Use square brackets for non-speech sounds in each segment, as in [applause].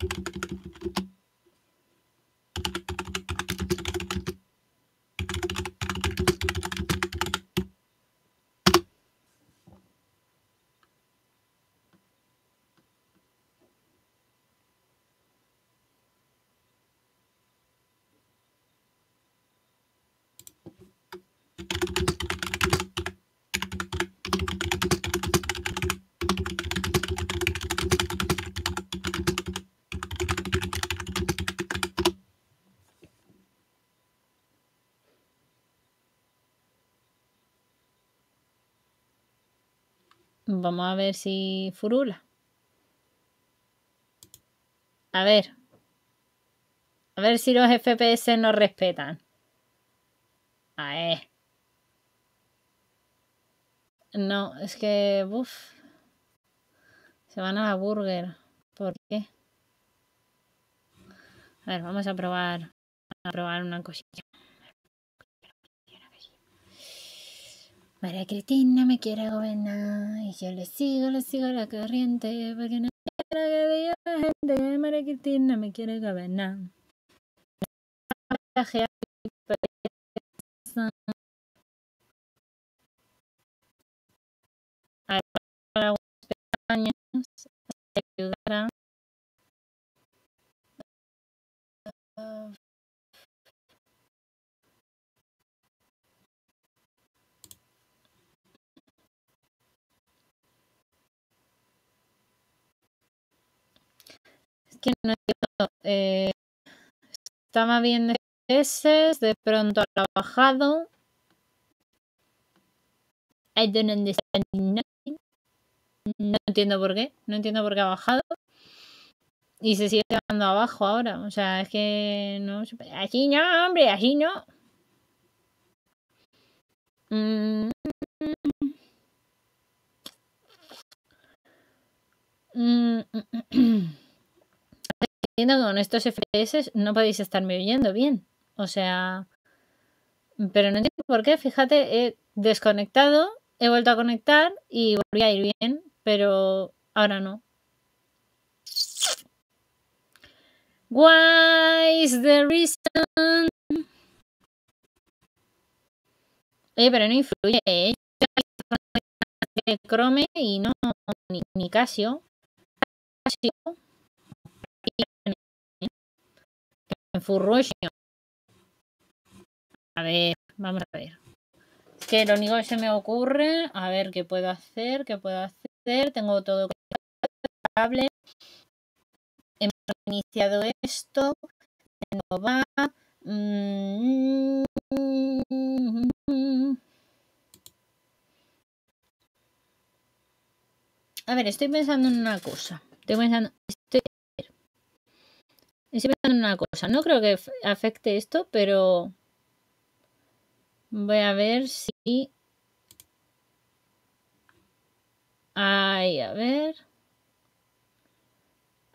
Thank you. Vamos a ver si furula. A ver. A ver si los FPS nos respetan. A ver. No, es que... Se van a la burger. ¿Por qué? A ver, vamos a probar. A probar una cosita María Cristina me quiere gobernar y yo le sigo, le sigo la corriente porque no quiero que diga la gente María Cristina me quiere gobernar. años ayudará. Eh, estaba bien ese de pronto ha bajado. No entiendo por qué, no entiendo por qué ha bajado. Y se sigue bajando abajo ahora. O sea, es que no. Así no, hombre, así no. Mm. Mm, mm, con estos FPS no podéis estarme oyendo bien. O sea, pero no entiendo por qué. Fíjate, he desconectado, he vuelto a conectar y volví a ir bien, pero ahora no. Why is the reason? pero no influye. ¿eh? Chrome y no ni, Casio enfurruño. A ver, vamos a ver. Que lo único que se me ocurre, a ver qué puedo hacer, qué puedo hacer. Tengo todo cable. Hemos iniciado esto. No va. Mm. A ver, estoy pensando en una cosa. Estoy pensando, una cosa. No creo que afecte esto, pero... Voy a ver si... Ay, a ver...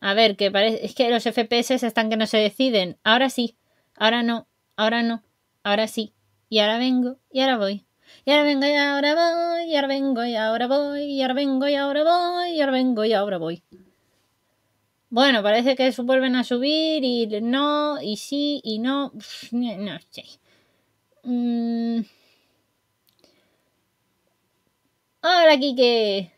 A ver, que parece... Es que los FPS están que no se deciden. Ahora sí. Ahora no. Ahora no. Ahora sí. Y ahora vengo. Y ahora voy. Y ahora vengo y ahora voy, y ahora vengo y ahora voy, y ahora vengo y ahora voy, y ahora vengo y ahora voy. Bueno, parece que vuelven a subir y no, y sí, y no. no sé. Mm. Ahora aquí que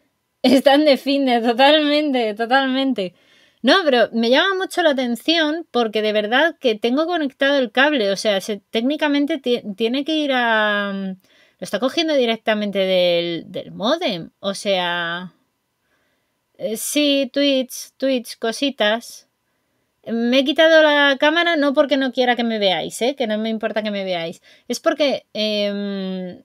están de fin de totalmente, totalmente. No, pero me llama mucho la atención porque de verdad que tengo conectado el cable. O sea, técnicamente tiene que ir a. Mm, lo está cogiendo directamente del, del modem. O sea. Eh, sí, Twitch, Twitch, cositas. Me he quitado la cámara no porque no quiera que me veáis, ¿eh? que no me importa que me veáis. Es porque em,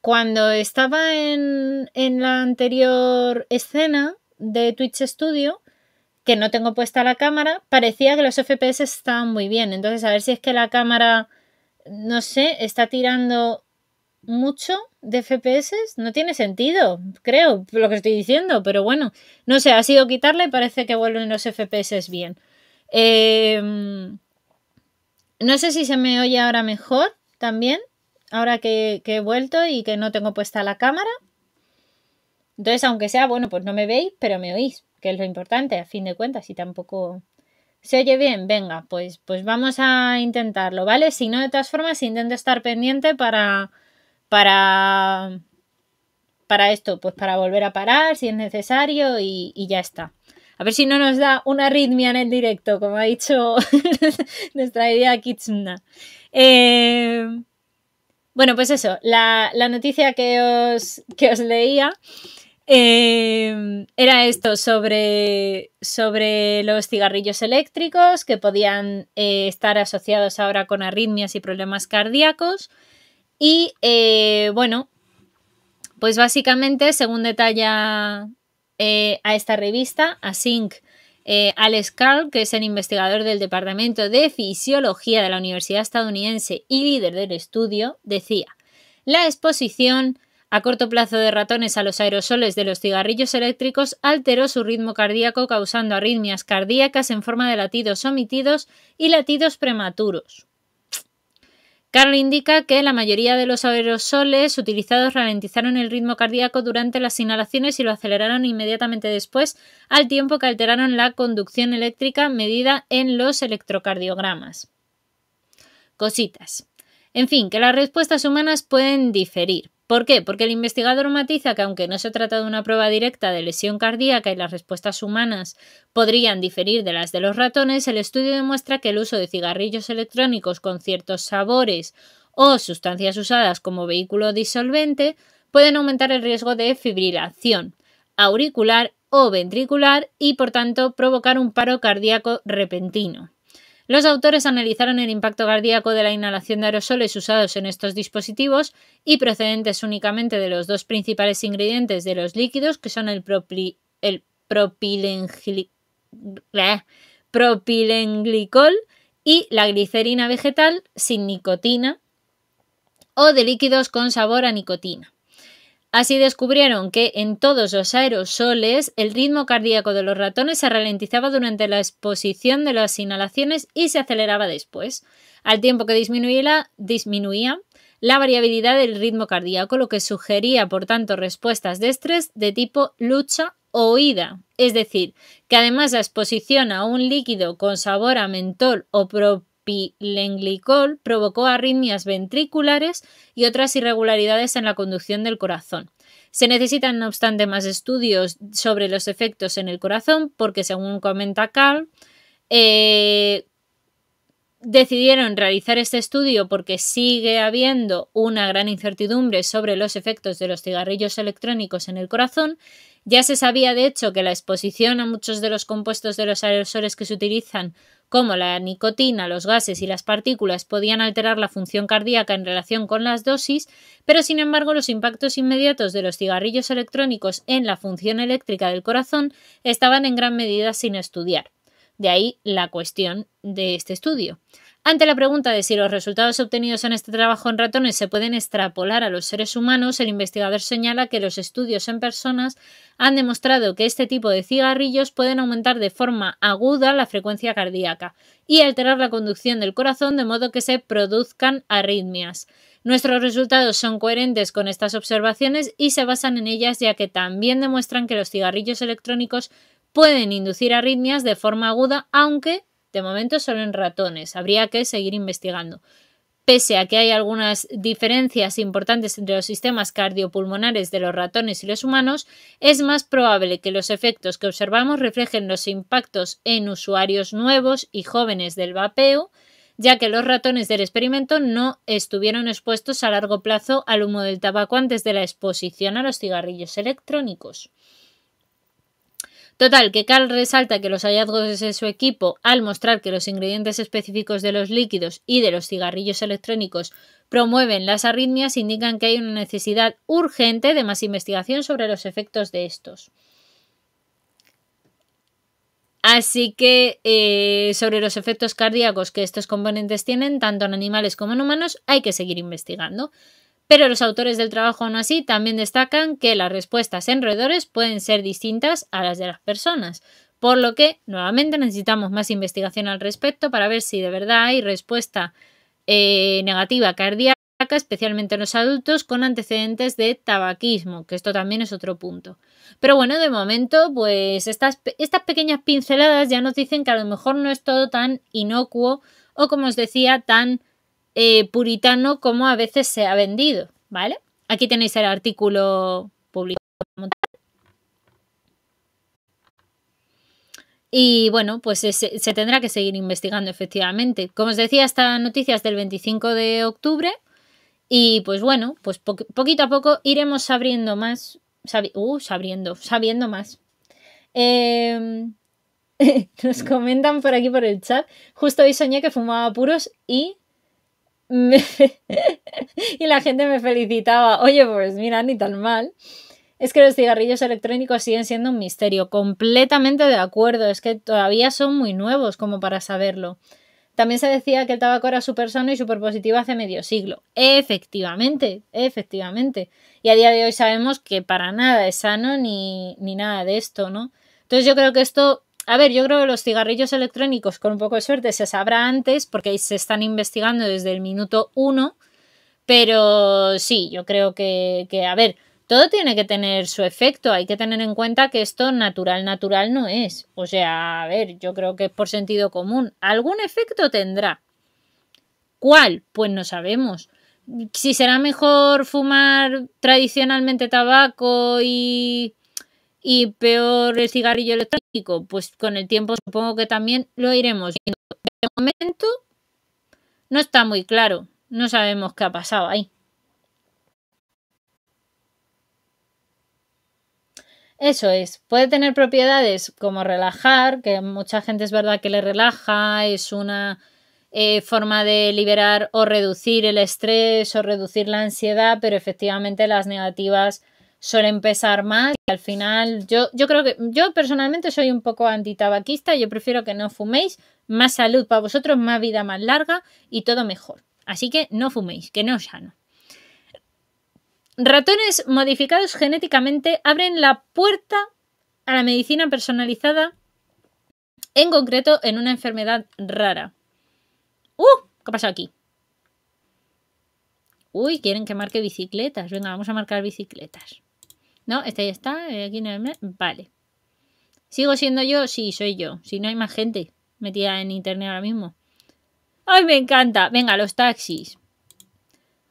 cuando estaba en, en, la anterior escena de Twitch Studio, que no tengo puesta la cámara, parecía que los FPS estaban muy bien. Entonces, a ver si es que la cámara, no sé, está tirando mucho de FPS, no tiene sentido, creo, lo que estoy diciendo, pero bueno, no sé, ha sido quitarle y parece que vuelven los FPS bien. Em, no sé si se me oye ahora mejor también, ahora que, he vuelto y que no tengo puesta la cámara. Entonces, aunque sea, bueno, pues no me veis, pero me oís, que es lo importante, a fin de cuentas, y tampoco se oye bien, venga, pues, pues vamos a intentarlo, ¿vale? Si no, de todas formas, intento estar pendiente para, para, para esto, pues para volver a parar si es necesario y, ya está. A ver si no nos da una arritmia en el directo, como ha dicho [laughs] nuestra idea Kitsuna. Em, bueno, pues eso, la, noticia que os, leía em, era esto sobre, los cigarrillos eléctricos que podían eh, estar asociados ahora con arritmias y problemas cardíacos. Y eh, bueno, pues básicamente, según detalla eh, a esta revista, a Sync, eh, Alex Carl, que es el investigador del Departamento de Fisiología de la Universidad estadounidense y líder del estudio, decía, la exposición a corto plazo de ratones a los aerosoles de los cigarrillos eléctricos alteró su ritmo cardíaco causando arritmias cardíacas en forma de latidos omitidos y latidos prematuros. Carl indica que la mayoría de los aerosoles utilizados ralentizaron el ritmo cardíaco durante las inhalaciones y lo aceleraron inmediatamente después, al tiempo que alteraron la conducción eléctrica medida en los electrocardiogramas. Cositas. En fin, que las respuestas humanas pueden diferir, ¿Por qué? Porque el investigador matiza que aunque no se trata de una prueba directa de lesión cardíaca y las respuestas humanas podrían diferir de las de los ratones, el estudio demuestra que el uso de cigarrillos electrónicos con ciertos sabores o sustancias usadas como vehículo disolvente pueden aumentar el riesgo de fibrilación auricular o ventricular y por tanto provocar un paro cardíaco repentino. Los autores analizaron el impacto cardíaco de la inhalación de aerosoles usados en estos dispositivos y procedentes únicamente de los dos principales ingredientes de los líquidos, que son el, propilenglicol y la glicerina vegetal sin nicotina o de líquidos con sabor a nicotina. Así descubrieron que en todos los aerosoles el ritmo cardíaco de los ratones se ralentizaba durante la exposición de las inhalaciones y se aceleraba después, al tiempo que disminuía, la variabilidad del ritmo cardíaco, lo que sugería, por tanto, respuestas de estrés de tipo lucha o huida. Es decir, que además la exposición a un líquido con sabor a mentol o propio epilenglicol provocó arritmias ventriculares y otras irregularidades en la conducción del corazón. Se necesitan, no obstante, más estudios sobre los efectos en el corazón, porque según comenta Carl, eh, decidieron realizar este estudio porque sigue habiendo una gran incertidumbre sobre los efectos de los cigarrillos electrónicos en el corazón. Ya se sabía, de hecho, que la exposición a muchos de los compuestos de los aerosoles que se utilizan cómo la nicotina, los gases y las partículas podían alterar la función cardíaca en relación con las dosis, pero sin embargo los impactos inmediatos de los cigarrillos electrónicos en la función eléctrica del corazón estaban en gran medida sin estudiar. De ahí la cuestión de este estudio. Ante la pregunta de si los resultados obtenidos en este trabajo en ratones se pueden extrapolar a los seres humanos, el investigador señala que los estudios en personas han demostrado que este tipo de cigarrillos pueden aumentar de forma aguda la frecuencia cardíaca y alterar la conducción del corazón de modo que se produzcan arritmias. Nuestros resultados son coherentes con estas observaciones y se basan en ellas ya que también demuestran que los cigarrillos electrónicos pueden inducir arritmias de forma aguda, aunque momento solo en ratones, habría que seguir investigando. Pese a que hay algunas diferencias importantes entre los sistemas cardiopulmonares de los ratones y los humanos, es más probable que los efectos que observamos reflejen los impactos en usuarios nuevos y jóvenes del vapeo, ya que los ratones del experimento no estuvieron expuestos a largo plazo al humo del tabaco antes de la exposición a los cigarrillos electrónicos. Total, que Carl resalta que los hallazgos de su equipo, al mostrar que los ingredientes específicos de los líquidos y de los cigarrillos electrónicos promueven las arritmias, indican que hay una necesidad urgente de más investigación sobre los efectos de estos. Así que eh, sobre los efectos cardíacos que estos componentes tienen, tanto en animales como en humanos, hay que seguir investigando. Pero los autores del trabajo aún así también destacan que las respuestas en roedores pueden ser distintas a las de las personas, por lo que nuevamente necesitamos más investigación al respecto para ver si de verdad hay respuesta eh, negativa cardíaca, especialmente en los adultos con antecedentes de tabaquismo, que esto también es otro punto. Pero bueno, de momento, pues estas pequeñas pinceladas ya nos dicen que a lo mejor no es todo tan inocuo o, como os decía, tan eh, puritano como a veces se ha vendido, ¿vale? Aquí tenéis el artículo publicado. Y bueno, pues se, tendrá que seguir investigando efectivamente. Como os decía, esta noticia es del 25 de octubre. Y pues bueno, pues poquito a poco iremos uh, sabiendo más. sabiendo, sabiendo más. nos comentan por aquí por el chat. Justo hoy soñé que fumaba puros y [laughs] y la gente me felicitaba, oye, pues mira, ni tan mal. Es que los cigarrillos electrónicos siguen siendo un misterio, completamente de acuerdo, es que todavía son muy nuevos como para saberlo. También se decía que el tabaco era súper sano y súper positivo hace medio siglo. Efectivamente, efectivamente. Y a día de hoy sabemos que para nada es sano ni, ni nada de esto, ¿no? Entonces yo creo que esto a ver, yo creo que los cigarrillos electrónicos, con un poco de suerte, se sabrá antes, porque se están investigando desde el minuto uno. Pero sí, yo creo que, que, a ver, todo tiene que tener su efecto. Hay que tener en cuenta que esto natural, natural no es. O sea, a ver, yo creo que es por sentido común. Algún efecto tendrá. ¿Cuál? Pues no sabemos. Si será mejor fumar tradicionalmente tabaco y y peor el cigarrillo electrónico? Pues con el tiempo supongo que también lo iremos En este momento no está muy claro, no sabemos qué ha pasado ahí. Eso es, puede tener propiedades como relajar, que mucha gente es verdad que le relaja, es una eh, forma de liberar o reducir el estrés o reducir la ansiedad, pero efectivamente las negativas suelen empezar más y al final yo, yo creo que yo personalmente soy un poco antitabaquista, yo prefiero que no fuméis, más salud para vosotros, más vida más larga y todo mejor. Así que no fuméis, que no os sano. Ratones modificados genéticamente abren la puerta a la medicina personalizada, en concreto en una enfermedad rara. ¡Uh! ¿Qué ha pasado aquí? Uy, quieren que marque bicicletas. Venga, vamos a marcar bicicletas. ¿No? Este ya está. Eh, aquí no Vale. ¿Sigo siendo yo? Sí, soy yo. Si no hay más gente metida en internet ahora mismo. ¡Ay, me encanta! Venga, los taxis.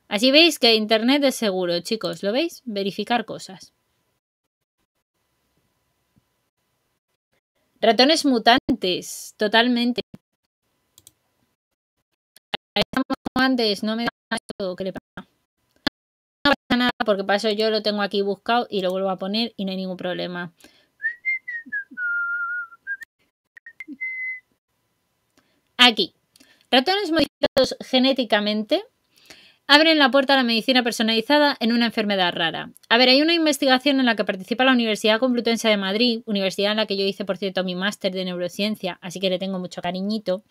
Así veis que internet es seguro, chicos. ¿Lo veis? Verificar cosas. Ratones mutantes, totalmente. Antes no me da que le pasa nada porque para eso yo lo tengo aquí buscado y lo vuelvo a poner y no hay ningún problema. Aquí. Ratones modificados genéticamente abren la puerta a la medicina personalizada en una enfermedad rara. A ver, hay una investigación en la que participa la Universidad Complutense de Madrid, universidad en la que yo hice, por cierto, mi máster de neurociencia, así que le tengo mucho cariñito,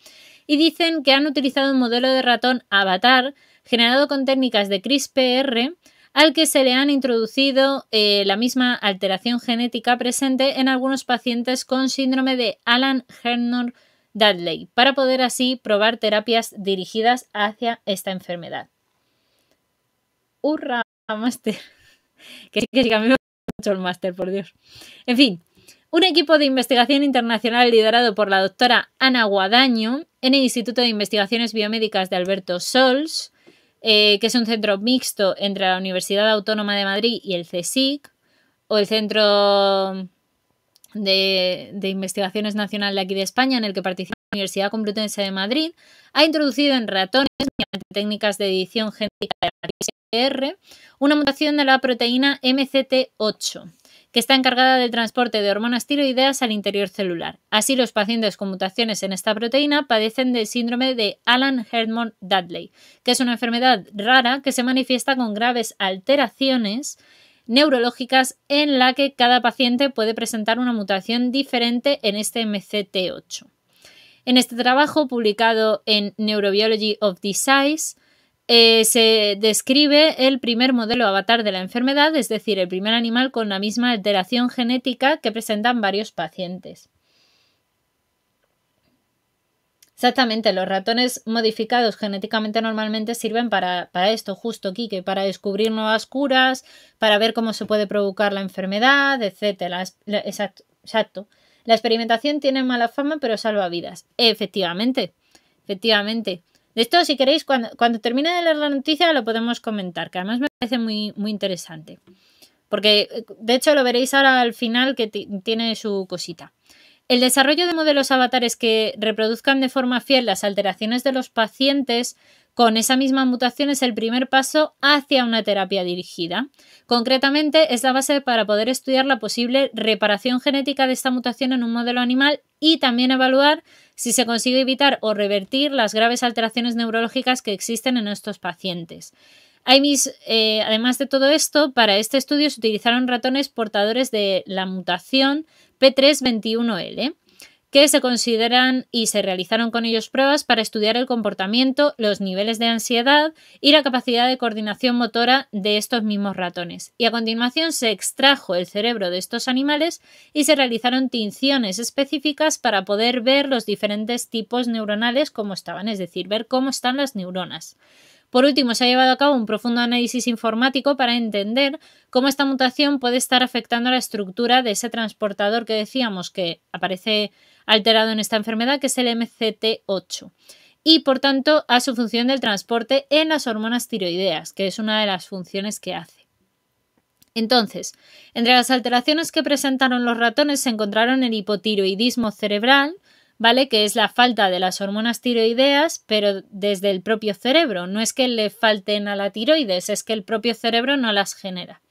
y dicen que han utilizado un modelo de ratón avatar generado con técnicas de CRISPR al que se le han introducido eh, la misma alteración genética presente en algunos pacientes con síndrome de Alan Hernor Dudley, para poder así probar terapias dirigidas hacia esta enfermedad. ¡Hurra, máster! [laughs] que sí, que el máster, por Dios. En fin, un equipo de investigación internacional liderado por la doctora Ana Guadaño en el Instituto de Investigaciones Biomédicas de Alberto Sols eh, que es un centro mixto entre la Universidad Autónoma de Madrid y el CSIC, o el Centro de, Investigaciones Nacional de aquí de España, en el que participa la Universidad Complutense de Madrid, ha introducido en ratones, mediante técnicas de edición genética de la una mutación de la proteína MCT8 que está encargada del transporte de hormonas tiroideas al interior celular. Así, los pacientes con mutaciones en esta proteína padecen del síndrome de Alan Herman Dudley, que es una enfermedad rara que se manifiesta con graves alteraciones neurológicas en la que cada paciente puede presentar una mutación diferente en este MCT8. En este trabajo, publicado en Neurobiology of Disease, eh, se describe el primer modelo avatar de la enfermedad, es decir, el primer animal con la misma alteración genética que presentan varios pacientes. Exactamente, los ratones modificados genéticamente normalmente sirven para, esto, justo que para descubrir nuevas curas, para ver cómo se puede provocar la enfermedad, etcétera. exacto. La experimentación tiene mala fama, pero salva vidas. Efectivamente, efectivamente. De esto, si queréis, cuando, termine de leer la noticia lo podemos comentar, que además me parece muy, muy interesante. Porque, de hecho, lo veréis ahora al final que tiene su cosita. El desarrollo de modelos avatares que reproduzcan de forma fiel las alteraciones de los pacientes con esa misma mutación es el primer paso hacia una terapia dirigida. Concretamente, es la base para poder estudiar la posible reparación genética de esta mutación en un modelo animal y también evaluar si se consigue evitar o revertir las graves alteraciones neurológicas que existen en estos pacientes. Eh, además de todo esto, para este estudio se utilizaron ratones portadores de la mutación P321L que se consideran y se realizaron con ellos pruebas para estudiar el comportamiento, los niveles de ansiedad y la capacidad de coordinación motora de estos mismos ratones. Y a continuación se extrajo el cerebro de estos animales y se realizaron tinciones específicas para poder ver los diferentes tipos neuronales como estaban, es decir, ver cómo están las neuronas. Por último, se ha llevado a cabo un profundo análisis informático para entender cómo esta mutación puede estar afectando la estructura de ese transportador que decíamos que aparece alterado en esta enfermedad, que es el MCT8 y por tanto a su función del transporte en las hormonas tiroideas, que es una de las funciones que hace. Entonces, entre las alteraciones que presentaron los ratones se encontraron el hipotiroidismo cerebral, ¿vale? Que es la falta de las hormonas tiroideas, pero desde el propio cerebro. No es que le falten a la tiroides, es que el propio cerebro no las genera.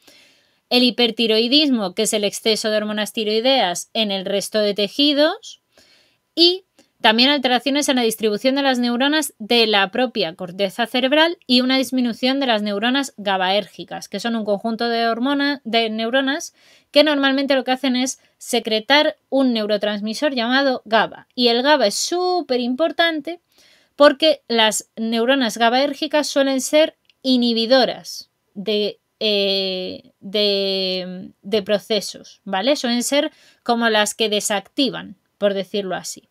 El hipertiroidismo, que es el exceso de hormonas tiroideas en el resto de tejidos, y también alteraciones en la distribución de las neuronas de la propia corteza cerebral y una disminución de las neuronas GABAérgicas, que son un conjunto de, hormonas de neuronas que normalmente lo que hacen es secretar un neurotransmisor llamado GABA. Y el GABA es súper importante porque las neuronas GABAérgicas suelen ser inhibidoras eh, de, de procesos, ¿vale? Suelen ser como las que desactivan por decirlo así.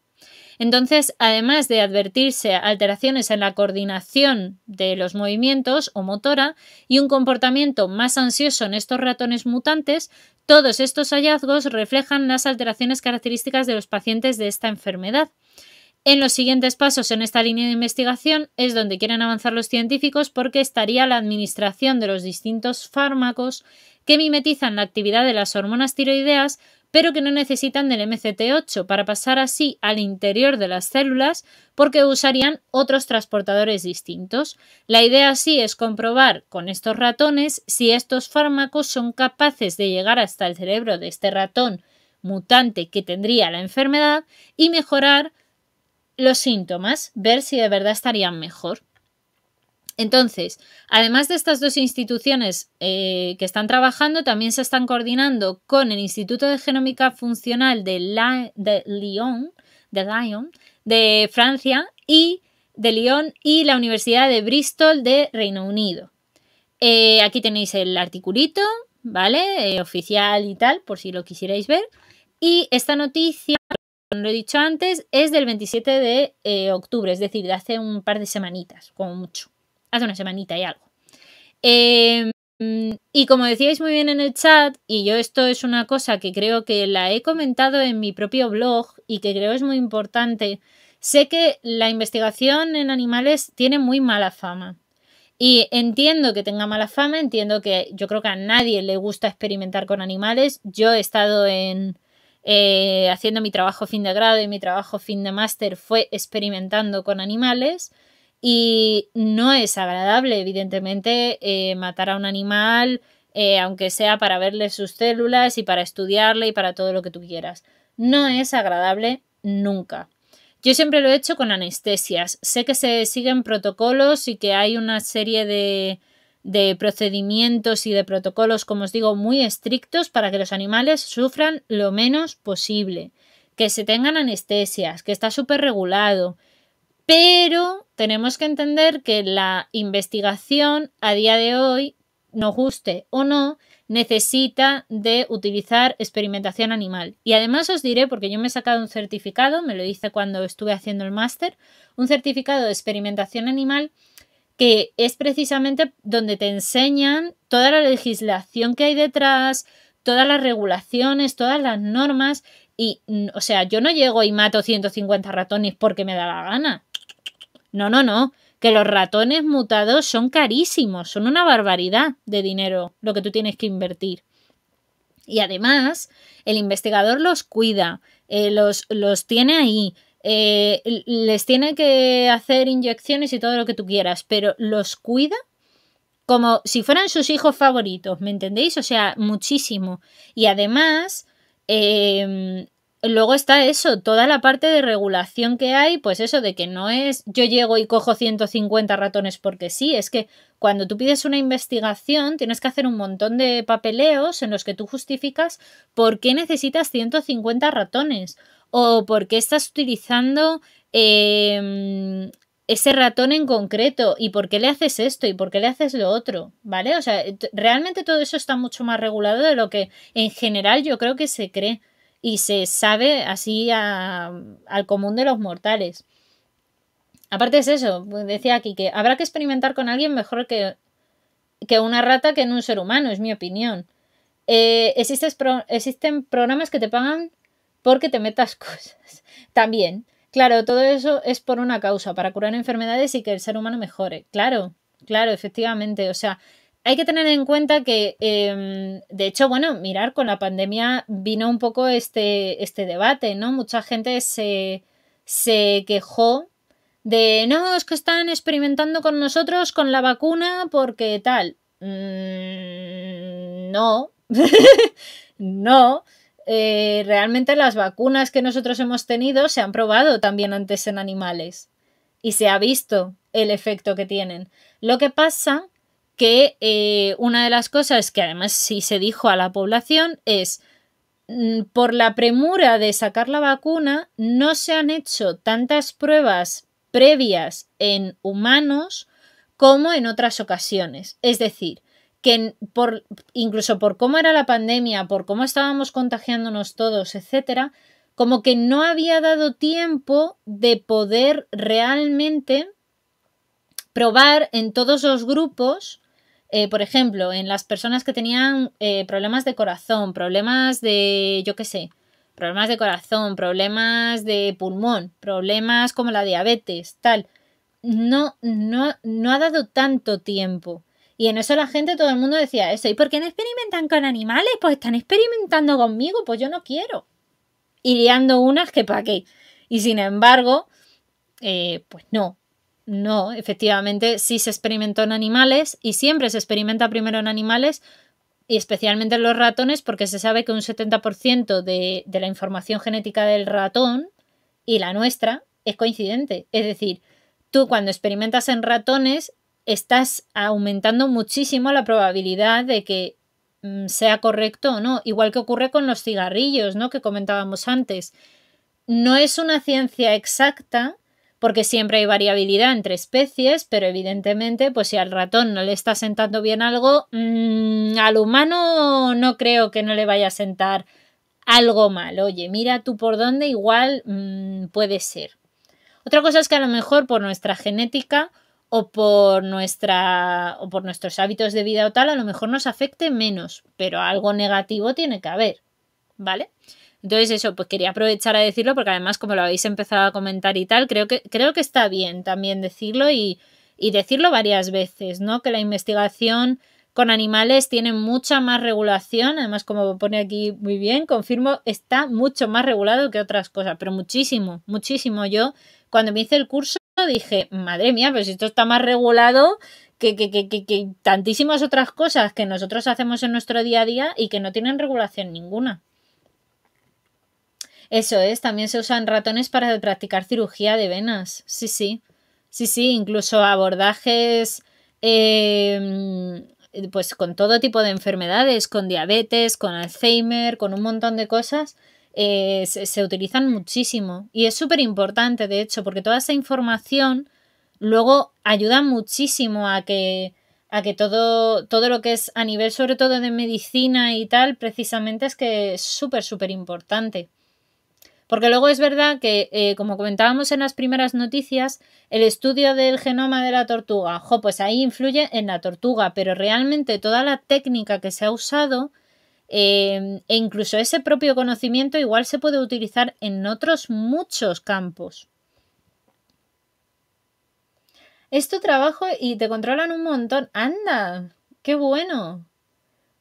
Entonces, además de advertirse alteraciones en la coordinación de los movimientos o motora y un comportamiento más ansioso en estos ratones mutantes, todos estos hallazgos reflejan las alteraciones características de los pacientes de esta enfermedad. En los siguientes pasos en esta línea de investigación es donde quieren avanzar los científicos porque estaría la administración de los distintos fármacos que mimetizan la actividad de las hormonas tiroideas pero que no necesitan del MCT8 para pasar así al interior de las células porque usarían otros transportadores distintos. La idea así es comprobar con estos ratones si estos fármacos son capaces de llegar hasta el cerebro de este ratón mutante que tendría la enfermedad y mejorar los síntomas, ver si de verdad estarían mejor. Entonces, además de estas dos instituciones eh, que están trabajando, también se están coordinando con el Instituto de Genómica Funcional de, Lyon, de Francia y de Lyon y la Universidad de Bristol de Reino Unido. Eh, aquí tenéis el articulito, ¿vale? Eh, oficial y tal, por si lo quisierais ver. Y esta noticia, como lo he dicho antes, es del 27 de octubre, es decir, de hace un par de semanitas, como mucho hace una semanita y algo. Em, y como decíais muy bien en el chat, y yo esto es una cosa que creo que la he comentado en mi propio blog y que creo es muy importante, sé que la investigación en animales tiene muy mala fama. Y entiendo que tenga mala fama, entiendo que yo creo que a nadie le gusta experimentar con animales. Yo he estado en, eh, haciendo mi trabajo fin de grado y mi trabajo fin de máster fue experimentando con animales. Y no es agradable, evidentemente, eh, matar a un animal, eh, aunque sea para verle sus células y para estudiarle y para todo lo que tú quieras. No es agradable nunca. Yo siempre lo he hecho con anestesias. Sé que se siguen protocolos y que hay una serie de, de procedimientos y de protocolos, como os digo, muy estrictos para que los animales sufran lo menos posible, que se tengan anestesias, que está súper regulado, pero tenemos que entender que la investigación a día de hoy, nos guste o no, necesita de utilizar experimentación animal. Y además os diré, porque yo me he sacado un certificado, me lo hice cuando estuve haciendo el máster, un certificado de experimentación animal que es precisamente donde te enseñan toda la legislación que hay detrás, todas las regulaciones, todas las normas. Y, mm, o sea, yo no llego y mato 150 ratones porque me da la gana. No, no, no, que los ratones mutados son carísimos, son una barbaridad de dinero lo que tú tienes que invertir. Y además, el investigador los cuida, eh, los, los tiene ahí, eh, les tiene que hacer inyecciones y todo lo que tú quieras, pero los cuida como si fueran sus hijos favoritos, ¿me entendéis? O sea, muchísimo. Y además, em, luego está eso, toda la parte de regulación que hay, pues eso de que no es yo llego y cojo 150 ratones porque sí, es que cuando tú pides una investigación tienes que hacer un montón de papeleos en los que tú justificas por qué necesitas 150 ratones o por qué estás utilizando em, ese ratón en concreto y por qué le haces esto y por qué le haces lo otro, ¿vale? O sea, realmente todo eso está mucho más regulado de lo que en general yo creo que se cree y se sabe así al común de los mortales. Aparte es eso, pues decía aquí que habrá que experimentar con alguien mejor que, que una rata que en un ser humano, es mi opinión. Eh, existen programas que te pagan porque te metas [laughs] cosas. También, claro, todo eso es por una causa, para curar enfermedades y que el ser humano mejore. Claro, claro, efectivamente. O sea, hay que tener en cuenta que, em, de hecho, bueno, mirar, con la pandemia vino un poco este, este debate, ¿no? Mucha gente se, quejó de, no, es que están experimentando con nosotros con la vacuna porque tal. Mm, no, [laughs] no. Eh, realmente las vacunas que nosotros hemos tenido se han probado también antes en animales y se ha visto el efecto que tienen. Lo que pasa que eh, una de las cosas que además sí se dijo a la población es mm, por la premura de sacar la vacuna no se han hecho tantas pruebas previas en humanos como en otras ocasiones. Es decir, que por, incluso por cómo era la pandemia, por cómo estábamos contagiándonos todos, etcétera, como que no había dado tiempo de poder realmente probar en todos los grupos eh, por ejemplo, en las personas que tenían eh, problemas de corazón, problemas de, yo qué sé, problemas de corazón, problemas de pulmón, problemas como la diabetes, tal, no, no, ha dado tanto tiempo. Y en eso la gente, todo el mundo decía eso. ¿Y por qué no experimentan con animales? Pues están experimentando conmigo, pues yo no quiero. Y liando unas que para qué. Y sin embargo, eh, pues no. No, efectivamente sí se experimentó en animales y siempre se experimenta primero en animales y especialmente en los ratones porque se sabe que un 70% de, de la información genética del ratón y la nuestra es coincidente. Es decir, tú cuando experimentas en ratones estás aumentando muchísimo la probabilidad de que mm, sea correcto o no, igual que ocurre con los cigarrillos, ¿no? que comentábamos antes. No es una ciencia exacta, porque siempre hay variabilidad entre especies, pero evidentemente, pues si al ratón no le está sentando bien algo, mm, al humano no creo que no le vaya a sentar algo mal. Oye, mira tú por dónde igual mm, puede ser. Otra cosa es que a lo mejor por nuestra genética o por nuestra o por nuestros hábitos de vida o tal, a lo mejor nos afecte menos, pero algo negativo tiene que haber, ¿vale? Entonces eso, pues quería aprovechar a decirlo porque además como lo habéis empezado a comentar y tal, creo que, creo que está bien también decirlo y, y decirlo varias veces, ¿no? Que la investigación con animales tiene mucha más regulación, además como pone aquí muy bien, confirmo, está mucho más regulado que otras cosas, pero muchísimo, muchísimo. Yo cuando me hice el curso dije, madre mía, pero esto está más regulado que, que, que, que tantísimas otras cosas que nosotros hacemos en nuestro día a día y que no tienen regulación ninguna. Eso es, también se usan ratones para practicar cirugía de venas. Sí, sí. Sí, sí, incluso abordajes em, pues con todo tipo de enfermedades, con diabetes, con Alzheimer, con un montón de cosas. Eh, se, utilizan muchísimo y es súper importante de hecho porque toda esa información luego ayuda muchísimo a que a que todo todo lo que es a nivel sobre todo de medicina y tal precisamente es que es súper súper importante porque luego es verdad que, eh, como comentábamos en las primeras noticias, el estudio del genoma de la tortuga, jo, pues ahí influye en la tortuga, pero realmente toda la técnica que se ha usado em, e incluso ese propio conocimiento igual se puede utilizar en otros muchos campos. Es este tu trabajo y te controlan un montón. ¡Anda! ¡Qué bueno!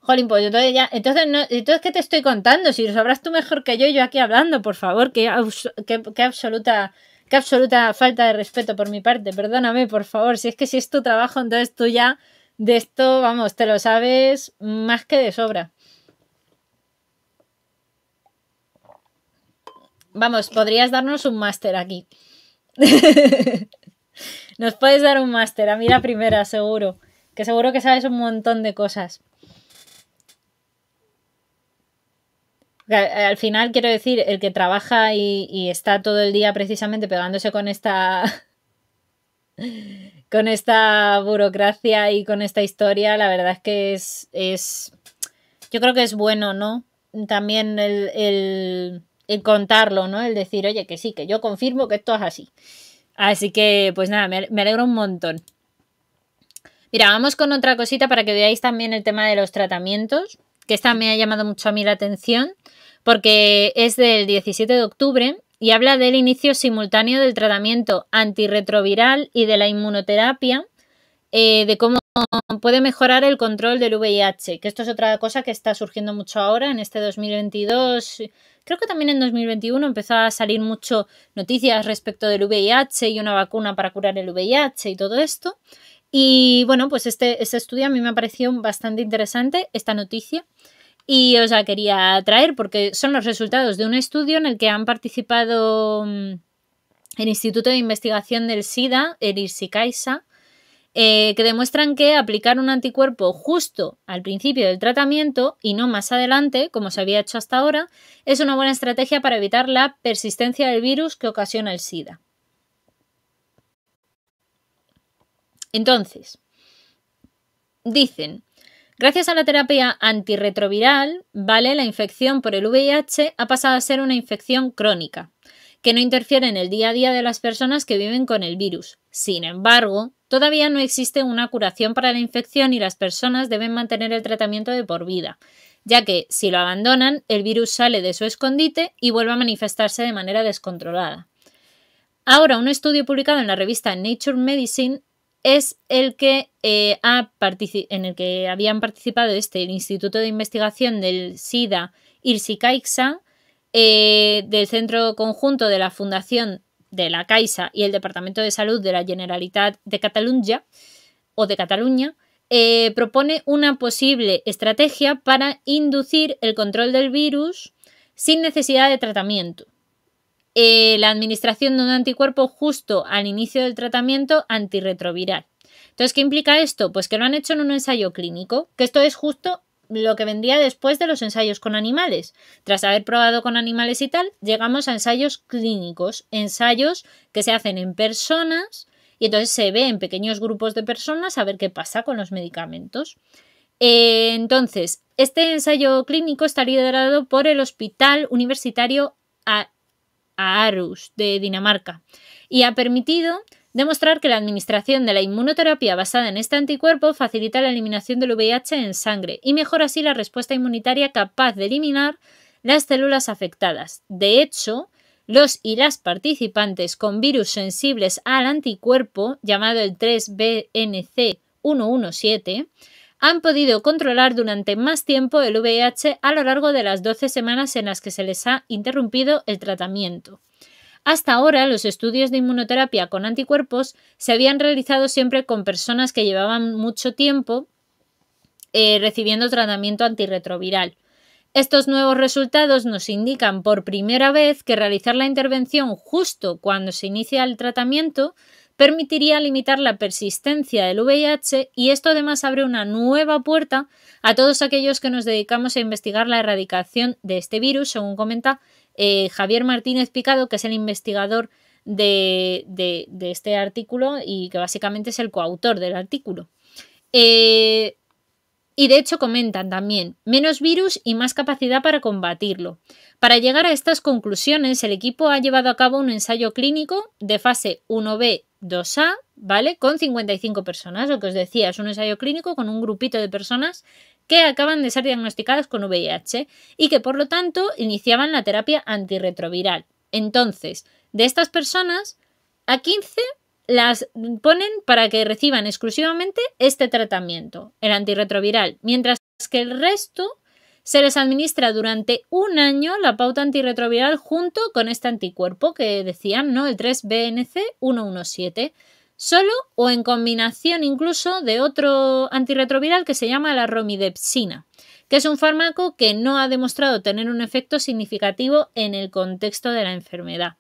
Jolín, pues entonces ya, entonces, no, ¿qué te estoy contando? Si lo sabrás tú mejor que yo, yo aquí hablando, por favor, qué, absoluta, qué absoluta falta de respeto por mi parte, perdóname, por favor, si es que si es tu trabajo, entonces tú ya de esto, vamos, te lo sabes más que de sobra. Vamos, podrías darnos un máster aquí. [laughs] Nos puedes dar un máster, a mí la primera, seguro, que seguro que sabes un montón de cosas. Eh, al final, quiero decir, el que trabaja y, está todo el día precisamente pegándose con esta. [laughs] con esta burocracia y con esta historia, la verdad es que es. yo creo que es bueno, ¿no? También el, contarlo, ¿no? El decir, oye, que sí, que yo confirmo que esto es así. Así que, pues nada, me, me alegro un montón. Mira, vamos con otra cosita para que veáis también el tema de los tratamientos que esta me ha llamado mucho a mí la atención, porque es del 17 de octubre y habla del inicio simultáneo del tratamiento antirretroviral y de la inmunoterapia, eh, de cómo puede mejorar el control del VIH, que esto es otra cosa que está surgiendo mucho ahora en este 2022. Creo que también en 2021 empezó a salir mucho noticias respecto del VIH y una vacuna para curar el VIH y todo esto. Y bueno, pues este, este, estudio a mí me ha parecido bastante interesante, esta noticia, y os la quería traer porque son los resultados de un estudio en el que han participado mm, el Instituto de Investigación del SIDA, el IRSICAISA, eh, que demuestran que aplicar un anticuerpo justo al principio del tratamiento y no más adelante, como se había hecho hasta ahora, es una buena estrategia para evitar la persistencia del virus que ocasiona el SIDA. Entonces, dicen, gracias a la terapia antirretroviral, ¿vale? La infección por el VIH ha pasado a ser una infección crónica, que no interfiere en el día a día de las personas que viven con el virus. Sin embargo, todavía no existe una curación para la infección y las personas deben mantener el tratamiento de por vida, ya que si lo abandonan, el virus sale de su escondite y vuelve a manifestarse de manera descontrolada. Ahora, un estudio publicado en la revista Nature Medicine es el que, eh, en el que habían participado este, el Instituto de Investigación del SIDA IRSI Caixa, eh, del Centro Conjunto de la Fundación de la Caixa y el Departamento de Salud de la Generalitat de Cataluña o de Cataluña, eh, propone una posible estrategia para inducir el control del virus sin necesidad de tratamiento. Eh, la administración de un anticuerpo justo al inicio del tratamiento antirretroviral. Entonces, ¿qué implica esto? Pues que lo han hecho en un ensayo clínico, que esto es justo lo que vendría después de los ensayos con animales. Tras haber probado con animales y tal, llegamos a ensayos clínicos, ensayos que se hacen en personas y entonces se ve en pequeños grupos de personas a ver qué pasa con los medicamentos. Eh, entonces, este ensayo clínico está liderado por el Hospital Universitario a Arus de Dinamarca, y ha permitido demostrar que la administración de la inmunoterapia basada en este anticuerpo facilita la eliminación del VIH en sangre y mejora así la respuesta inmunitaria capaz de eliminar las células afectadas. De hecho, los y las participantes con virus sensibles al anticuerpo, llamado el 3BNC117, han podido controlar durante más tiempo el VIH a lo largo de las 12 semanas en las que se les ha interrumpido el tratamiento. Hasta ahora, los estudios de inmunoterapia con anticuerpos se habían realizado siempre con personas que llevaban mucho tiempo eh, recibiendo tratamiento antirretroviral. Estos nuevos resultados nos indican por primera vez que realizar la intervención justo cuando se inicia el tratamiento permitiría limitar la persistencia del VIH y esto además abre una nueva puerta a todos aquellos que nos dedicamos a investigar la erradicación de este virus, según comenta eh, Javier Martínez Picado, que es el investigador de, este artículo y que básicamente es el coautor del artículo. Eh, y de hecho comentan también menos virus y más capacidad para combatirlo. Para llegar a estas conclusiones, el equipo ha llevado a cabo un ensayo clínico de fase 1B 2A, ¿vale? Con 55 personas, lo que os decía, es un ensayo clínico con un grupito de personas que acaban de ser diagnosticadas con VIH y que por lo tanto iniciaban la terapia antirretroviral. Entonces, de estas personas, a 15 las ponen para que reciban exclusivamente este tratamiento, el antirretroviral, mientras que el resto se les administra durante un año la pauta antirretroviral junto con este anticuerpo que decían, ¿no? El 3BNC117, solo o en combinación incluso de otro antirretroviral que se llama la romidepsina, que es un fármaco que no ha demostrado tener un efecto significativo en el contexto de la enfermedad.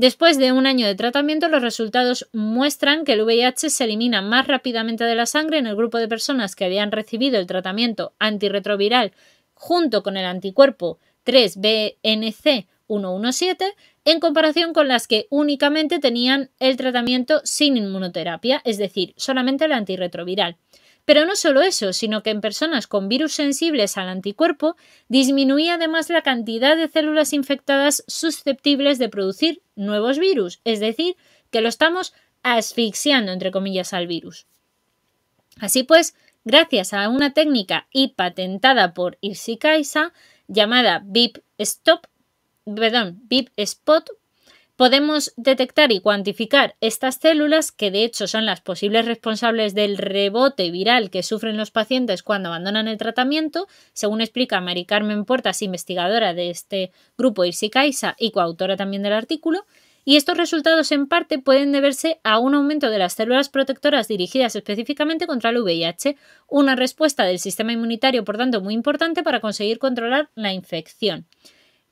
Después de un año de tratamiento, los resultados muestran que el VIH se elimina más rápidamente de la sangre en el grupo de personas que habían recibido el tratamiento antirretroviral junto con el anticuerpo 3-BNC117 en comparación con las que únicamente tenían el tratamiento sin inmunoterapia, es decir, solamente el antirretroviral. Pero no solo eso, sino que en personas con virus sensibles al anticuerpo disminuía además la cantidad de células infectadas susceptibles de producir nuevos virus, es decir, que lo estamos asfixiando, entre comillas, al virus. Así pues, gracias a una técnica y patentada por Irsi llamada VIP Stop, perdón, VIP Spot, Podemos detectar y cuantificar estas células, que de hecho son las posibles responsables del rebote viral que sufren los pacientes cuando abandonan el tratamiento, según explica Mari Carmen Puertas, investigadora de este grupo Irsicaisa y coautora también del artículo. Y estos resultados en parte pueden deberse a un aumento de las células protectoras dirigidas específicamente contra el VIH, una respuesta del sistema inmunitario por tanto muy importante para conseguir controlar la infección.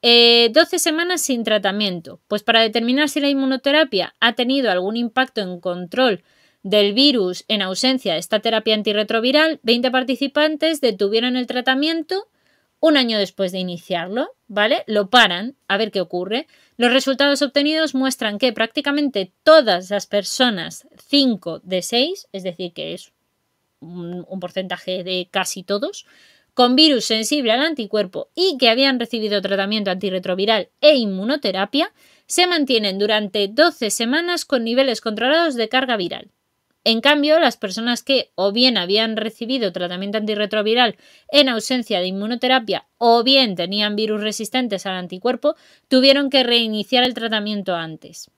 12 eh, semanas sin tratamiento. Pues para determinar si la inmunoterapia ha tenido algún impacto en control del virus en ausencia de esta terapia antirretroviral, 20 participantes detuvieron el tratamiento un año después de iniciarlo, ¿vale? Lo paran a ver qué ocurre. Los resultados obtenidos muestran que prácticamente todas las personas, 5 de 6, es decir, que es un porcentaje de casi todos, con virus sensible al anticuerpo y que habían recibido tratamiento antirretroviral e inmunoterapia, se mantienen durante 12 semanas con niveles controlados de carga viral. En cambio, las personas que o bien habían recibido tratamiento antirretroviral en ausencia de inmunoterapia o bien tenían virus resistentes al anticuerpo, tuvieron que reiniciar el tratamiento antes.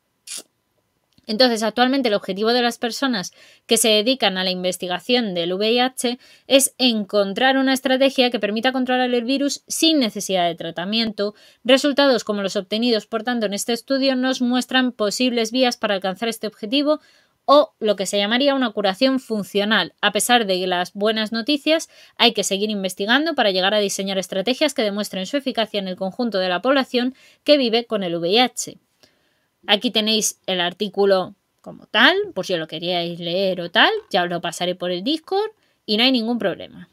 Entonces, actualmente el objetivo de las personas que se dedican a la investigación del VIH es encontrar una estrategia que permita controlar el virus sin necesidad de tratamiento. Resultados como los obtenidos, por tanto, en este estudio nos muestran posibles vías para alcanzar este objetivo o lo que se llamaría una curación funcional. A pesar de las buenas noticias, hay que seguir investigando para llegar a diseñar estrategias que demuestren su eficacia en el conjunto de la población que vive con el VIH. Aquí tenéis el artículo como tal, por si lo queríais leer o tal, ya lo pasaré por el Discord y no hay ningún problema.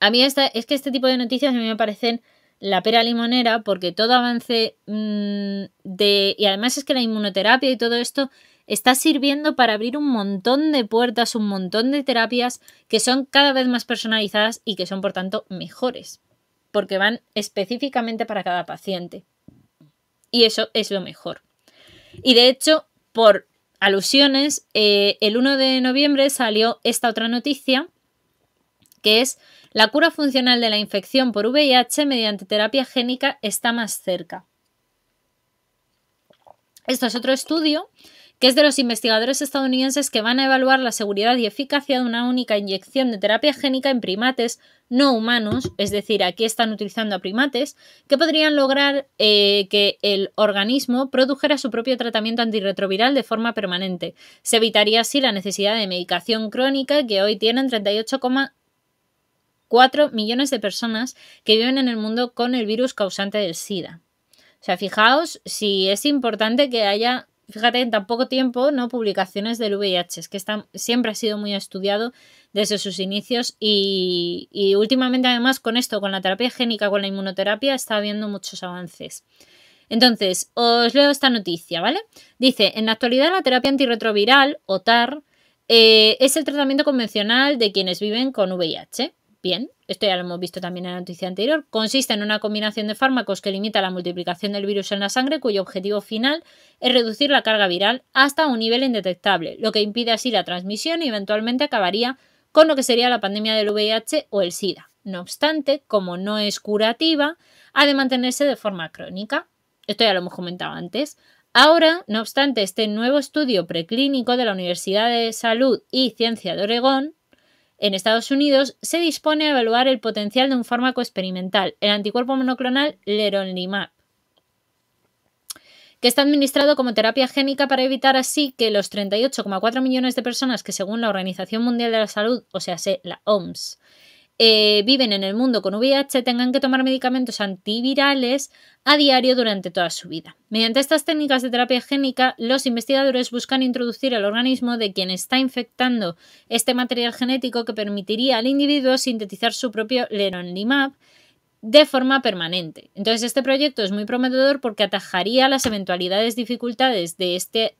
A mí es que este tipo de noticias a mí me parecen la pera limonera porque todo avance mm, de... Y además es que la inmunoterapia y todo esto está sirviendo para abrir un montón de puertas, un montón de terapias que son cada vez más personalizadas y que son por tanto mejores, porque van específicamente para cada paciente y eso es lo mejor. Y de hecho, por alusiones, eh, el 1 de noviembre salió esta otra noticia, que es la cura funcional de la infección por VIH mediante terapia génica está más cerca. Esto es otro estudio que es de los investigadores estadounidenses que van a evaluar la seguridad y eficacia de una única inyección de terapia génica en primates no humanos, es decir, aquí están utilizando a primates, que podrían lograr eh, que el organismo produjera su propio tratamiento antirretroviral de forma permanente. Se evitaría así la necesidad de medicación crónica que hoy tienen 38,4 millones de personas que viven en el mundo con el virus causante del SIDA. O sea, fijaos si es importante que haya fíjate, en tan poco tiempo, ¿no? Publicaciones del VIH, es que está, siempre ha sido muy estudiado desde sus inicios y, últimamente además con esto, con la terapia génica, con la inmunoterapia, está habiendo muchos avances. Entonces, os leo esta noticia, ¿vale? Dice, en la actualidad la terapia antirretroviral, o TAR, eh, es el tratamiento convencional de quienes viven con VIH bien, esto ya lo hemos visto también en la noticia anterior, consiste en una combinación de fármacos que limita la multiplicación del virus en la sangre cuyo objetivo final es reducir la carga viral hasta un nivel indetectable, lo que impide así la transmisión y eventualmente acabaría con lo que sería la pandemia del VIH o el SIDA. No obstante, como no es curativa, ha de mantenerse de forma crónica. Esto ya lo hemos comentado antes. Ahora, no obstante, este nuevo estudio preclínico de la Universidad de Salud y Ciencia de Oregón en Estados Unidos se dispone a evaluar el potencial de un fármaco experimental, el anticuerpo monoclonal leronlimab, que está administrado como terapia génica para evitar así que los 38,4 millones de personas que según la Organización Mundial de la Salud, o sea, la OMS, eh, viven en el mundo con VIH tengan que tomar medicamentos antivirales a diario durante toda su vida. Mediante estas técnicas de terapia génica, los investigadores buscan introducir al organismo de quien está infectando este material genético que permitiría al individuo sintetizar su propio leronlimab de forma permanente. Entonces, este proyecto es muy prometedor porque atajaría las eventualidades dificultades de este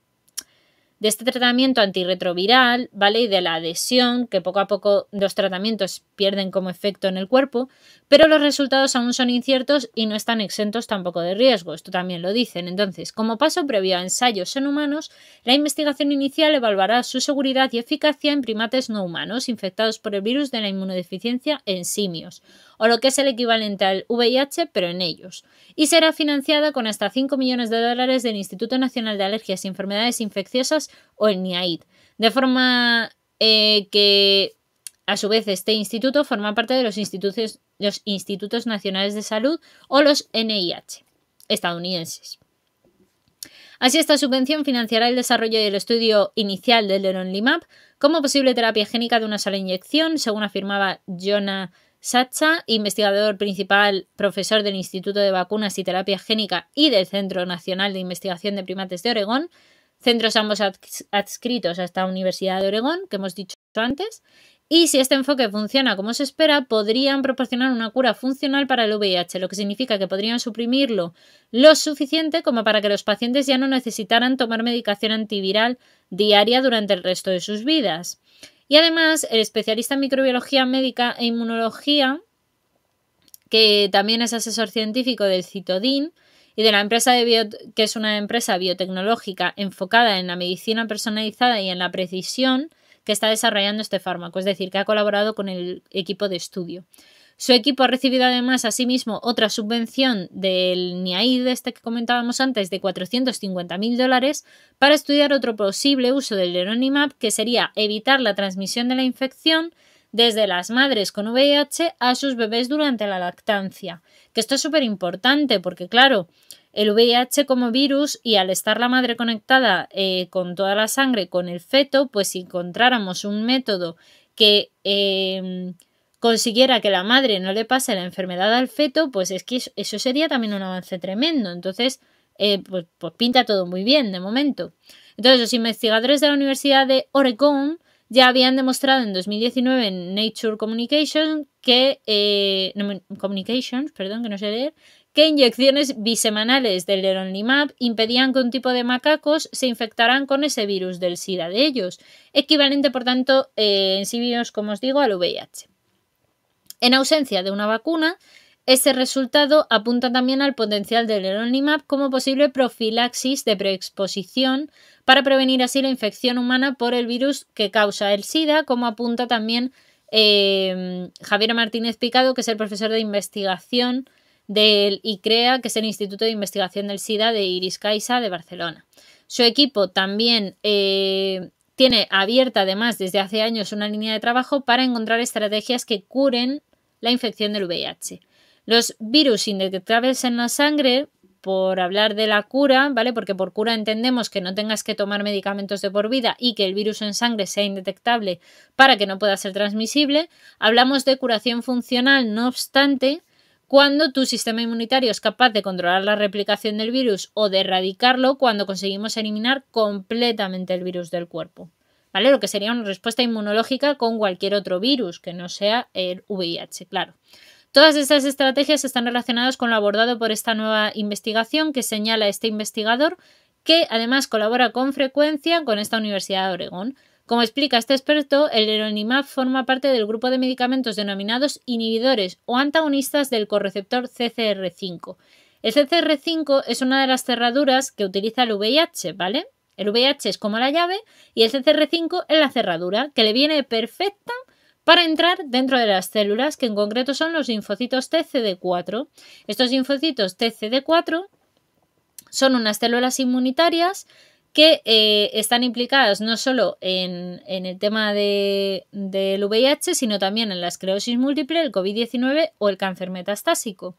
de este tratamiento antirretroviral, ¿vale? Y de la adhesión, que poco a poco los tratamientos pierden como efecto en el cuerpo, pero los resultados aún son inciertos y no están exentos tampoco de riesgo, esto también lo dicen. Entonces, como paso previo a ensayos en humanos, la investigación inicial evaluará su seguridad y eficacia en primates no humanos infectados por el virus de la inmunodeficiencia en simios o lo que es el equivalente al VIH, pero en ellos, y será financiada con hasta 5 millones de dólares del Instituto Nacional de Alergias y Enfermedades Infecciosas o el NIAID, de forma eh, que a su vez, este instituto forma parte de los institutos, los institutos, Nacionales de Salud o los NIH estadounidenses. Así, esta subvención financiará el desarrollo y el estudio inicial del Limap como posible terapia génica de una sola inyección, según afirmaba Jonah Sacha, investigador principal, profesor del Instituto de Vacunas y Terapia Génica y del Centro Nacional de Investigación de Primates de Oregón, centros ambos adscritos a esta Universidad de Oregón, que hemos dicho antes, y si este enfoque funciona como se espera, podrían proporcionar una cura funcional para el VIH, lo que significa que podrían suprimirlo lo suficiente como para que los pacientes ya no necesitaran tomar medicación antiviral diaria durante el resto de sus vidas. Y además, el especialista en microbiología médica e inmunología, que también es asesor científico del Citodin y de la empresa de que es una empresa biotecnológica enfocada en la medicina personalizada y en la precisión que está desarrollando este fármaco, es decir, que ha colaborado con el equipo de estudio. Su equipo ha recibido además asimismo otra subvención del NIAID, este que comentábamos antes, de 450.000 dólares, para estudiar otro posible uso del leronimab, que sería evitar la transmisión de la infección desde las madres con VIH a sus bebés durante la lactancia. Que esto es súper importante porque, claro, el VIH como virus y al estar la madre conectada eh, con toda la sangre, con el feto, pues si encontráramos un método que eh, consiguiera que la madre no le pase la enfermedad al feto, pues es que eso sería también un avance tremendo. Entonces, eh, pues, pues, pinta todo muy bien de momento. Entonces, los investigadores de la Universidad de Oregon ya habían demostrado en 2019 en Nature Communications que eh, Communications, perdón, que no sé leer, que inyecciones bisemanales del leronlimab impedían que un tipo de macacos se infectaran con ese virus del SIDA de ellos, equivalente por tanto eh, en sí virus, como os digo, al VIH. En ausencia de una vacuna, este resultado apunta también al potencial del Eronimap como posible profilaxis de preexposición para prevenir así la infección humana por el virus que causa el SIDA, como apunta también em, Javier Martínez Picado, que es el profesor de investigación del ICREA, que es el Instituto de Investigación del SIDA de Iris Caixa de Barcelona. Su equipo también eh, tiene abierta además desde hace años una línea de trabajo para encontrar estrategias que curen la infección del VIH. Los virus indetectables en la sangre, por hablar de la cura, ¿vale? Porque por cura entendemos que no tengas que tomar medicamentos de por vida y que el virus en sangre sea indetectable para que no pueda ser transmisible. Hablamos de curación funcional, no obstante, cuando tu sistema inmunitario es capaz de controlar la replicación del virus o de erradicarlo cuando conseguimos eliminar completamente el virus del cuerpo. Lo que sería una respuesta inmunológica con cualquier otro virus que no sea el VIH, claro. Todas estas estrategias están relacionadas con lo abordado por esta nueva investigación que señala este investigador, que además colabora con frecuencia con esta Universidad de Oregón. Como explica este experto, el eronimab forma parte del grupo de medicamentos denominados inhibidores o antagonistas del correceptor CCR5. El CCR5 es una de las cerraduras que utiliza el VIH, ¿vale? El VH es como la llave y el CCR5 es la cerradura, que le viene perfecta para entrar dentro de las células, que en concreto son los linfocitos TCD4. Estos linfocitos TCD4 son unas células inmunitarias que eh, están implicadas no solo en, el tema del VIH, sino también en la esclerosis múltiple, el COVID-19 o el cáncer metastásico.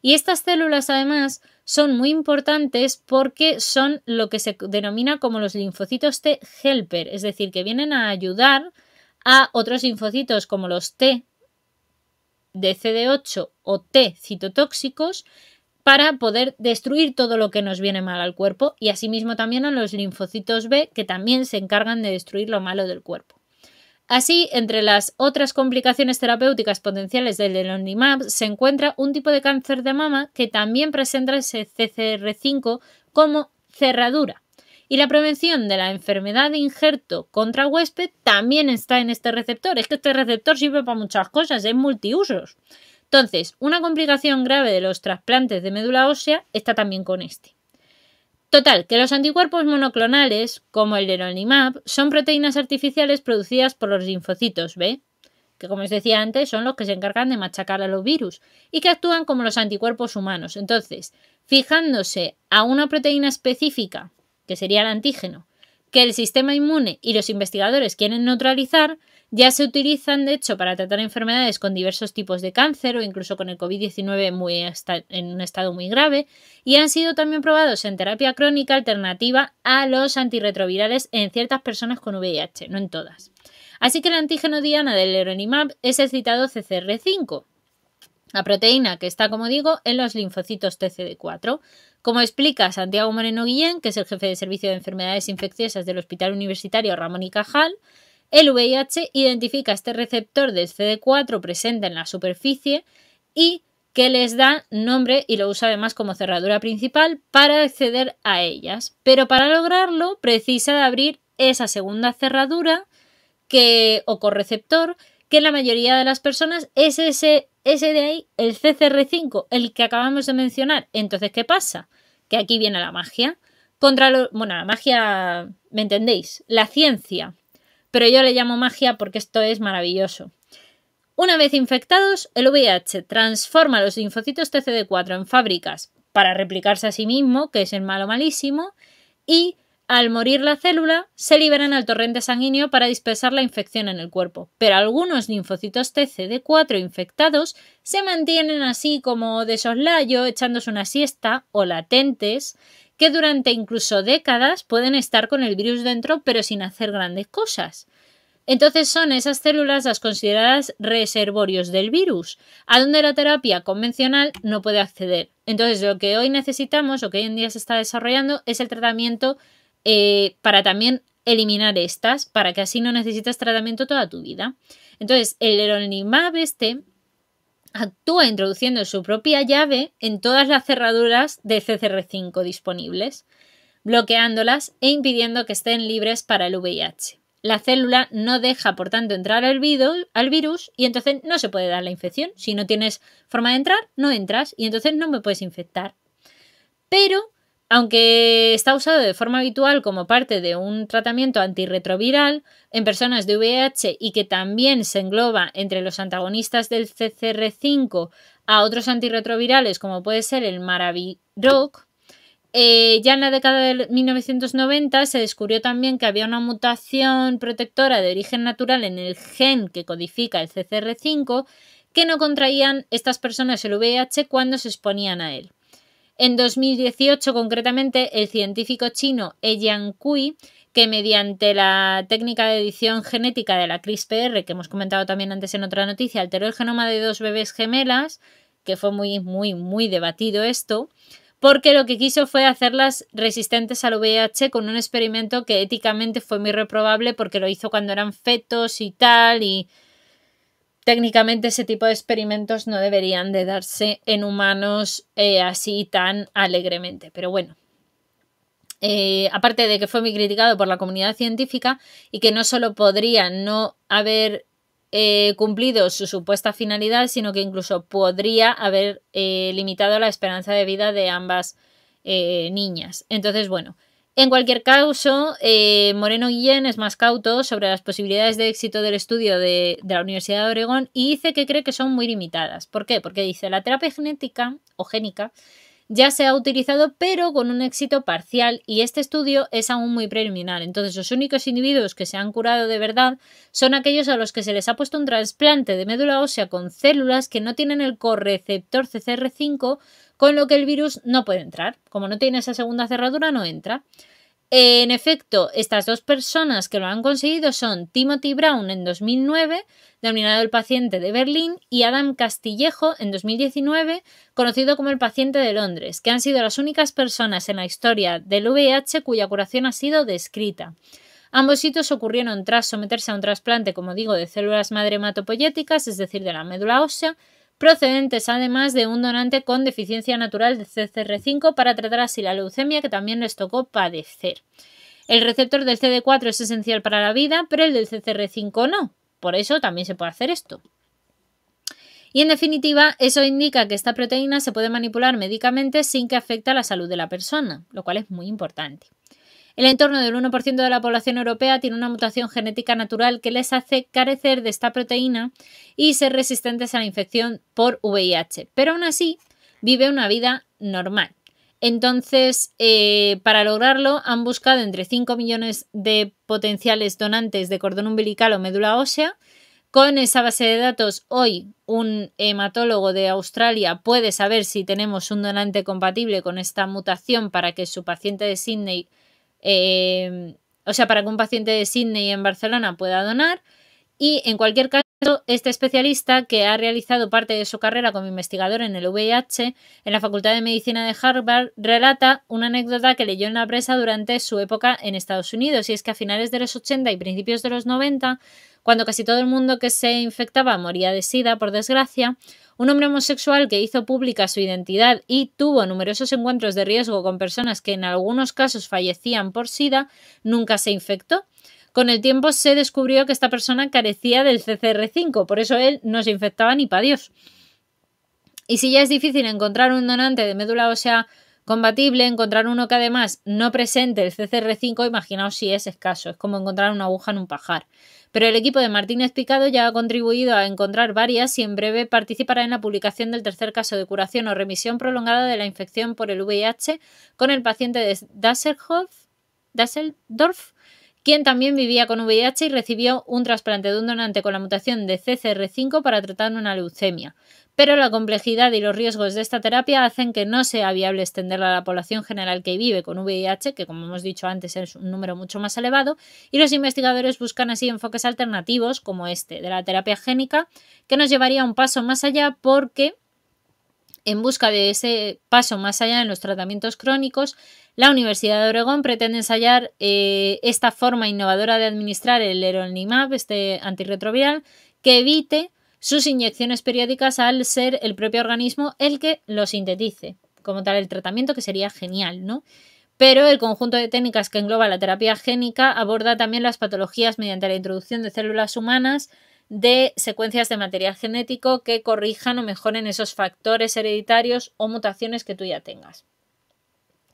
Y estas células, además, son muy importantes porque son lo que se denomina como los linfocitos T helper, es decir, que vienen a ayudar a otros linfocitos como los T de CD8 o T citotóxicos para poder destruir todo lo que nos viene mal al cuerpo y asimismo también a los linfocitos B que también se encargan de destruir lo malo del cuerpo. Así, entre las otras complicaciones terapéuticas potenciales del elonimab, se encuentra un tipo de cáncer de mama que también presenta ese CCR5 como cerradura. Y la prevención de la enfermedad de injerto contra huésped también está en este receptor. Es que este receptor sirve para muchas cosas, es multiusos. Entonces, una complicación grave de los trasplantes de médula ósea está también con este. Total, que los anticuerpos monoclonales, como el Leronimab, son proteínas artificiales producidas por los linfocitos B, que como os decía antes, son los que se encargan de machacar a los virus y que actúan como los anticuerpos humanos. Entonces, fijándose a una proteína específica, que sería el antígeno, que el sistema inmune y los investigadores quieren neutralizar, ya se utilizan, de hecho, para tratar enfermedades con diversos tipos de cáncer o incluso con el COVID-19 en un estado muy grave y han sido también probados en terapia crónica alternativa a los antirretrovirales en ciertas personas con VIH, no en todas. Así que el antígeno diana del eronimab es el citado CCR5, la proteína que está, como digo, en los linfocitos TCD4. Como explica Santiago Moreno Guillén, que es el jefe de Servicio de Enfermedades Infecciosas del Hospital Universitario Ramón y Cajal, el VIH identifica este receptor del CD4 presente en la superficie y que les da nombre y lo usa además como cerradura principal para acceder a ellas. Pero para lograrlo precisa de abrir esa segunda cerradura que, o correceptor, que en la mayoría de las personas es ese, de ahí, el CCR5, el que acabamos de mencionar. Entonces, ¿qué pasa? Que aquí viene la magia. Contra bueno, la magia, ¿me entendéis? La ciencia pero yo le llamo magia porque esto es maravilloso. Una vez infectados, el VIH transforma los linfocitos TCD4 en fábricas para replicarse a sí mismo, que es el malo malísimo, y al morir la célula, se liberan al torrente sanguíneo para dispersar la infección en el cuerpo, pero algunos linfocitos TCD4 infectados se mantienen así como de soslayo, echándose una siesta o latentes, que durante incluso décadas pueden estar con el virus dentro pero sin hacer grandes cosas. Entonces son esas células las consideradas reservorios del virus, a donde la terapia convencional no puede acceder. Entonces lo que hoy necesitamos, o que hoy en día se está desarrollando, es el tratamiento eh, para también eliminar estas, para que así no necesites tratamiento toda tu vida. Entonces el eronimab este actúa introduciendo su propia llave en todas las cerraduras de CCR5 disponibles, bloqueándolas e impidiendo que estén libres para el VIH la célula no deja, por tanto, entrar al virus, y entonces no se puede dar la infección. Si no tienes forma de entrar, no entras y entonces no me puedes infectar. Pero, aunque está usado de forma habitual como parte de un tratamiento antirretroviral en personas de VIH y que también se engloba entre los antagonistas del CCR5 a otros antirretrovirales como puede ser el Maraviroc, eh, ya en la década de 1990 se descubrió también que había una mutación protectora de origen natural en el gen que codifica el CCR5 que no contraían estas personas el VIH cuando se exponían a él. En 2018, concretamente, el científico chino He Jiankui, que mediante la técnica de edición genética de la CRISPR, que hemos comentado también antes en otra noticia, alteró el genoma de dos bebés gemelas, que fue muy, muy, muy debatido esto, porque lo que quiso fue hacerlas resistentes al VIH con un experimento que éticamente fue muy reprobable porque lo hizo cuando eran fetos y tal y técnicamente ese tipo de experimentos no deberían de darse en humanos eh, así tan alegremente. Pero bueno, eh, aparte de que fue muy criticado por la comunidad científica y que no solo podría no haber eh, cumplido su supuesta finalidad, sino que incluso podría haber eh, limitado la esperanza de vida de ambas eh, niñas. Entonces, bueno, en cualquier caso, Moreno Guillén es más cauto sobre las posibilidades de éxito del estudio de, de la Universidad de Oregón y dice que cree que son muy limitadas. ¿Por qué? Porque dice la terapia genética o génica ya se ha utilizado pero con un éxito parcial y este estudio es aún muy preliminar. Entonces los únicos individuos que se han curado de verdad son aquellos a los que se les ha puesto un trasplante de médula ósea con células que no tienen el correceptor CCR5 con lo que el virus no puede entrar. Como no tiene esa segunda cerradura no entra. En efecto, estas dos personas que lo han conseguido son Timothy Brown en 2009, denominado el paciente de Berlín, y Adam Castillejo en 2019, conocido como el paciente de Londres, que han sido las únicas personas en la historia del VIH cuya curación ha sido descrita. Ambos hitos ocurrieron tras someterse a un trasplante, como digo, de células madre hematopoyéticas, es decir, de la médula ósea, procedentes además de un donante con deficiencia natural de CCR5 para tratar así la leucemia que también les tocó padecer. El receptor del CD4 es esencial para la vida, pero el del CCR5 no. Por eso también se puede hacer esto. Y en definitiva, eso indica que esta proteína se puede manipular médicamente sin que afecte a la salud de la persona, lo cual es muy importante. El entorno del 1% de la población europea tiene una mutación genética natural que les hace carecer de esta proteína y ser resistentes a la infección por VIH, pero aún así vive una vida normal. Entonces, eh, para lograrlo, han buscado entre 5 millones de potenciales donantes de cordón umbilical o médula ósea. Con esa base de datos, hoy un hematólogo de Australia puede saber si tenemos un donante compatible con esta mutación para que su paciente de Sydney eh, o sea, para que un paciente de Sydney en Barcelona pueda donar. Y en cualquier caso, este especialista, que ha realizado parte de su carrera como investigador en el VIH en la Facultad de Medicina de Harvard, relata una anécdota que leyó en la prensa durante su época en Estados Unidos, y es que a finales de los 80 y principios de los 90, cuando casi todo el mundo que se infectaba moría de sida, por desgracia, un hombre homosexual que hizo pública su identidad y tuvo numerosos encuentros de riesgo con personas que en algunos casos fallecían por sida, nunca se infectó. Con el tiempo se descubrió que esta persona carecía del CCR5, por eso él no se infectaba ni para Dios. Y si ya es difícil encontrar un donante de médula ósea compatible, encontrar uno que además no presente el CCR5, imaginaos si es escaso, es como encontrar una aguja en un pajar. Pero el equipo de Martínez Picado ya ha contribuido a encontrar varias y en breve participará en la publicación del tercer caso de curación o remisión prolongada de la infección por el VIH con el paciente de Dasselhoff, Dasseldorf quien también vivía con VIH y recibió un trasplante de un donante con la mutación de CCR5 para tratar una leucemia. Pero la complejidad y los riesgos de esta terapia hacen que no sea viable extenderla a la población general que vive con VIH, que como hemos dicho antes es un número mucho más elevado, y los investigadores buscan así enfoques alternativos como este de la terapia génica, que nos llevaría un paso más allá porque en busca de ese paso más allá en los tratamientos crónicos, la Universidad de Oregón pretende ensayar eh, esta forma innovadora de administrar el Eronimab, este antirretroviral, que evite sus inyecciones periódicas al ser el propio organismo el que lo sintetice, como tal el tratamiento, que sería genial, ¿no? Pero el conjunto de técnicas que engloba la terapia génica aborda también las patologías mediante la introducción de células humanas de secuencias de material genético que corrijan o mejoren esos factores hereditarios o mutaciones que tú ya tengas.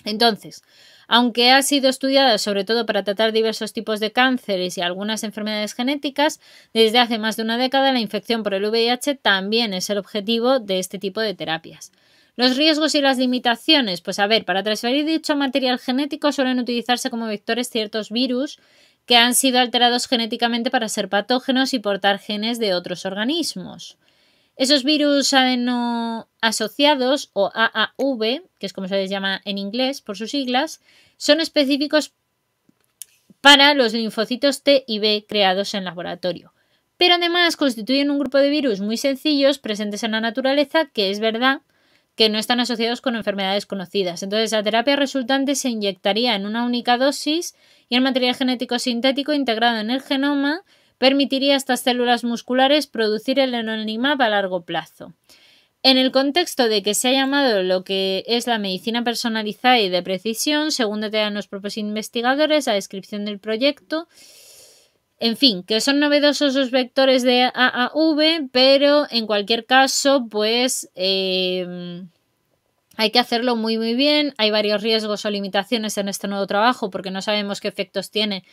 Entonces, aunque ha sido estudiada sobre todo para tratar diversos tipos de cánceres y algunas enfermedades genéticas, desde hace más de una década la infección por el VIH también es el objetivo de este tipo de terapias. Los riesgos y las limitaciones, pues a ver, para transferir dicho material genético suelen utilizarse como vectores ciertos virus que han sido alterados genéticamente para ser patógenos y portar genes de otros organismos. Esos virus adeno asociados, o AAV, que es como se les llama en inglés por sus siglas, son específicos para los linfocitos T y B creados en laboratorio. Pero además constituyen un grupo de virus muy sencillos presentes en la naturaleza que es verdad que no están asociados con enfermedades conocidas. Entonces, la terapia resultante se inyectaría en una única dosis y el material genético sintético integrado en el genoma permitiría a estas células musculares producir el enolimab a largo plazo. En el contexto de que se ha llamado lo que es la medicina personalizada y de precisión, según detallan los propios investigadores, la descripción del proyecto, en fin, que son novedosos los vectores de AAV, pero en cualquier caso, pues em, hay que hacerlo muy muy bien. Hay varios riesgos o limitaciones en este nuevo trabajo porque no sabemos qué efectos tiene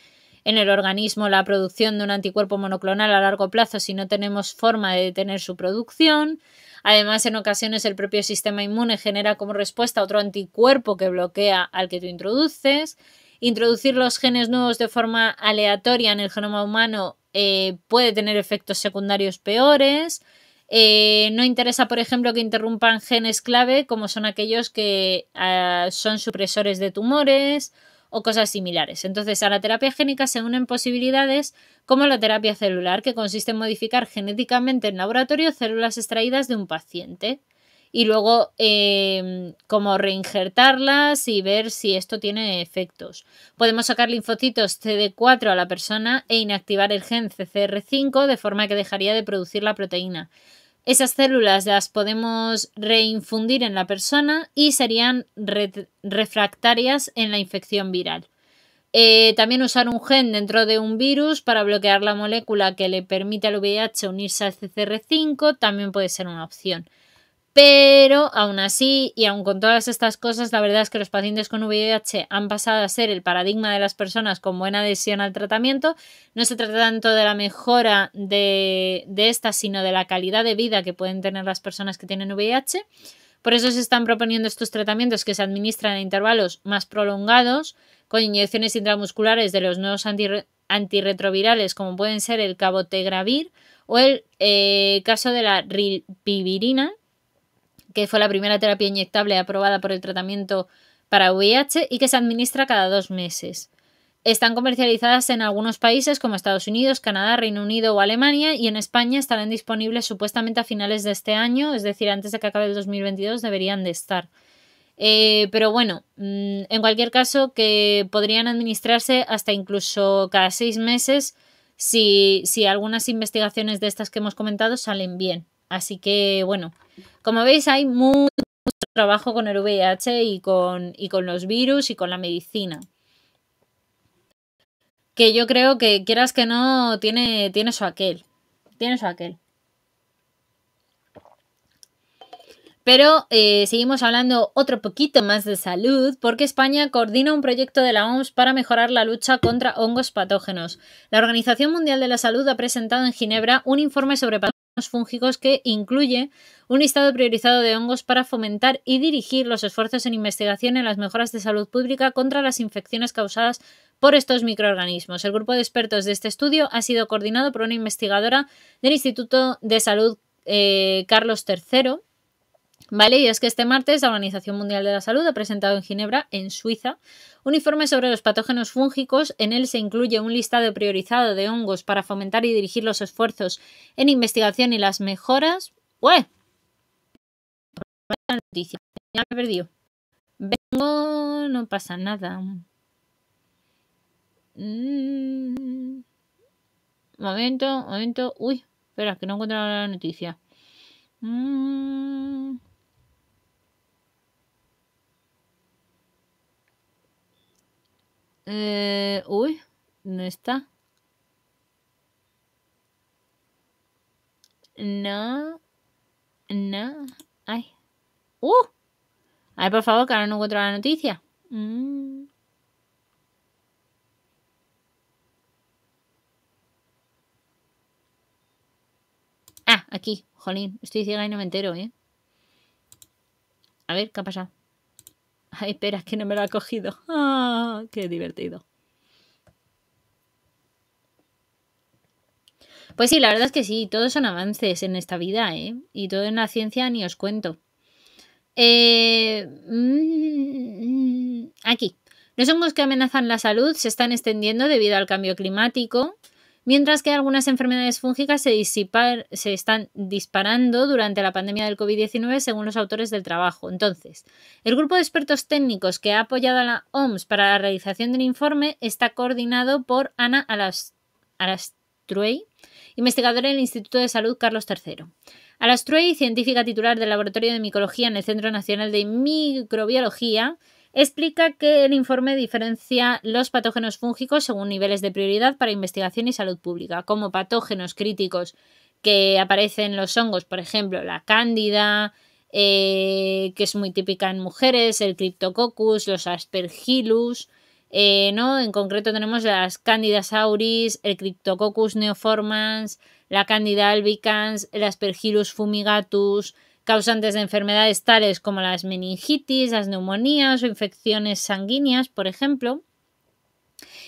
en el organismo la producción de un anticuerpo monoclonal a largo plazo si no tenemos forma de detener su producción. Además, en ocasiones el propio sistema inmune genera como respuesta otro anticuerpo que bloquea al que tú introduces. Introducir los genes nuevos de forma aleatoria en el genoma humano eh, puede tener efectos secundarios peores. Eh, no interesa, por ejemplo, que interrumpan genes clave como son aquellos que ah, son supresores de tumores o cosas similares. Entonces, a la terapia génica se unen posibilidades como la terapia celular, que consiste en modificar genéticamente en laboratorio células extraídas de un paciente y luego em, como reinjertarlas y ver si esto tiene efectos. Podemos sacar linfocitos CD4 a la persona e inactivar el gen CCR5 de forma que dejaría de producir la proteína. Esas células las podemos reinfundir en la persona y serían refractarias en la infección viral. Eh, también usar un gen dentro de un virus para bloquear la molécula que le permite al VIH unirse al CCR5 también puede ser una opción. Pero aún así, y aún con todas estas cosas, la verdad es que los pacientes con VIH han pasado a ser el paradigma de las personas con buena adhesión al tratamiento. No se trata tanto de la mejora de, esta, sino de la calidad de vida que pueden tener las personas que tienen VIH. Por eso se están proponiendo estos tratamientos que se administran a intervalos más prolongados, con inyecciones intramusculares de los nuevos antirretrovirales, como pueden ser el cabotegravir o el eh, caso de la ripivirina, que fue la primera terapia inyectable aprobada por el tratamiento para VIH y que se administra cada dos meses. Están comercializadas en algunos países como Estados Unidos, Canadá, Reino Unido o Alemania y en España estarán disponibles supuestamente a finales de este año, es decir, antes de que acabe el 2022 deberían de estar. Eh, pero bueno, mm, en cualquier caso, que podrían administrarse hasta incluso cada seis meses si algunas investigaciones de estas que hemos comentado salen bien. Así que bueno, como veis, hay mucho trabajo con el VIH y con, con los virus y con la medicina. Que yo creo que, quieras que no, tiene, tiene su aquel. aquel. Pero eh, seguimos hablando otro poquito más de salud, porque España coordina un proyecto de la OMS para mejorar la lucha contra hongos patógenos. La Organización Mundial de la Salud ha presentado en Ginebra un informe sobre patógenos fúngicos que incluye un listado priorizado de hongos para fomentar y dirigir los esfuerzos en investigación en las mejoras de salud pública contra las infecciones causadas por estos microorganismos. El grupo de expertos de este estudio ha sido coordinado por una investigadora del Instituto de Salud eh, Carlos III Vale, y es que este martes la Organización Mundial de la Salud ha presentado en Ginebra, en Suiza, un informe sobre los patógenos fúngicos. En él se incluye un listado priorizado de hongos para fomentar y dirigir los esfuerzos en investigación y las mejoras. ¡Uy! Ya me he perdido. Vengo, no pasa nada. Mm. Momento, momento. Uy, espera, que no encuentro la noticia. Mm. Eh, uy, no está. No. No. Ay. ¡Uh! A por favor, que ahora no encuentro la noticia. Mm. Ah, aquí. Jolín, estoy ciega y no me entero, ¿eh? A ver, ¿qué ha pasado? Ay, espera, es que no me lo ha cogido. Ah, ¡Qué divertido! Pues sí, la verdad es que sí, todos son avances en esta vida, ¿eh? Y todo en la ciencia ni os cuento. Eh, mm, mm, aquí. Los hongos que amenazan la salud se están extendiendo debido al cambio climático mientras que algunas enfermedades fúngicas se, están disparando durante la pandemia del COVID-19 según los autores del trabajo. Entonces, el grupo de expertos técnicos que ha apoyado a la OMS para la realización del informe está coordinado por Ana Alastruey, investigadora del Instituto de Salud Carlos III. Alastruey, científica titular del Laboratorio de Micología en el Centro Nacional de Microbiología, explica que el informe diferencia los patógenos fúngicos según niveles de prioridad para investigación y salud pública, como patógenos críticos que aparecen en los hongos, por ejemplo, la cándida, eh, que es muy típica en mujeres, el cryptococcus, los aspergillus, eh, ¿no? En concreto tenemos las cándidas auris, el cryptococcus neoformans, la cándida albicans, el aspergillus fumigatus, causantes de enfermedades tales como las meningitis, las neumonías o infecciones sanguíneas, por ejemplo.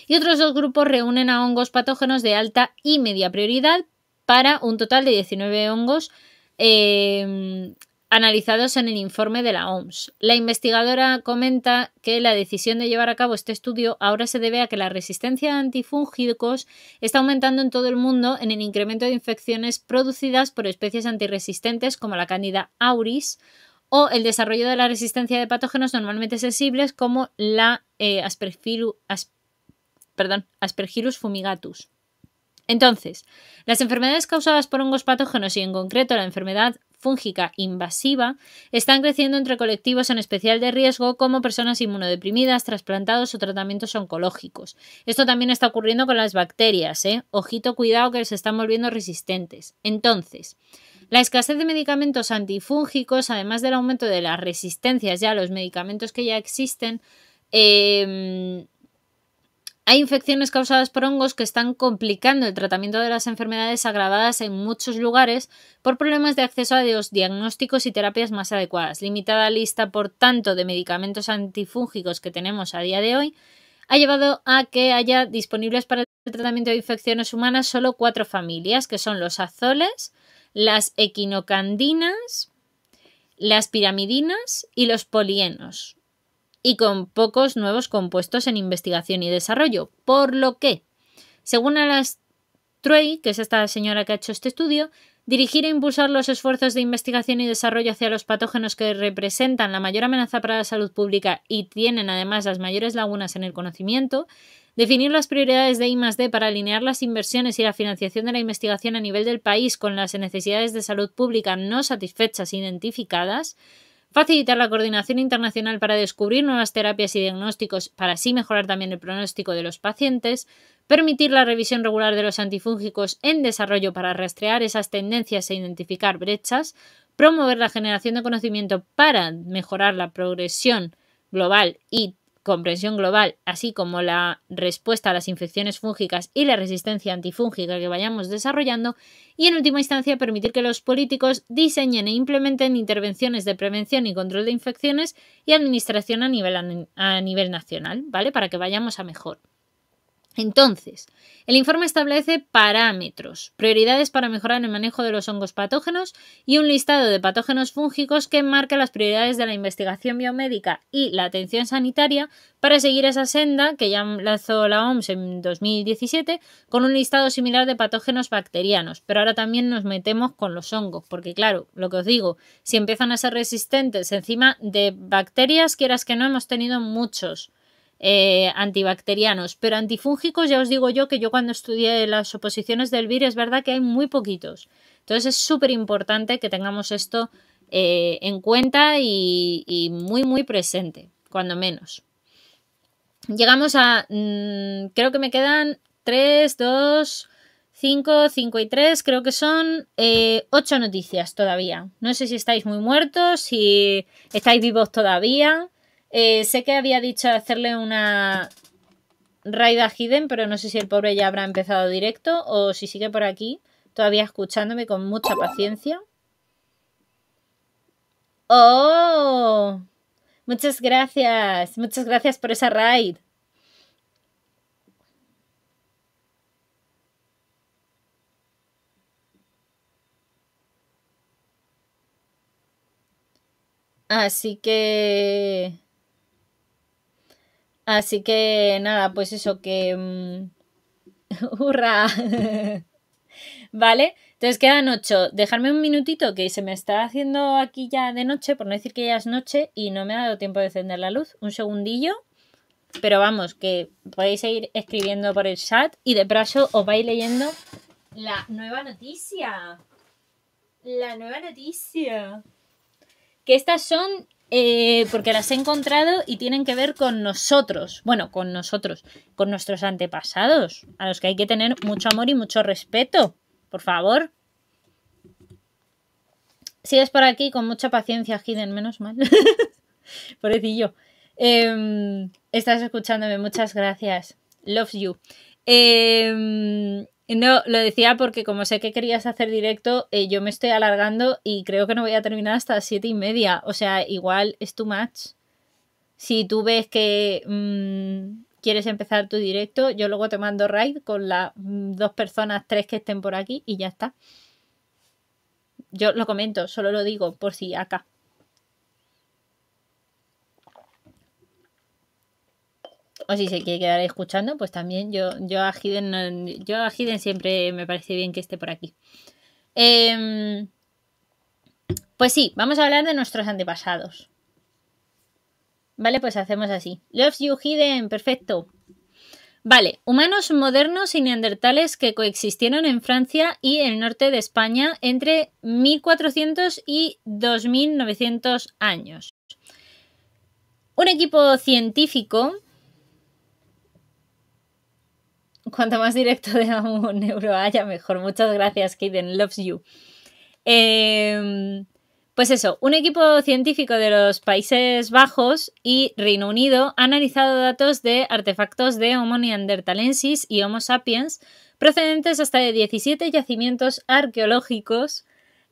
Y otros dos grupos reúnen a hongos patógenos de alta y media prioridad para un total de 19 hongos eh, analizados en el informe de la OMS. La investigadora comenta que la decisión de llevar a cabo este estudio ahora se debe a que la resistencia a antifúngicos está aumentando en todo el mundo en el incremento de infecciones producidas por especies antirresistentes como la Candida auris o el desarrollo de la resistencia de patógenos normalmente sensibles como la eh, Aspergillus fumigatus. Entonces, las enfermedades causadas por hongos patógenos y en concreto la enfermedad fúngica invasiva están creciendo entre colectivos en especial de riesgo como personas inmunodeprimidas, trasplantados o tratamientos oncológicos. Esto también está ocurriendo con las bacterias, ¿eh? Ojito, cuidado que se están volviendo resistentes. Entonces, la escasez de medicamentos antifúngicos, además del aumento de las resistencias ya a los medicamentos que ya existen, eh, hay infecciones causadas por hongos que están complicando el tratamiento de las enfermedades agravadas en muchos lugares por problemas de acceso a los diagnósticos y terapias más adecuadas. Limitada lista, por tanto, de medicamentos antifúngicos que tenemos a día de hoy ha llevado a que haya disponibles para el tratamiento de infecciones humanas solo cuatro familias, que son los azoles, las equinocandinas, las piramidinas y los polienos y con pocos nuevos compuestos en investigación y desarrollo, por lo que, según las Truey, que es esta señora que ha hecho este estudio, dirigir e impulsar los esfuerzos de investigación y desarrollo hacia los patógenos que representan la mayor amenaza para la salud pública y tienen además las mayores lagunas en el conocimiento, definir las prioridades de I+D para alinear las inversiones y la financiación de la investigación a nivel del país con las necesidades de salud pública no satisfechas e identificadas, facilitar la coordinación internacional para descubrir nuevas terapias y diagnósticos para así mejorar también el pronóstico de los pacientes, permitir la revisión regular de los antifúngicos en desarrollo para rastrear esas tendencias e identificar brechas, promover la generación de conocimiento para mejorar la progresión global y comprensión global, así como la respuesta a las infecciones fúngicas y la resistencia antifúngica que vayamos desarrollando, y en última instancia permitir que los políticos diseñen e implementen intervenciones de prevención y control de infecciones y administración a nivel, a nivel nacional, ¿vale? Para que vayamos a mejor. Entonces, el informe establece parámetros, prioridades para mejorar el manejo de los hongos patógenos y un listado de patógenos fúngicos que marca las prioridades de la investigación biomédica y la atención sanitaria para seguir esa senda que ya lanzó la OMS en 2017 con un listado similar de patógenos bacterianos. Pero ahora también nos metemos con los hongos, porque claro, lo que os digo, si empiezan a ser resistentes encima de bacterias, quieras que no, hemos tenido muchos eh, antibacterianos, pero antifúngicos ya os digo yo que yo cuando estudié las oposiciones del virus es verdad que hay muy poquitos. Entonces es súper importante que tengamos esto eh, en cuenta y, muy muy presente, cuando menos. Llegamos a, mm, creo que me quedan 3, 2, 5, 5 y 3, creo que son 8 eh, noticias todavía. No sé si estáis muy muertos, si estáis vivos todavía. Eh, sé que había dicho hacerle una raid a Hidden, pero no sé si el pobre ya habrá empezado directo o si sigue por aquí, todavía escuchándome con mucha paciencia. ¡Oh! Muchas gracias. Muchas gracias por esa raid. Así que... Así que nada, pues eso que... Mm, [laughs] ¡Hurra! [laughs] ¿Vale? Entonces quedan ocho. Dejarme un minutito que se me está haciendo aquí ya de noche, por no decir que ya es noche y no me ha dado tiempo de encender la luz. Un segundillo. Pero vamos, que podéis seguir escribiendo por el chat y de paso os vais leyendo la nueva noticia. La nueva noticia. Que estas son eh, porque las he encontrado y tienen que ver con nosotros, bueno, con nosotros, con nuestros antepasados, a los que hay que tener mucho amor y mucho respeto, por favor. Sigues por aquí con mucha paciencia, Hiden. menos mal. [laughs] Pobrecillo. Em, estás escuchándome, muchas gracias. love you. Em, no, lo decía porque como sé que querías hacer directo, eh, yo me estoy alargando y creo que no voy a terminar hasta las siete y media. O sea, igual es too much. Si tú ves que mm, quieres empezar tu directo, yo luego te mando raid con las mm, dos personas, tres que estén por aquí y ya está. Yo lo comento, solo lo digo por si acá. O si se quiere quedar escuchando, pues también yo, yo a Hiden, yo siempre me parece bien que esté por aquí. Em, pues sí, vamos a hablar de nuestros antepasados. Vale, pues hacemos así. Loves you Hiden, perfecto. Vale, humanos modernos y neandertales que coexistieron en Francia y el norte de España entre 1400 y 2900 años. Un equipo científico cuanto más directo de un euro haya, mejor. Muchas gracias, Kaden. Loves you. Em, pues eso, un equipo científico de los Países Bajos y Reino Unido ha analizado datos de artefactos de Homo neanderthalensis y Homo sapiens procedentes hasta de 17 yacimientos arqueológicos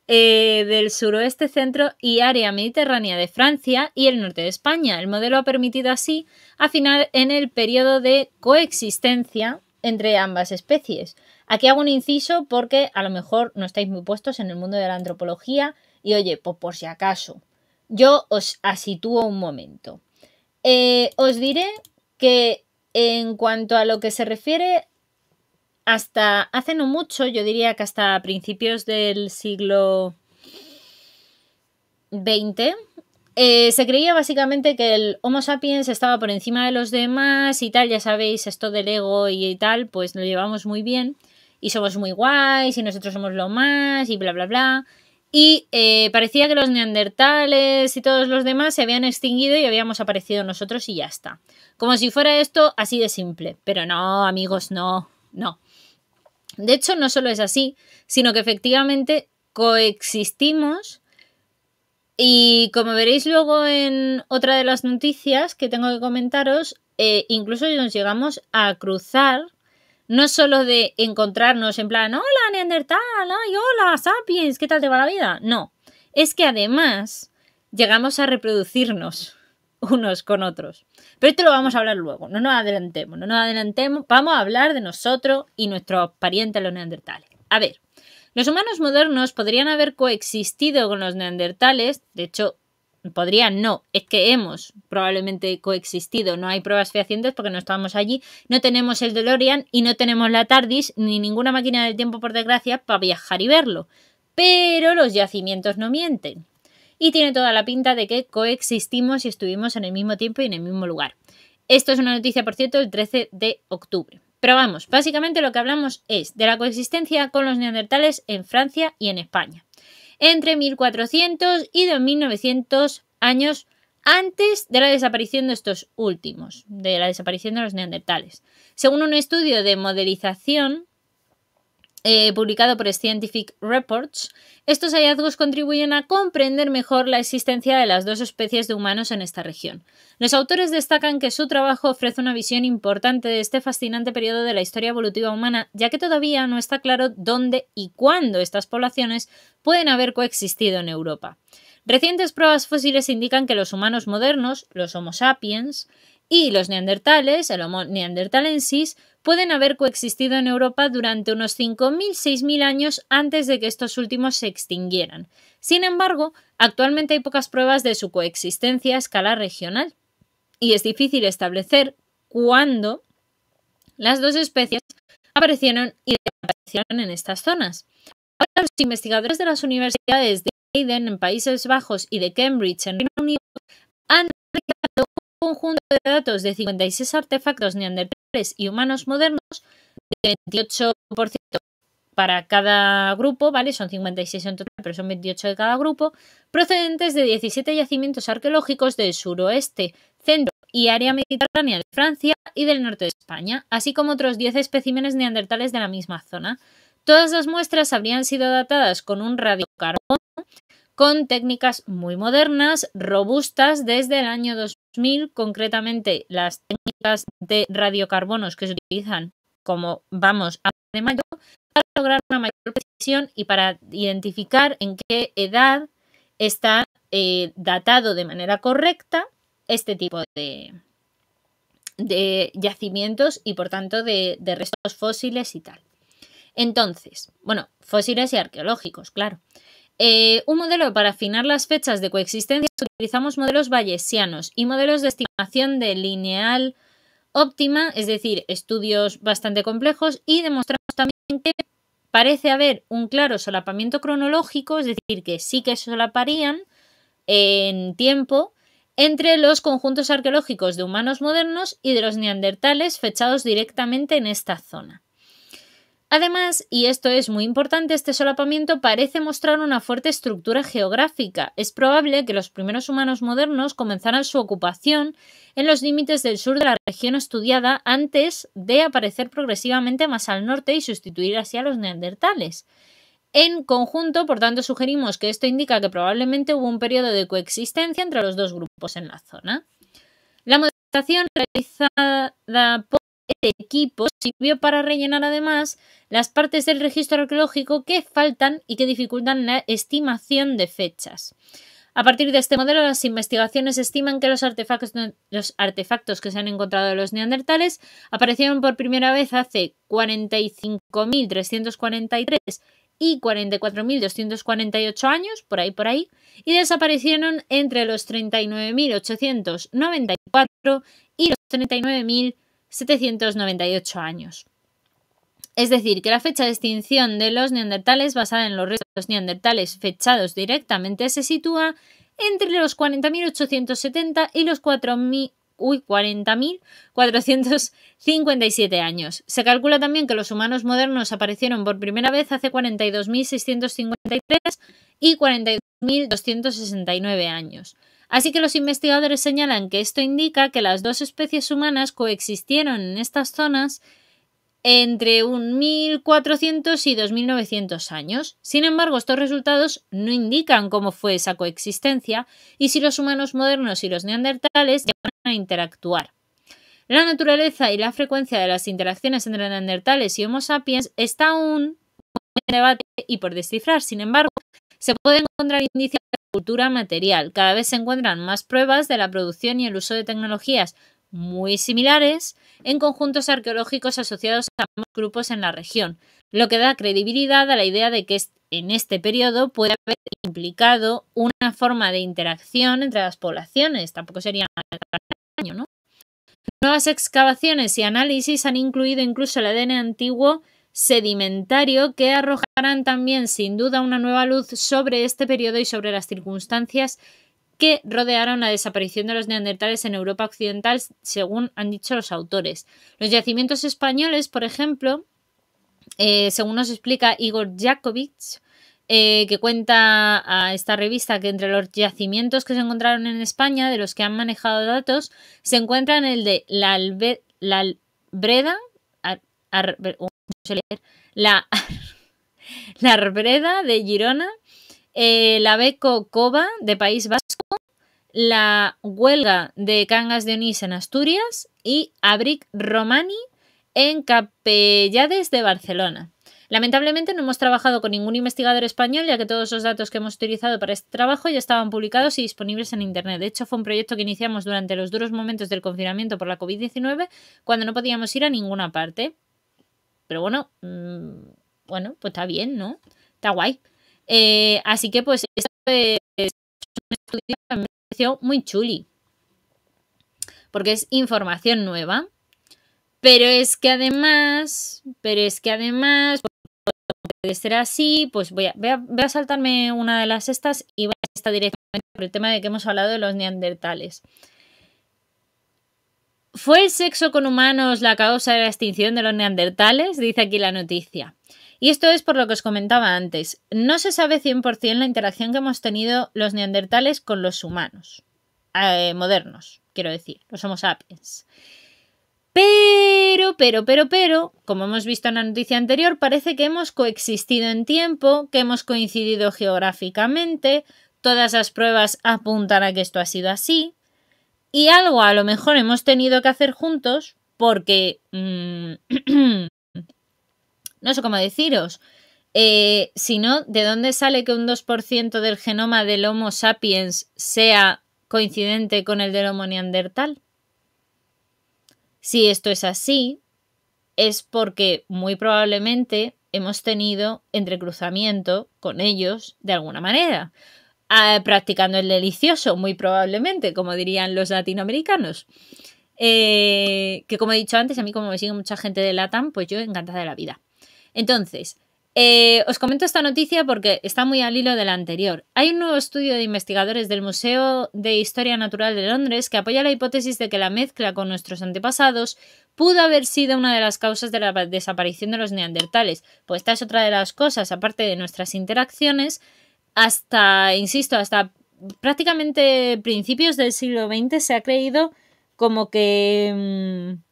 eh, del suroeste, centro y área mediterránea de Francia y el norte de España. El modelo ha permitido así afinar en el periodo de coexistencia entre ambas especies. Aquí hago un inciso porque a lo mejor no estáis muy puestos en el mundo de la antropología y oye, pues por si acaso, yo os asitúo un momento. Eh, os diré que en cuanto a lo que se refiere, hasta hace no mucho, yo diría que hasta principios del siglo XX, eh, se creía básicamente que el Homo sapiens estaba por encima de los demás y tal, ya sabéis, esto del ego y, tal, pues lo llevamos muy bien y somos muy guays y nosotros somos lo más y bla, bla, bla. Y eh, parecía que los neandertales y todos los demás se habían extinguido y habíamos aparecido nosotros y ya está. Como si fuera esto así de simple. Pero no, amigos, no, no. De hecho, no solo es así, sino que efectivamente coexistimos y como veréis luego en otra de las noticias que tengo que comentaros, eh, incluso nos llegamos a cruzar, no solo de encontrarnos en plan, hola Neandertal, hola Sapiens, ¿qué tal te va la vida? No, es que además llegamos a reproducirnos [laughs] unos con otros. Pero esto lo vamos a hablar luego, no nos adelantemos, no nos adelantemos, vamos a hablar de nosotros y nuestros parientes los neandertales. A ver, los humanos modernos podrían haber coexistido con los neandertales, de hecho, podrían no, es que hemos probablemente coexistido, no hay pruebas fehacientes porque no estábamos allí, no tenemos el DeLorean y no tenemos la TARDIS ni ninguna máquina del tiempo por desgracia para viajar y verlo. Pero los yacimientos no mienten. Y tiene toda la pinta de que coexistimos y estuvimos en el mismo tiempo y en el mismo lugar. Esto es una noticia, por cierto, el 13 de octubre. Pero vamos, básicamente lo que hablamos es de la coexistencia con los neandertales en Francia y en España, entre 1400 y 2900 años antes de la desaparición de estos últimos, de la desaparición de los neandertales. Según un estudio de modelización eh, publicado por Scientific Reports, estos hallazgos contribuyen a comprender mejor la existencia de las dos especies de humanos en esta región. Los autores destacan que su trabajo ofrece una visión importante de este fascinante periodo de la historia evolutiva humana, ya que todavía no está claro dónde y cuándo estas poblaciones pueden haber coexistido en Europa. Recientes pruebas fósiles indican que los humanos modernos, los Homo sapiens, y los neandertales, el Homo neandertalensis, pueden haber coexistido en Europa durante unos 5.000-6.000 años antes de que estos últimos se extinguieran. Sin embargo, actualmente hay pocas pruebas de su coexistencia a escala regional, y es difícil establecer cuándo las dos especies aparecieron y desaparecieron en estas zonas. Ahora los investigadores de las universidades de Leiden en Países Bajos y de Cambridge en Reino Unido han conjunto de datos de 56 artefactos neandertales y humanos modernos 28% para cada grupo, ¿vale? Son 56 en total, pero son 28 de cada grupo, procedentes de 17 yacimientos arqueológicos del suroeste, centro y área mediterránea de Francia y del norte de España, así como otros 10 especímenes neandertales de la misma zona. Todas las muestras habrían sido datadas con un radiocarbón con técnicas muy modernas, robustas desde el año 2000, concretamente las técnicas de radiocarbonos que se utilizan como vamos a de mayo, para lograr una mayor precisión y para identificar en qué edad está eh, datado de manera correcta este tipo de, de yacimientos y por tanto de, restos fósiles y tal. Entonces, bueno, fósiles y arqueológicos, claro. Eh, un modelo para afinar las fechas de coexistencia utilizamos modelos bayesianos y modelos de estimación de lineal óptima, es decir, estudios bastante complejos y demostramos también que parece haber un claro solapamiento cronológico, es decir, que sí que se solaparían en tiempo entre los conjuntos arqueológicos de humanos modernos y de los neandertales fechados directamente en esta zona. Además, y esto es muy importante, este solapamiento parece mostrar una fuerte estructura geográfica. Es probable que los primeros humanos modernos comenzaran su ocupación en los límites del sur de la región estudiada antes de aparecer progresivamente más al norte y sustituir así a los neandertales. En conjunto, por tanto, sugerimos que esto indica que probablemente hubo un periodo de coexistencia entre los dos grupos en la zona. La modificación realizada por el equipo sirvió para rellenar además las partes del registro arqueológico que faltan y que dificultan la estimación de fechas. A partir de este modelo, las investigaciones estiman que los artefactos, los artefactos que se han encontrado de los neandertales aparecieron por primera vez hace 45.343 y 44.248 años, por ahí por ahí, y desaparecieron entre los 39.894 y los 39.000 798 años. Es decir, que la fecha de extinción de los neandertales basada en los restos neandertales fechados directamente se sitúa entre los 40.870 y los 40.457 años. Se calcula también que los humanos modernos aparecieron por primera vez hace 42.653 y 42.269 años. Así que los investigadores señalan que esto indica que las dos especies humanas coexistieron en estas zonas entre un 1400 y 2900 años. Sin embargo, estos resultados no indican cómo fue esa coexistencia y si los humanos modernos y los neandertales llegaron a interactuar. La naturaleza y la frecuencia de las interacciones entre neandertales y Homo sapiens está aún en debate y por descifrar. Sin embargo, se pueden encontrar indicios cultura material. Cada vez se encuentran más pruebas de la producción y el uso de tecnologías muy similares en conjuntos arqueológicos asociados a grupos en la región, lo que da credibilidad a la idea de que en este periodo puede haber implicado una forma de interacción entre las poblaciones. Tampoco sería año, ¿no? Nuevas excavaciones y análisis han incluido incluso el ADN antiguo sedimentario que arrojarán también sin duda una nueva luz sobre este periodo y sobre las circunstancias que rodearon la desaparición de los neandertales en Europa Occidental, según han dicho los autores. Los yacimientos españoles, por ejemplo, eh, según nos explica Igor Jakovic eh, que cuenta a esta revista que entre los yacimientos que se encontraron en España, de los que han manejado datos, se encuentran el de la, Albe la, [laughs] la Arbreda de Girona, eh, la Beco Cova de País Vasco, la Huelga de Cangas de Onís en Asturias y Abric Romani en Capellades de Barcelona. Lamentablemente no hemos trabajado con ningún investigador español, ya que todos los datos que hemos utilizado para este trabajo ya estaban publicados y disponibles en Internet. De hecho, fue un proyecto que iniciamos durante los duros momentos del confinamiento por la COVID-19, cuando no podíamos ir a ninguna parte. Pero bueno, mm, bueno, pues está bien, ¿no? Está guay. Eh, así que pues esta pues, es me pareció muy chuli. Porque es información nueva. Pero es que además, pero es que además, pues, puede ser así, pues voy a, voy a, saltarme una de las estas y voy a esta directamente por el tema de que hemos hablado de los neandertales. ¿Fue el sexo con humanos la causa de la extinción de los neandertales? Dice aquí la noticia. Y esto es por lo que os comentaba antes. No se sabe 100% la interacción que hemos tenido los neandertales con los humanos eh, modernos, quiero decir, los Homo sapiens. Pero, pero, pero, pero, como hemos visto en la noticia anterior, parece que hemos coexistido en tiempo, que hemos coincidido geográficamente, todas las pruebas apuntan a que esto ha sido así, y algo a lo mejor hemos tenido que hacer juntos porque... Mm, [clears throat] no sé cómo deciros. Eh, si sino, ¿de dónde sale que un 2% del genoma del Homo sapiens sea coincidente con el del Homo neandertal? Si esto es así, es porque muy probablemente hemos tenido entrecruzamiento con ellos de alguna manera practicando el delicioso, muy probablemente, como dirían los latinoamericanos. Eh, que como he dicho antes, a mí como me sigue mucha gente de Latam, pues yo encantada de la vida. Entonces, eh, os comento esta noticia porque está muy al hilo de la anterior. Hay un nuevo estudio de investigadores del Museo de Historia Natural de Londres que apoya la hipótesis de que la mezcla con nuestros antepasados pudo haber sido una de las causas de la desaparición de los neandertales. Pues esta es otra de las cosas, aparte de nuestras interacciones, hasta, insisto, hasta prácticamente principios del siglo XX se ha creído como que... Mm,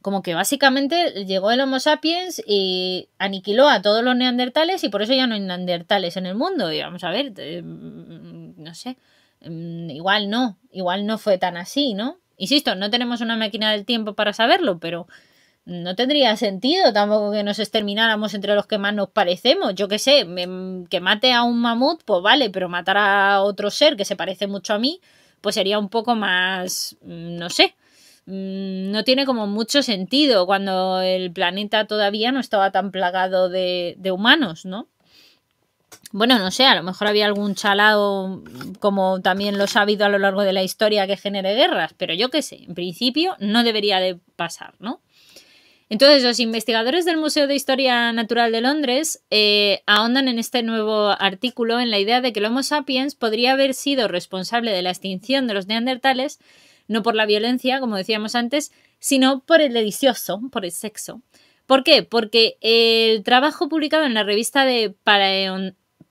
como que básicamente llegó el Homo sapiens y aniquiló a todos los neandertales y por eso ya no hay neandertales en el mundo. Y vamos a ver, eh, mm, no sé, mm, igual no, igual no fue tan así, ¿no? Insisto, no tenemos una máquina del tiempo para saberlo, pero no tendría sentido tampoco que nos extermináramos entre los que más nos parecemos. Yo qué sé, que mate a un mamut, pues vale, pero matar a otro ser que se parece mucho a mí, pues sería un poco más, mm, no sé, mm, no tiene como mucho sentido cuando el planeta todavía no estaba tan plagado de, de humanos, ¿no? Bueno, no sé, a lo mejor había algún chalado, como también lo ha habido a lo largo de la historia, que genere guerras, pero yo qué sé, en principio no debería de pasar, ¿no? Entonces, los investigadores del Museo de Historia Natural de Londres eh, ahondan en este nuevo artículo en la idea de que el Homo sapiens podría haber sido responsable de la extinción de los neandertales, no por la violencia, como decíamos antes, sino por el delicioso, por el sexo. ¿Por qué? Porque el trabajo publicado en la revista de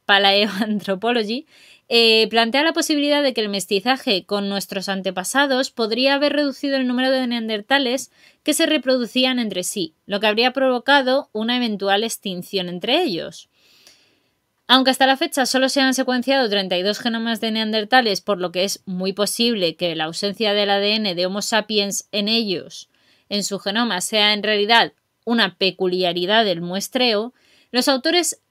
Palaeoanthropology eh, plantea la posibilidad de que el mestizaje con nuestros antepasados podría haber reducido el número de neandertales que se reproducían entre sí, lo que habría provocado una eventual extinción entre ellos. Aunque hasta la fecha solo se han secuenciado 32 genomas de neandertales, por lo que es muy posible que la ausencia del ADN de Homo sapiens en ellos, en su genoma, sea en realidad una peculiaridad del muestreo, los autores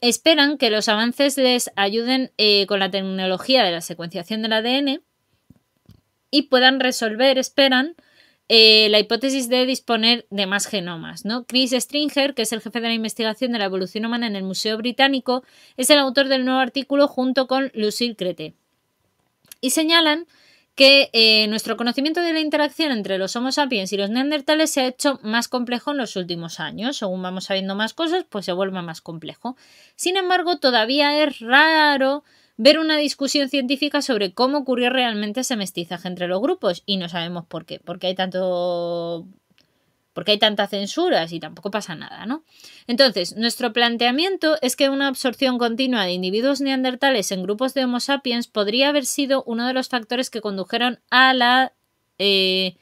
Esperan que los avances les ayuden eh, con la tecnología de la secuenciación del ADN y puedan resolver, esperan, eh, la hipótesis de disponer de más genomas. ¿no? Chris Stringer, que es el jefe de la investigación de la evolución humana en el Museo Británico, es el autor del nuevo artículo junto con Lucille Crete. Y señalan que eh, nuestro conocimiento de la interacción entre los Homo sapiens y los neandertales se ha hecho más complejo en los últimos años. Según vamos sabiendo más cosas, pues se vuelve más complejo. Sin embargo, todavía es raro ver una discusión científica sobre cómo ocurrió realmente ese mestizaje entre los grupos y no sabemos por qué, porque hay tanto porque hay tanta censura y tampoco pasa nada, ¿no? Entonces, nuestro planteamiento es que una absorción continua de individuos neandertales en grupos de Homo sapiens podría haber sido uno de los factores que condujeron a la eh,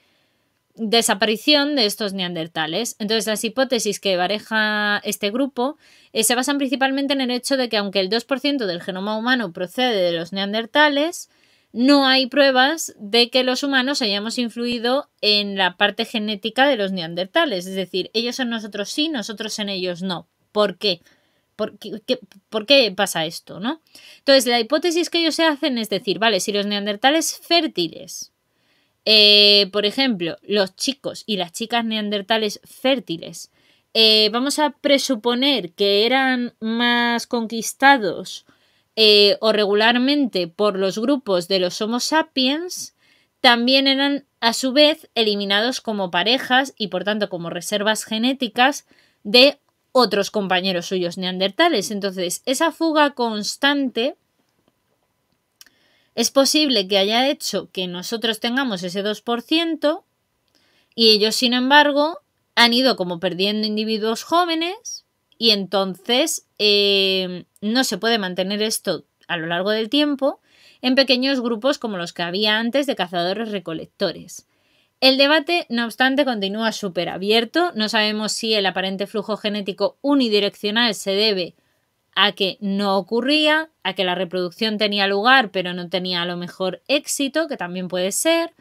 desaparición de estos neandertales. Entonces, las hipótesis que bareja este grupo eh, se basan principalmente en el hecho de que aunque el 2% del genoma humano procede de los neandertales, no hay pruebas de que los humanos hayamos influido en la parte genética de los neandertales. Es decir, ellos en nosotros sí, nosotros en ellos no. ¿Por qué? ¿Por qué, pasa esto? ¿no? Entonces, la hipótesis que ellos se hacen es decir, vale, si los neandertales fértiles, eh, por ejemplo, los chicos y las chicas neandertales fértiles, eh, vamos a presuponer que eran más conquistados eh, o regularmente por los grupos de los Homo sapiens, también eran a su vez eliminados como parejas y por tanto como reservas genéticas de otros compañeros suyos neandertales. Entonces, esa fuga constante es posible que haya hecho que nosotros tengamos ese 2% y ellos, sin embargo, han ido como perdiendo individuos jóvenes y entonces em, no se puede mantener esto a lo largo del tiempo en pequeños grupos como los que había antes de cazadores recolectores. El debate, no obstante, continúa súper abierto. No sabemos si el aparente flujo genético unidireccional se debe a que no ocurría, a que la reproducción tenía lugar pero no tenía a lo mejor éxito, que también puede ser,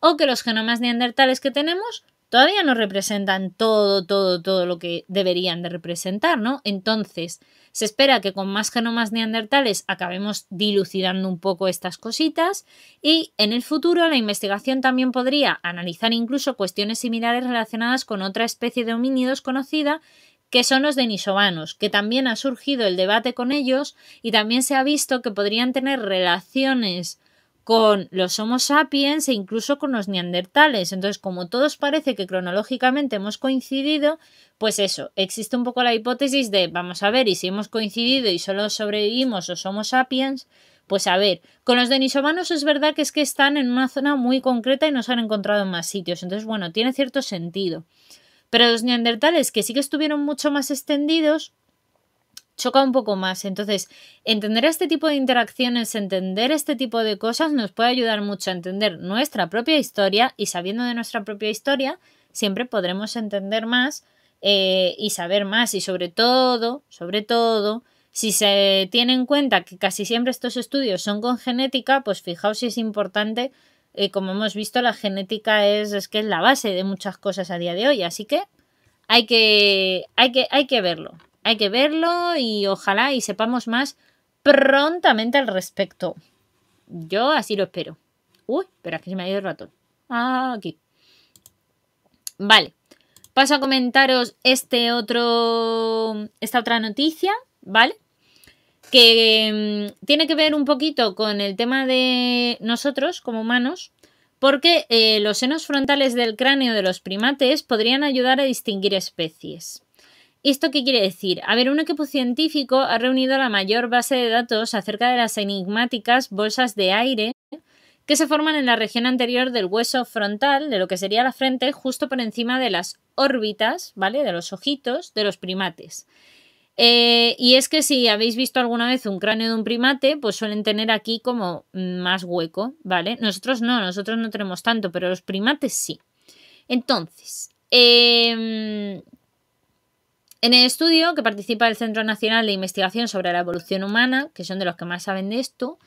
o que los genomas neandertales que tenemos todavía no representan todo, todo, todo lo que deberían de representar, ¿no? Entonces, se espera que con más genomas neandertales acabemos dilucidando un poco estas cositas y en el futuro la investigación también podría analizar incluso cuestiones similares relacionadas con otra especie de homínidos conocida que son los denisovanos, que también ha surgido el debate con ellos y también se ha visto que podrían tener relaciones con los Homo sapiens e incluso con los neandertales. Entonces, como todos parece que cronológicamente hemos coincidido, pues eso, existe un poco la hipótesis de, vamos a ver, y si hemos coincidido y solo sobrevivimos los Homo sapiens, pues a ver, con los denisovanos es verdad que es que están en una zona muy concreta y no se han encontrado en más sitios. Entonces, bueno, tiene cierto sentido. Pero los neandertales, que sí que estuvieron mucho más extendidos, choca un poco más. Entonces, entender este tipo de interacciones, entender este tipo de cosas nos puede ayudar mucho a entender nuestra propia historia y sabiendo de nuestra propia historia, siempre podremos entender más eh, y saber más y sobre todo, sobre todo, si se tiene en cuenta que casi siempre estos estudios son con genética, pues fijaos si es importante, eh, como hemos visto, la genética es, es que es la base de muchas cosas a día de hoy, así que hay que, hay que, hay que verlo hay que verlo y ojalá y sepamos más prontamente al respecto. Yo así lo espero. Uy, pero aquí se me ha ido el ratón. Ah, aquí. Vale. Paso a comentaros este otro, esta otra noticia, ¿vale? Que em, tiene que ver un poquito con el tema de nosotros como humanos, porque eh, los senos frontales del cráneo de los primates podrían ayudar a distinguir especies. ¿Esto qué quiere decir? A ver, un equipo científico ha reunido la mayor base de datos acerca de las enigmáticas bolsas de aire que se forman en la región anterior del hueso frontal, de lo que sería la frente, justo por encima de las órbitas, ¿vale? De los ojitos de los primates. Eh, y es que si habéis visto alguna vez un cráneo de un primate, pues suelen tener aquí como más hueco, ¿vale? Nosotros no, nosotros no tenemos tanto, pero los primates sí. Entonces, em, en el estudio que participa el Centro Nacional de Investigación sobre la Evolución Humana, que son de los que más saben de esto,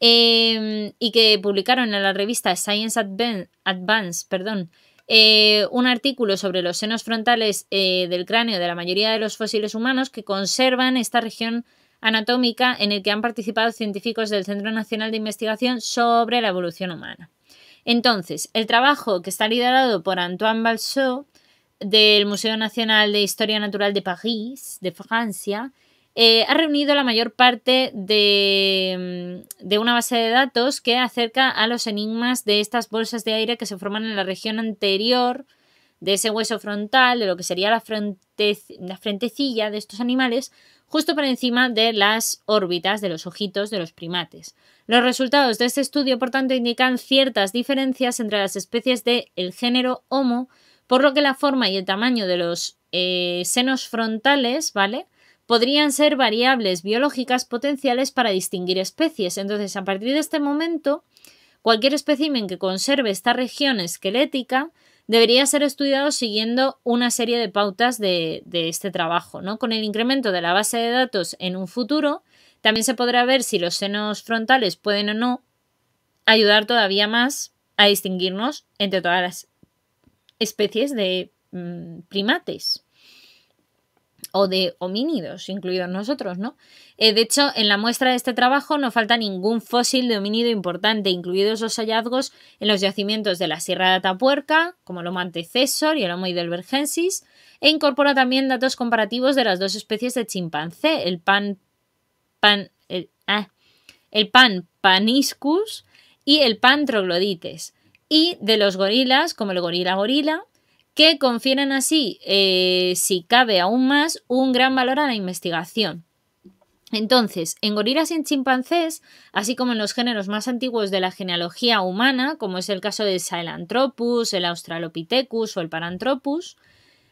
em, y que publicaron en la revista Science Advance, perdón, eh, un artículo sobre los senos frontales eh, del cráneo de la mayoría de los fósiles humanos que conservan esta región anatómica en el que han participado científicos del Centro Nacional de Investigación sobre la Evolución Humana. Entonces, el trabajo que está liderado por Antoine Balsot del Museo Nacional de Historia Natural de París, de Francia, eh, ha reunido la mayor parte mm, de, una base de datos que acerca a los enigmas de estas bolsas de aire que se forman en la región anterior de ese hueso frontal, de lo que sería la, la frentecilla de estos animales, justo por encima de las órbitas de los ojitos de los primates. Los resultados de este estudio, por tanto, indican ciertas diferencias entre las especies del género Homo por lo que la forma y el tamaño de los eh, senos frontales, ¿vale? Podrían ser variables biológicas potenciales para distinguir especies. Entonces, a partir de este momento, cualquier espécimen que conserve esta región esquelética debería ser estudiado siguiendo una serie de pautas de, de, este trabajo. ¿no? Con el incremento de la base de datos en un futuro, también se podrá ver si los senos frontales pueden o no ayudar todavía más a distinguirnos entre todas las especies de mm, primates o de homínidos, incluidos nosotros, ¿no? Eh, de hecho, en la muestra de este trabajo no falta ningún fósil de homínido importante, incluidos los hallazgos en los yacimientos de la Sierra de Atapuerca, como el Homo antecesor y el Homo heidelbergensis, e incorpora también datos comparativos de las dos especies de chimpancé, el pan, pan, el ah, pan paniscus y el pan troglodites y de los gorilas, como el gorila gorila, que confieren así, eh, si cabe aún más, un gran valor a la investigación. Entonces, en gorilas y en chimpancés, así como en los géneros más antiguos de la genealogía humana, como es el caso de Sahelanthropus, el Australopithecus o el Paranthropus,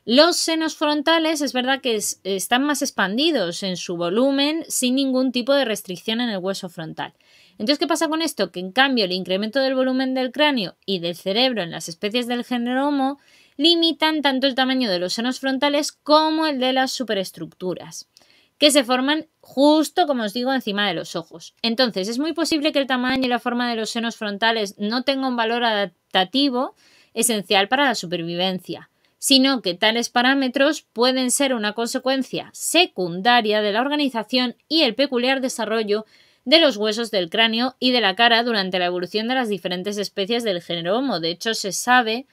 los senos frontales es verdad que están más expandidos en su volumen sin ningún tipo de restricción en el hueso frontal. Entonces, ¿qué pasa con esto? Que en cambio el incremento del volumen del cráneo y del cerebro en las especies del género Homo limitan tanto el tamaño de los senos frontales como el de las superestructuras que se forman justo, como os digo, encima de los ojos. Entonces, es muy posible que el tamaño y la forma de los senos frontales no tenga un valor adaptativo esencial para la supervivencia, sino que tales parámetros pueden ser una consecuencia secundaria de la organización y el peculiar desarrollo de los huesos del cráneo y de la cara durante la evolución de las diferentes especies del género Homo. De hecho, se sabe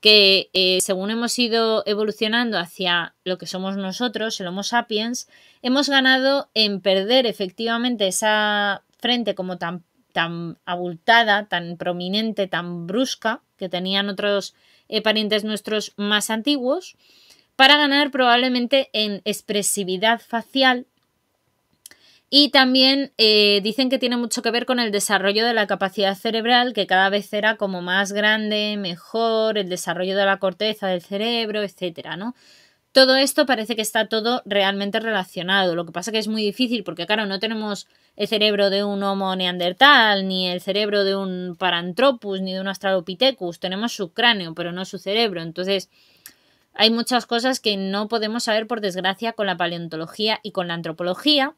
que eh, según hemos ido evolucionando hacia lo que somos nosotros, el Homo sapiens, hemos ganado en perder efectivamente esa frente como tan, tan abultada, tan prominente, tan brusca que tenían otros eh, parientes nuestros más antiguos, para ganar probablemente en expresividad facial y también eh, dicen que tiene mucho que ver con el desarrollo de la capacidad cerebral, que cada vez era como más grande, mejor, el desarrollo de la corteza del cerebro, etcétera, ¿no? Todo esto parece que está todo realmente relacionado. Lo que pasa que es muy difícil porque, claro, no tenemos el cerebro de un Homo neandertal, ni el cerebro de un parantropus, ni de un Australopithecus. Tenemos su cráneo, pero no su cerebro. Entonces, hay muchas cosas que no podemos saber, por desgracia, con la paleontología y con la antropología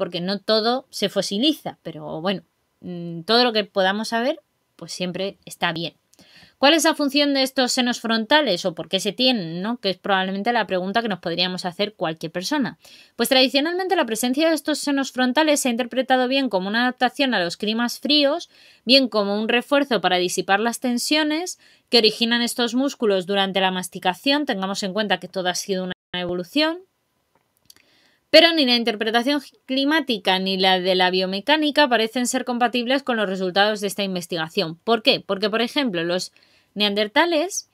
porque no todo se fosiliza, pero bueno, mm, todo lo que podamos saber, pues siempre está bien. ¿Cuál es la función de estos senos frontales o por qué se tienen? Que es probablemente la pregunta que nos podríamos hacer cualquier persona. Pues tradicionalmente la presencia de estos senos frontales se ha interpretado bien como una adaptación a los climas fríos, bien como un refuerzo para disipar las tensiones que originan estos músculos durante la masticación. Tengamos en cuenta que todo ha sido una evolución, pero ni la interpretación climática ni la de la biomecánica parecen ser compatibles con los resultados de esta investigación. ¿Por qué? Porque, por ejemplo, los neandertales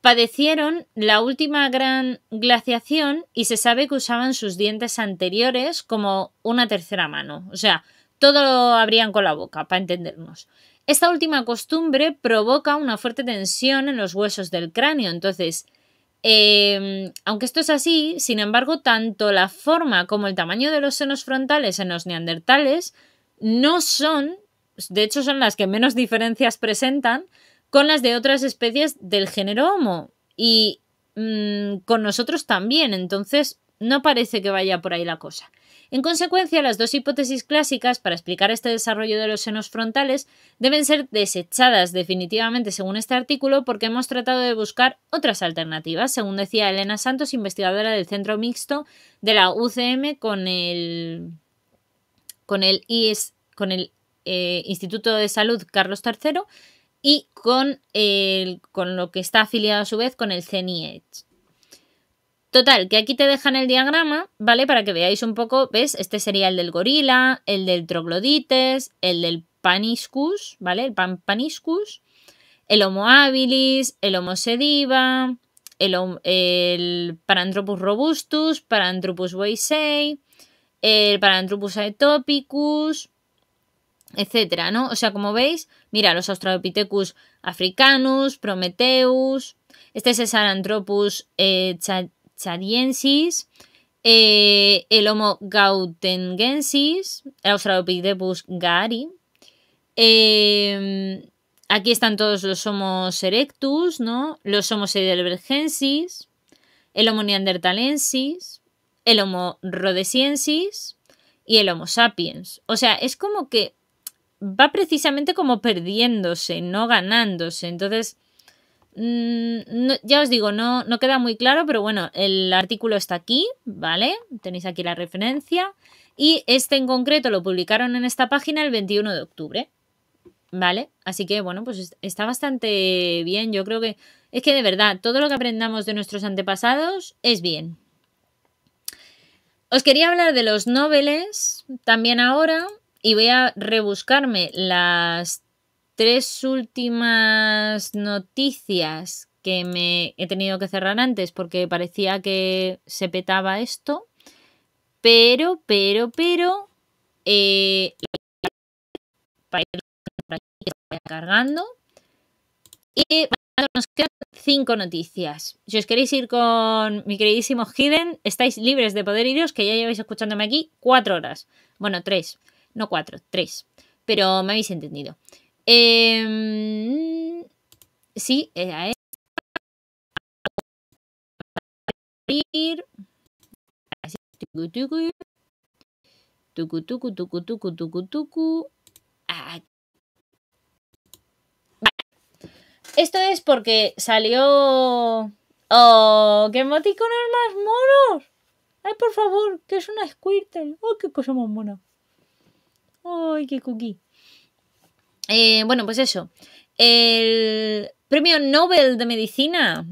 padecieron la última gran glaciación y se sabe que usaban sus dientes anteriores como una tercera mano. O sea, todo lo abrían con la boca, para entendernos. Esta última costumbre provoca una fuerte tensión en los huesos del cráneo, entonces Em, aunque esto es así, sin embargo, tanto la forma como el tamaño de los senos frontales en los neandertales no son, de hecho son las que menos diferencias presentan con las de otras especies del género Homo y mm, con nosotros también. Entonces, no parece que vaya por ahí la cosa. En consecuencia, las dos hipótesis clásicas para explicar este desarrollo de los senos frontales deben ser desechadas definitivamente según este artículo porque hemos tratado de buscar otras alternativas, según decía Elena Santos, investigadora del Centro Mixto de la UCM con el, con el, con el eh, Instituto de Salud Carlos III y con, con lo que está afiliado a su vez con el CENIH. Total, que aquí te dejan el diagrama, ¿vale? Para que veáis un poco, ¿ves? Este sería el del gorila, el del troglodites, el del paniscus, ¿vale? El paniscus, el homo habilis, el homo sediva, el, el paranthropus robustus, paranthropus boisei, el paranthropus aetopicus, etcétera, ¿no? O sea, como veis, mira, los australopithecus africanus, prometeus, este es el saranthropus eh, eh, el Homo gautengensis, el Australopithecus gari. Em, aquí están todos los Homo erectus, ¿no? Los Homo heidelbergensis, el Homo neandertalensis, el Homo rhodesiensis y el Homo sapiens. O sea, es como que va precisamente como perdiéndose, no ganándose. Entonces, Mm, ya os digo, no, no queda muy claro, pero bueno, el artículo está aquí, ¿vale? Tenéis aquí la referencia. Y este en concreto lo publicaron en esta página el 21 de octubre, ¿vale? Así que bueno, pues está bastante bien. Yo creo que es que de verdad, todo lo que aprendamos de nuestros antepasados es bien. Os quería hablar de los noveles también ahora y voy a rebuscarme las tres últimas noticias que me he tenido que cerrar antes porque parecía que se petaba esto. Pero, pero, pero, eh, para ir cargando. Y nos quedan cinco noticias. Si os queréis ir con mi queridísimo Hidden, estáis libres de poder iros, que ya lleváis escuchándome aquí cuatro horas. Bueno, tres, no cuatro, tres. Pero me habéis entendido. Em, eh, sí, ella es. Tucu, tucu, tucu, tucu, tucu, tucu. Ah. Esto es porque salió... ¡Oh! ¡Qué es más monos! ¡Ay, por favor! ¡Que es una Squirtle! ¡Oh, qué cosa más mona! ¡Ay, qué cookie! Eh, bueno, pues eso. El premio Nobel de Medicina.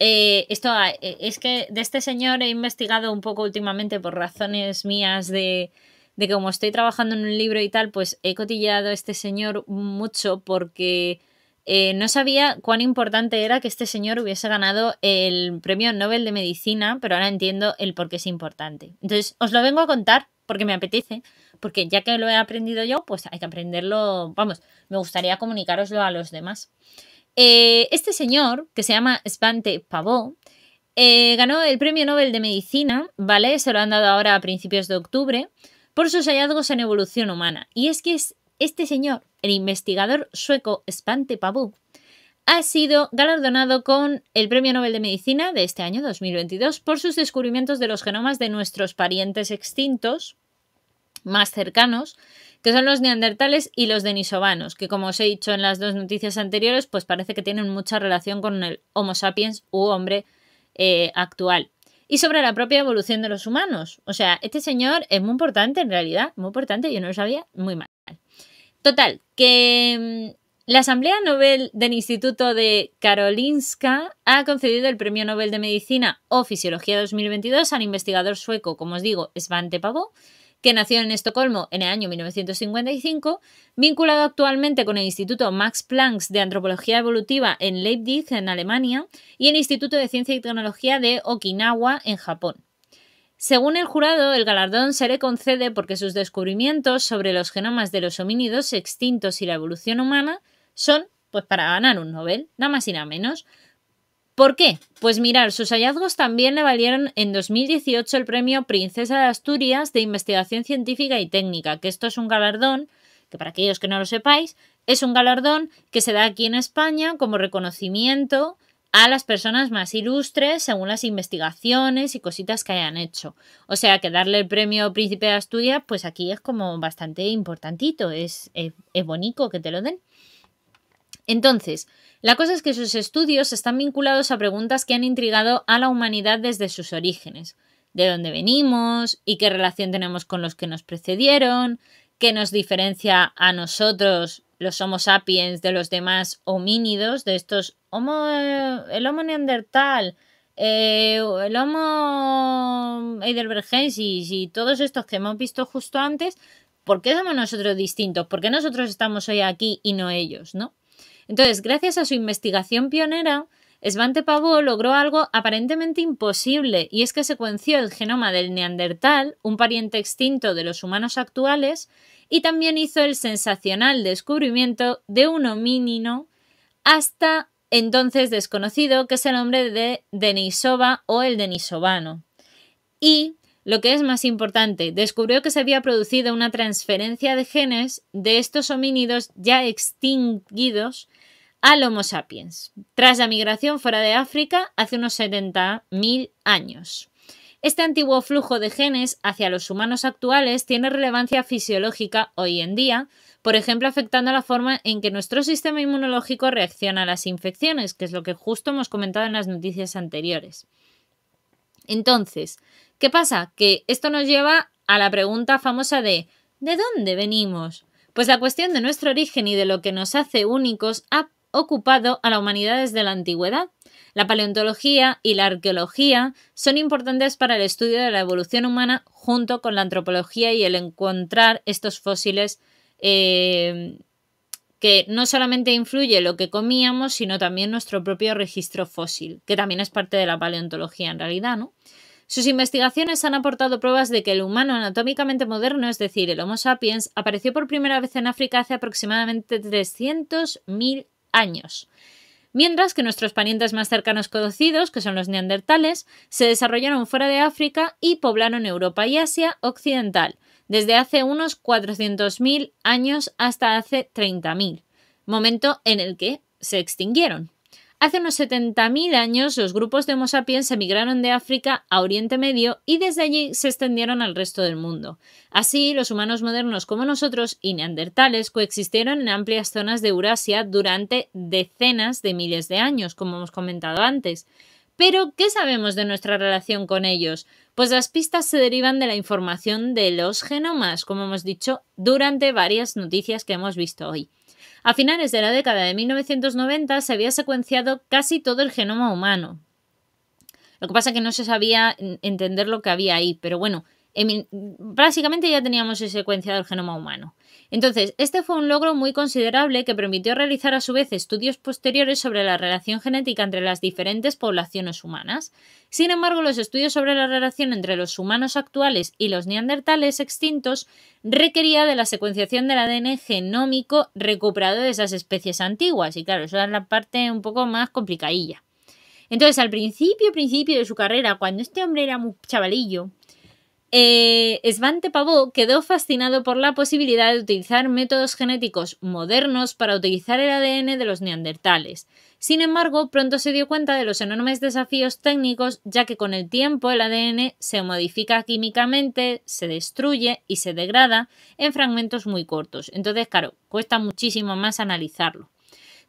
Eh, esto ah, e, es que de este señor he investigado un poco últimamente por razones mías de, que como estoy trabajando en un libro y tal, pues he cotillado a este señor mucho porque eh, no sabía cuán importante era que este señor hubiese ganado el premio Nobel de Medicina, pero ahora entiendo el por qué es importante. Entonces, os lo vengo a contar porque me apetece porque ya que lo he aprendido yo, pues hay que aprenderlo, vamos, me gustaría comunicároslo a los demás. Eh, este señor, que se llama Svante Pavó, eh, ganó el Premio Nobel de Medicina, ¿vale? Se lo han dado ahora a principios de octubre, por sus hallazgos en evolución humana. Y es que es este señor, el investigador sueco Spante Pavó, ha sido galardonado con el Premio Nobel de Medicina de este año 2022 por sus descubrimientos de los genomas de nuestros parientes extintos, más cercanos, que son los neandertales y los denisovanos, que como os he dicho en las dos noticias anteriores, pues parece que tienen mucha relación con el Homo sapiens u hombre eh, actual. Y sobre la propia evolución de los humanos. O sea, este señor es muy importante en realidad, muy importante, yo no lo sabía, muy mal. Total, que mm, la Asamblea Nobel del Instituto de Karolinska ha concedido el Premio Nobel de Medicina o Fisiología 2022 al investigador sueco, como os digo, Svante Pavó, que nació en Estocolmo en el año 1955, vinculado actualmente con el Instituto Max Planck de Antropología Evolutiva en Leipzig, en Alemania, y el Instituto de Ciencia y Tecnología de Okinawa, en Japón. Según el jurado, el galardón se le concede porque sus descubrimientos sobre los genomas de los homínidos extintos y la evolución humana son, pues, para ganar un Nobel, nada más y nada menos, ¿Por qué? Pues mirar, sus hallazgos también le valieron en 2018 el premio Princesa de Asturias de Investigación Científica y Técnica, que esto es un galardón, que para aquellos que no lo sepáis, es un galardón que se da aquí en España como reconocimiento a las personas más ilustres según las investigaciones y cositas que hayan hecho. O sea que darle el premio Príncipe de Asturias, pues aquí es como bastante importantito, es, es bonito que te lo den. Entonces, la cosa es que sus estudios están vinculados a preguntas que han intrigado a la humanidad desde sus orígenes, de dónde venimos y qué relación tenemos con los que nos precedieron, qué nos diferencia a nosotros, los Homo sapiens, de los demás homínidos, de estos Homo, el Homo neandertal, eh, el Homo heidelbergensis y todos estos que hemos visto justo antes, ¿por qué somos nosotros distintos? ¿Por qué nosotros estamos hoy aquí y no ellos, no? Entonces, gracias a su investigación pionera, Svante Pavó logró algo aparentemente imposible, y es que secuenció el genoma del neandertal, un pariente extinto de los humanos actuales, y también hizo el sensacional descubrimiento de un homínino hasta entonces desconocido, que es el nombre de Denisova o el denisovano. Y, lo que es más importante, descubrió que se había producido una transferencia de genes de estos homínidos ya extinguidos al Homo sapiens, tras la migración fuera de África hace unos 70.000 años. Este antiguo flujo de genes hacia los humanos actuales tiene relevancia fisiológica hoy en día, por ejemplo, afectando a la forma en que nuestro sistema inmunológico reacciona a las infecciones, que es lo que justo hemos comentado en las noticias anteriores. Entonces, ¿qué pasa? Que esto nos lleva a la pregunta famosa de ¿de dónde venimos? Pues la cuestión de nuestro origen y de lo que nos hace únicos ha ocupado a la humanidad desde la antigüedad. La paleontología y la arqueología son importantes para el estudio de la evolución humana junto con la antropología y el encontrar estos fósiles eh, que no solamente influye lo que comíamos, sino también nuestro propio registro fósil, que también es parte de la paleontología en realidad, Sus investigaciones han aportado pruebas de que el humano anatómicamente moderno, es decir, el Homo sapiens, apareció por primera vez en África hace aproximadamente 300.000 años años. Mientras que nuestros parientes más cercanos conocidos, que son los neandertales, se desarrollaron fuera de África y poblaron Europa y Asia occidental, desde hace unos 400.000 años hasta hace 30.000, momento en el que se extinguieron. Hace unos 70.000 años los grupos de Homo sapiens emigraron de África a Oriente Medio y desde allí se extendieron al resto del mundo. Así, los humanos modernos como nosotros y neandertales coexistieron en amplias zonas de Eurasia durante decenas de miles de años, como hemos comentado antes. Pero, ¿qué sabemos de nuestra relación con ellos? Pues las pistas se derivan de la información de los genomas, como hemos dicho, durante varias noticias que hemos visto hoy. A finales de la década de 1990 se había secuenciado casi todo el genoma humano. Lo que pasa es que no se sabía entender lo que había ahí, pero bueno, básicamente ya teníamos secuenciado el genoma humano. Entonces, este fue un logro muy considerable que permitió realizar a su vez estudios posteriores sobre la relación genética entre las diferentes poblaciones humanas. Sin embargo, los estudios sobre la relación entre los humanos actuales y los neandertales extintos requería de la secuenciación del ADN genómico recuperado de esas especies antiguas. Y claro, eso es la parte un poco más complicadilla. Entonces, al principio, principio de su carrera, cuando este hombre era muy chavalillo, eh, Svante Pavó quedó fascinado por la posibilidad de utilizar métodos genéticos modernos para utilizar el ADN de los neandertales. Sin embargo, pronto se dio cuenta de los enormes desafíos técnicos, ya que con el tiempo el ADN se modifica químicamente, se destruye y se degrada en fragmentos muy cortos. Entonces, claro, cuesta muchísimo más analizarlo.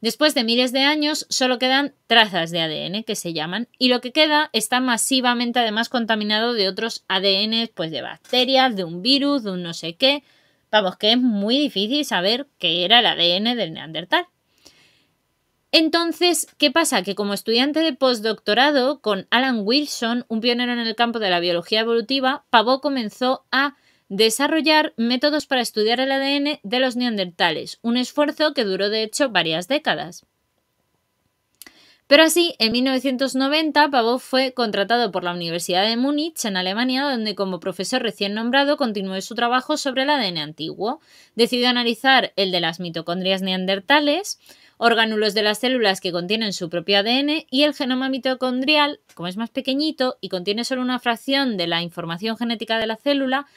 Después de miles de años solo quedan trazas de ADN que se llaman y lo que queda está masivamente además contaminado de otros ADN pues de bacterias, de un virus, de un no sé qué. Vamos, que es muy difícil saber qué era el ADN del neandertal. Entonces, ¿qué pasa? Que como estudiante de postdoctorado con Alan Wilson, un pionero en el campo de la biología evolutiva, Pavot comenzó a desarrollar métodos para estudiar el ADN de los neandertales, un esfuerzo que duró de hecho varias décadas. Pero así, en 1990, Pavov fue contratado por la Universidad de Múnich, en Alemania, donde como profesor recién nombrado continuó su trabajo sobre el ADN antiguo. Decidió analizar el de las mitocondrias neandertales, orgánulos de las células que contienen su propio ADN y el genoma mitocondrial, como es más pequeñito y contiene solo una fracción de la información genética de la célula,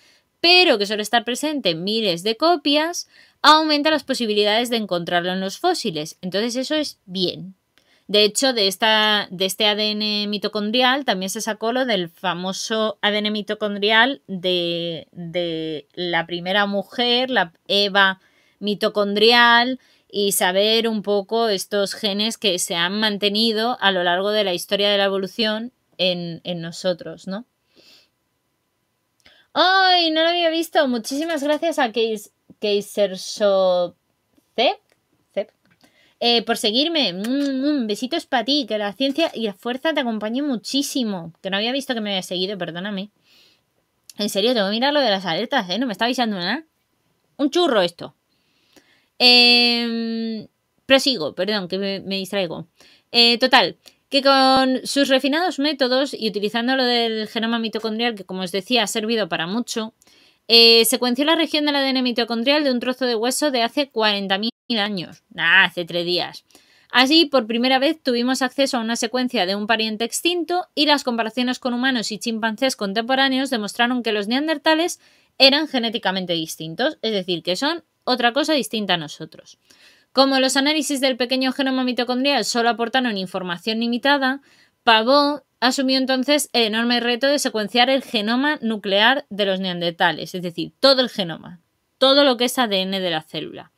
pero que suele estar presente en miles de copias, aumenta las posibilidades de encontrarlo en los fósiles. Entonces eso es bien. De hecho, de, esta, de este ADN mitocondrial también se sacó lo del famoso ADN mitocondrial de, la primera mujer, la Eva mitocondrial, y saber un poco estos genes que se han mantenido a lo largo de la historia de la evolución en, en nosotros, ¿no? ¡Ay! No lo había visto. Muchísimas gracias a Cep. eh, por seguirme. Mm, mm, besitos para ti. Que la ciencia y la fuerza te acompañen muchísimo. Que no había visto que me había seguido, perdóname. En serio, tengo que mirar lo de las alertas, ¿eh? No me está avisando nada. Un churro esto. Eh, prosigo, perdón, que me, distraigo. Eh, total, que con sus refinados métodos y utilizando lo del genoma mitocondrial, que como os decía ha servido para mucho, eh, secuenció la región del ADN mitocondrial de un trozo de hueso de hace 40.000 años, ¡Nada! hace tres días. Así, por primera vez tuvimos acceso a una secuencia de un pariente extinto y las comparaciones con humanos y chimpancés contemporáneos demostraron que los neandertales eran genéticamente distintos, es decir, que son otra cosa distinta a nosotros. Como los análisis del pequeño genoma mitocondrial solo aportaron información limitada, Pavot asumió entonces el enorme reto de secuenciar el genoma nuclear de los neandertales, es decir, todo el genoma, todo lo que es ADN de la célula.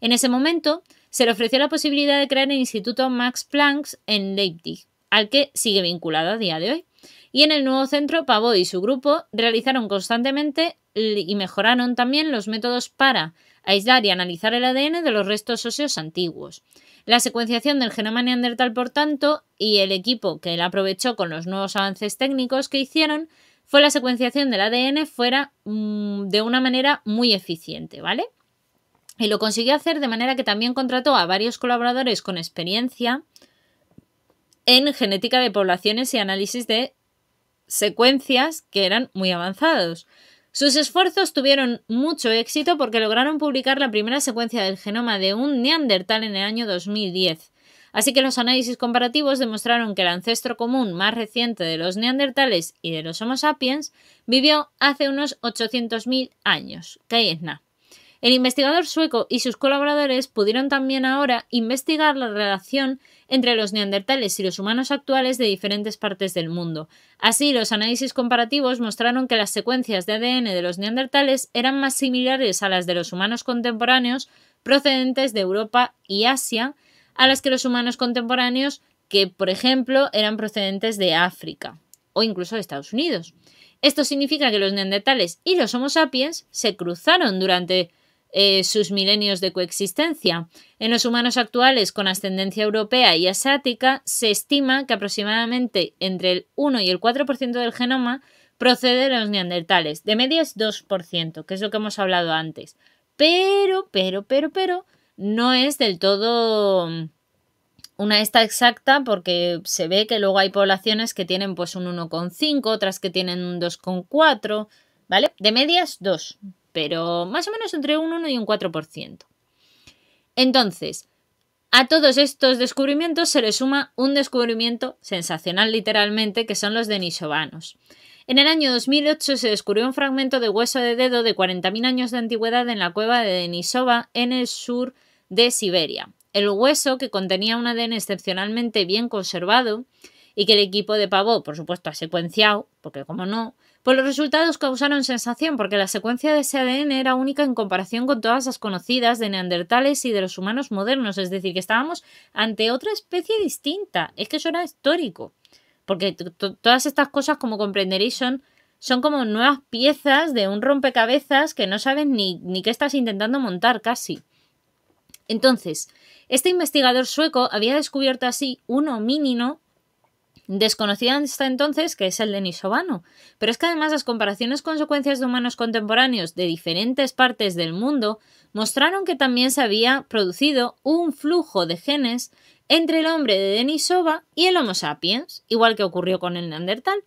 En ese momento, se le ofreció la posibilidad de crear el Instituto Max Planck en Leipzig, al que sigue vinculado a día de hoy. Y en el nuevo centro, Pavot y su grupo realizaron constantemente y mejoraron también los métodos para aislar y analizar el ADN de los restos óseos antiguos. La secuenciación del genoma neandertal, por tanto, y el equipo que la aprovechó con los nuevos avances técnicos que hicieron, fue la secuenciación del ADN fuera mm, de una manera muy eficiente, ¿vale? Y lo consiguió hacer de manera que también contrató a varios colaboradores con experiencia en genética de poblaciones y análisis de secuencias que eran muy avanzados. Sus esfuerzos tuvieron mucho éxito porque lograron publicar la primera secuencia del genoma de un neandertal en el año 2010. Así que los análisis comparativos demostraron que el ancestro común más reciente de los neandertales y de los Homo sapiens vivió hace unos 800.000 años. El investigador sueco y sus colaboradores pudieron también ahora investigar la relación entre los neandertales y los humanos actuales de diferentes partes del mundo. Así, los análisis comparativos mostraron que las secuencias de ADN de los neandertales eran más similares a las de los humanos contemporáneos procedentes de Europa y Asia, a las que los humanos contemporáneos que, por ejemplo, eran procedentes de África o incluso de Estados Unidos. Esto significa que los neandertales y los Homo sapiens se cruzaron durante eh, sus milenios de coexistencia. En los humanos actuales con ascendencia europea y asiática, se estima que aproximadamente entre el 1 y el 4% del genoma procede de los neandertales. De medias 2%, que es lo que hemos hablado antes. Pero, pero, pero, pero, no es del todo mm, una esta exacta porque se ve que luego hay poblaciones que tienen pues un 1,5, otras que tienen un 2,4, ¿vale? De medias 2, pero más o menos entre un 1 y un 4%. Entonces, a todos estos descubrimientos se le suma un descubrimiento sensacional literalmente, que son los denisovanos. En el año 2008 se descubrió un fragmento de hueso de dedo de 40.000 años de antigüedad en la cueva de Denisova, en el sur de Siberia. El hueso, que contenía un ADN excepcionalmente bien conservado y que el equipo de Pavó, por supuesto, ha secuenciado, porque como no, pues los resultados causaron sensación porque la secuencia de ese ADN era única en comparación con todas las conocidas de neandertales y de los humanos modernos, es decir, que estábamos ante otra especie distinta. Es que eso era histórico, porque todas estas cosas, como comprenderéis, son, como nuevas piezas de un rompecabezas que no sabes ni, ni qué estás intentando montar casi. Entonces, este investigador sueco había descubierto así un mínimo desconocida hasta entonces, que es el denisovano. Pero es que además las comparaciones con secuencias de humanos contemporáneos de diferentes partes del mundo mostraron que también se había producido un flujo de genes entre el hombre de Denisova y el Homo sapiens, igual que ocurrió con el Neandertal.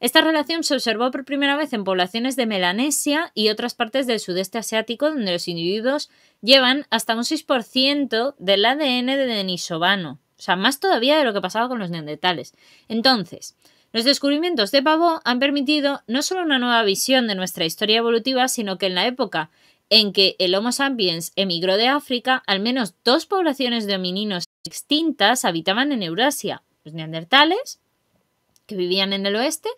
Esta relación se observó por primera vez en poblaciones de Melanesia y otras partes del sudeste asiático, donde los individuos llevan hasta un 6% del ADN de denisovano. O sea, más todavía de lo que pasaba con los neandertales. Entonces, los descubrimientos de Pavó han permitido no solo una nueva visión de nuestra historia evolutiva, sino que en la época en que el Homo sapiens emigró de África, al menos dos poblaciones de homininos extintas habitaban en Eurasia, los neandertales, que vivían en el oeste,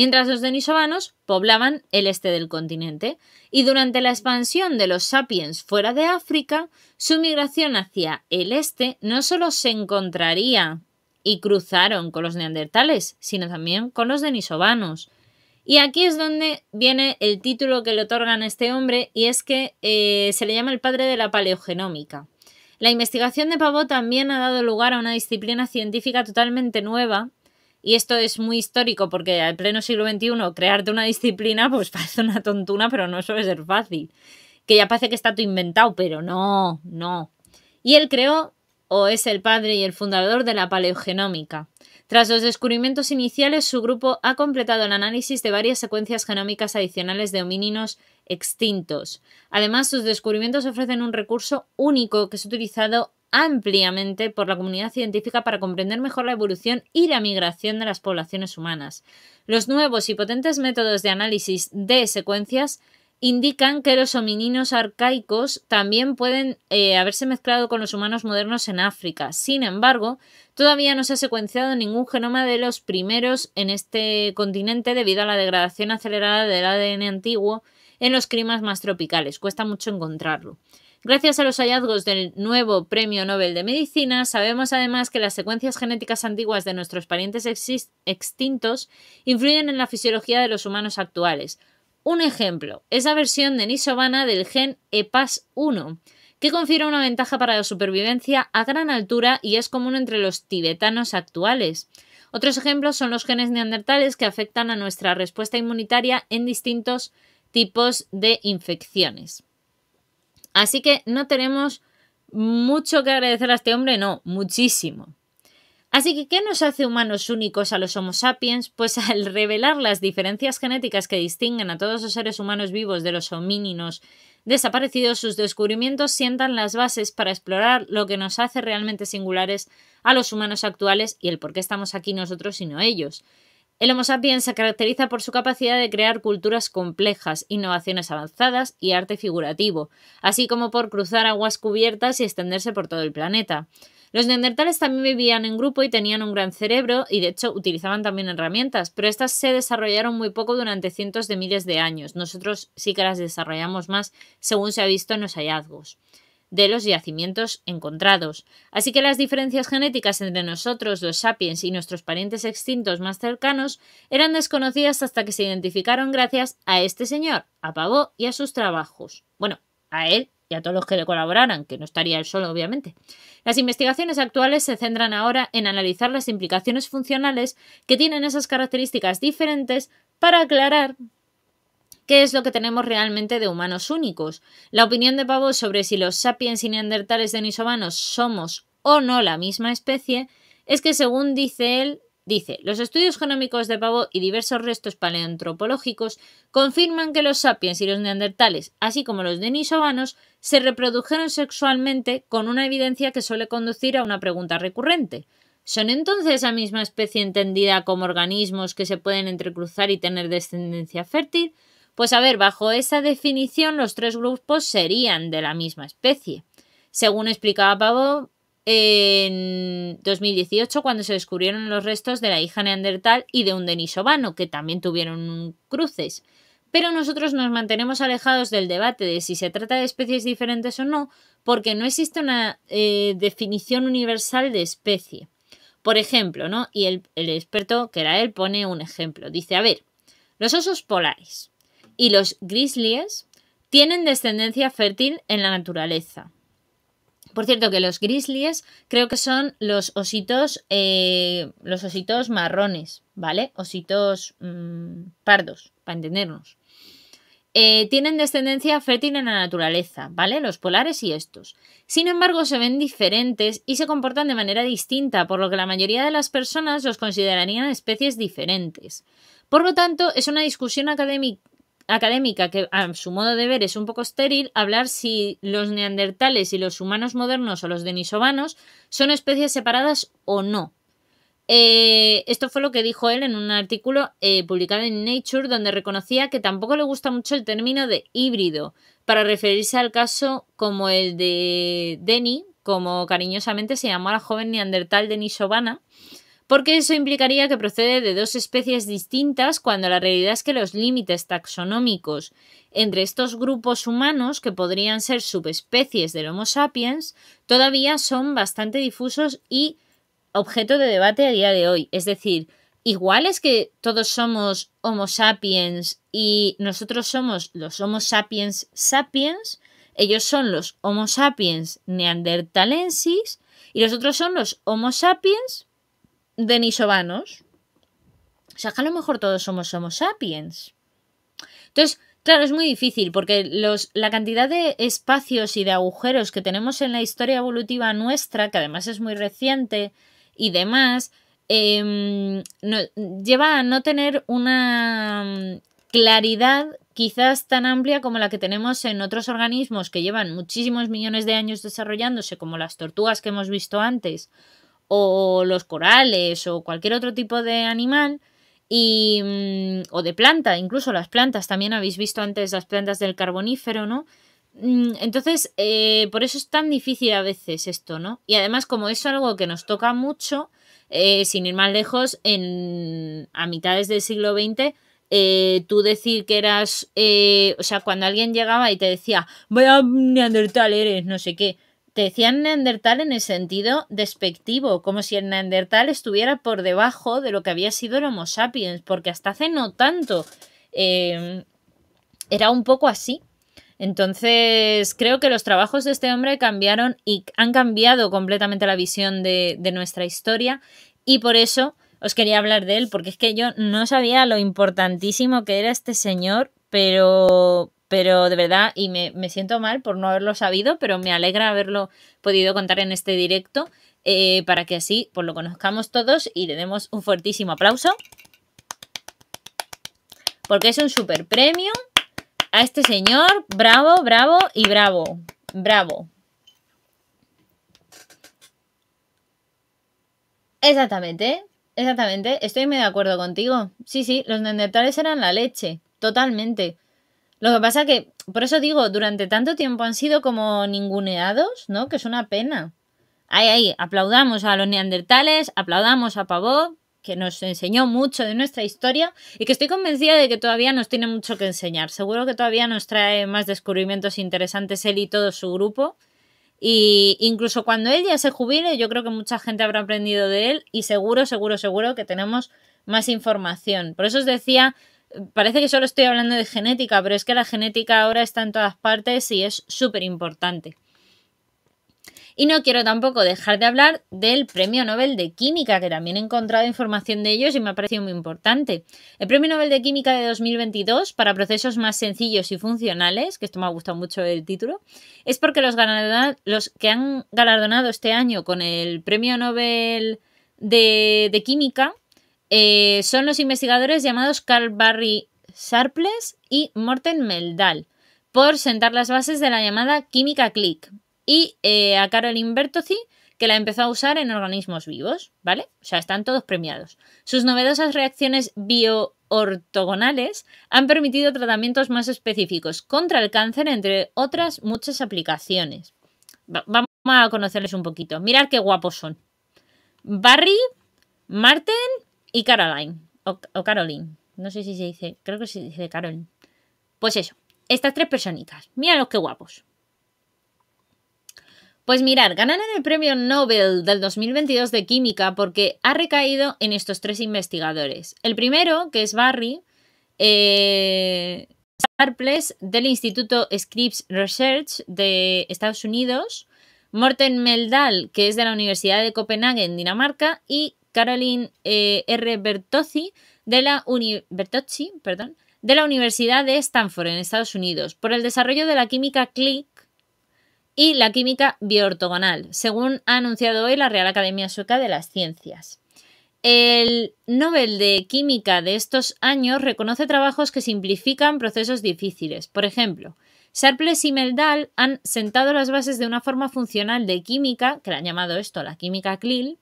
mientras los denisovanos poblaban el este del continente, y durante la expansión de los sapiens fuera de África, su migración hacia el este no solo se encontraría y cruzaron con los neandertales, sino también con los denisovanos. Y aquí es donde viene el título que le otorgan a este hombre y es que eh, se le llama el padre de la paleogenómica. La investigación de Pavot también ha dado lugar a una disciplina científica totalmente nueva y esto es muy histórico porque al pleno siglo XXI crearte una disciplina pues [laughs] parece una tontuna, pero no suele ser fácil. Que ya parece que está todo inventado, pero no, no. Y él creó o es el padre y el fundador de la paleogenómica. Tras los descubrimientos iniciales, su grupo ha completado el análisis de varias secuencias genómicas adicionales de homíninos extintos. Además, sus descubrimientos ofrecen un recurso único que es utilizado ampliamente por la comunidad científica para comprender mejor la evolución y la migración de las poblaciones humanas. Los nuevos y potentes métodos de análisis de secuencias indican que los homininos arcaicos también pueden eh, haberse mezclado con los humanos modernos en África. Sin embargo, todavía no se ha secuenciado ningún genoma de los primeros en este continente debido a la degradación acelerada del ADN antiguo en los climas más tropicales. Cuesta mucho encontrarlo. Gracias a los hallazgos del nuevo Premio Nobel de Medicina, sabemos además que las secuencias genéticas antiguas de nuestros parientes extintos influyen en la fisiología de los humanos actuales. Un ejemplo es la versión de denisovana del gen EPAS1, que confiere una ventaja para la supervivencia a gran altura y es común entre los tibetanos actuales. Otros ejemplos son los genes neandertales que afectan a nuestra respuesta inmunitaria en distintos tipos de infecciones. Así que no tenemos mucho que agradecer a este hombre, no, muchísimo. Así que, ¿qué nos hace humanos únicos a los Homo sapiens? Pues [laughs] al revelar las diferencias genéticas que distinguen a todos los seres humanos vivos de los homíninos desaparecidos, sus descubrimientos sientan las bases para explorar lo que nos hace realmente singulares a los humanos actuales y el por qué estamos aquí nosotros y no ellos. El Homo sapiens se caracteriza por su capacidad de crear culturas complejas, innovaciones avanzadas y arte figurativo, así como por cruzar aguas cubiertas y extenderse por todo el planeta. Los neandertales también vivían en grupo y tenían un gran cerebro y de hecho utilizaban también herramientas, pero estas se desarrollaron muy poco durante cientos de miles de años. Nosotros sí que las desarrollamos más según se ha visto en los hallazgos de los yacimientos encontrados. Así que las diferencias genéticas entre nosotros, los sapiens, y nuestros parientes extintos más cercanos eran desconocidas hasta que se identificaron gracias a este señor, a Pavó y a sus trabajos. Bueno, a él y a todos los que le colaboraran, que no estaría él solo, obviamente. Las investigaciones actuales se centran ahora en analizar las implicaciones funcionales que tienen esas características diferentes para aclarar ¿Qué es lo que tenemos realmente de humanos únicos? La opinión de Pavo sobre si los sapiens y neandertales denisovanos somos o no la misma especie es que, según dice él, dice, los estudios genómicos de Pavo y diversos restos paleantropológicos confirman que los sapiens y los neandertales, así como los denisovanos, se reprodujeron sexualmente con una evidencia que suele conducir a una pregunta recurrente. ¿Son entonces la misma especie entendida como organismos que se pueden entrecruzar y tener descendencia fértil? Pues a ver, bajo esa definición los tres grupos serían de la misma especie. Según explicaba pavo en 2018 cuando se descubrieron los restos de la hija neandertal y de un denisovano, que también tuvieron cruces. Pero nosotros nos mantenemos alejados del debate de si se trata de especies diferentes o no, porque no existe una eh, definición universal de especie. Por ejemplo, ¿no? Y el, el experto, que era él, pone un ejemplo. Dice, a ver, los osos polares y los grizzlies tienen descendencia fértil en la naturaleza. Por cierto, que los grizzlies creo que son los ositos, eh, los ositos marrones, ¿vale? Ositos mm, pardos, para entendernos. Eh, tienen descendencia fértil en la naturaleza, ¿vale? Los polares y estos. Sin embargo, se ven diferentes y se comportan de manera distinta, por lo que la mayoría de las personas los considerarían especies diferentes. Por lo tanto, es una discusión académica académica que a su modo de ver es un poco estéril hablar si los neandertales y los humanos modernos o los denisovanos son especies separadas o no. Eh, esto fue lo que dijo él en un artículo eh, publicado en Nature donde reconocía que tampoco le gusta mucho el término de híbrido para referirse al caso como el de Denny, como cariñosamente se llamó a la joven neandertal denisovana porque eso implicaría que procede de dos especies distintas cuando la realidad es que los límites taxonómicos entre estos grupos humanos, que podrían ser subespecies del Homo sapiens, todavía son bastante difusos y objeto de debate a día de hoy. Es decir, igual es que todos somos Homo sapiens y nosotros somos los Homo sapiens sapiens, ellos son los Homo sapiens neandertalensis y los otros son los Homo sapiens nisovanos, O sea, que a lo mejor todos somos Homo sapiens. Entonces, claro, es muy difícil porque los, la cantidad de espacios y de agujeros que tenemos en la historia evolutiva nuestra, que además es muy reciente y demás, em, lleva a no tener una mm, claridad quizás tan amplia como la que tenemos en otros organismos que llevan muchísimos millones de años desarrollándose, como las tortugas que hemos visto antes, o los corales o cualquier otro tipo de animal y, mm, o de planta, incluso las plantas, también habéis visto antes las plantas del carbonífero, ¿no? Mm, entonces, eh, por eso es tan difícil a veces esto, ¿no? Y además, como es algo que nos toca mucho, eh, sin ir más lejos, en, a mitades del siglo XX, eh, tú decir que eras, o sea, cuando alguien llegaba y te decía, vaya neandertal eres, no sé qué, te decían neandertal en el sentido despectivo, como si el neandertal estuviera por debajo de lo que había sido el Homo sapiens, porque hasta hace no tanto em, era un poco así. Entonces, creo que los trabajos de este hombre cambiaron y han cambiado completamente la visión de, de nuestra historia y por eso os quería hablar de él, porque es que yo no sabía lo importantísimo que era este señor, pero pero de verdad, y me, siento mal por no haberlo sabido, pero me alegra haberlo podido contar en este directo eh, para que así pues, lo conozcamos todos y le demos un fuertísimo aplauso. Porque es un super premio a este señor. Bravo, bravo y bravo. Bravo. Exactamente, exactamente. Estoy muy de acuerdo contigo. Sí, sí, los neandertales eran la leche. Totalmente. Lo que pasa que, por eso digo, durante tanto tiempo han sido como ninguneados, ¿no? Que es una pena. Ahí, ahí, aplaudamos a los neandertales, aplaudamos a Pavot, que nos enseñó mucho de nuestra historia y que estoy convencida de que todavía nos tiene mucho que enseñar. Seguro que todavía nos trae más descubrimientos interesantes él y todo su grupo. Y incluso cuando él ya se jubile, yo creo que mucha gente habrá aprendido de él y seguro, seguro, seguro que tenemos más información. Por eso os decía parece que solo estoy hablando de genética, pero es que la genética ahora está en todas partes y es súper importante. Y no quiero tampoco dejar de hablar del Premio Nobel de Química, que también he encontrado información de ellos y me ha parecido muy importante. El Premio Nobel de Química de 2022 para procesos más sencillos y funcionales, que esto me ha gustado mucho el título, es porque los, los que han galardonado este año con el Premio Nobel de Química eh, son los investigadores llamados Carl Barry Sharpless y Morten Meldal por sentar las bases de la llamada química click y eh, a Carolyn Bertozzi que la empezó a usar en organismos vivos, ¿vale? O sea, están todos premiados. Sus novedosas reacciones bioortogonales han permitido tratamientos más específicos contra el cáncer, entre otras muchas aplicaciones. vamos a conocerles un poquito. Mirad qué guapos son. Barry, Marten y Caroline. O, Caroline. No sé si se dice. Creo que se dice Caroline. Pues eso. Estas tres personitas. Mira qué guapos. Pues mirar, ganaron el premio Nobel del 2022 de química porque ha recaído en estos tres investigadores. El primero, que es Barry, eh, Sarples del Instituto Scripps Research de Estados Unidos, Morten Meldal, que es de la Universidad de Copenhague en Dinamarca, y Caroline eh, R. Bertozzi de la, de la Universidad de Stanford en Estados Unidos por el desarrollo de la química click y la química bioortogonal, según ha anunciado hoy la Real Academia Sueca de las Ciencias. El Nobel de Química de estos años reconoce trabajos que simplifican procesos difíciles. Por ejemplo, Sharpless y Meldal han sentado las bases de una forma funcional de química, que la han llamado esto la química CLIL,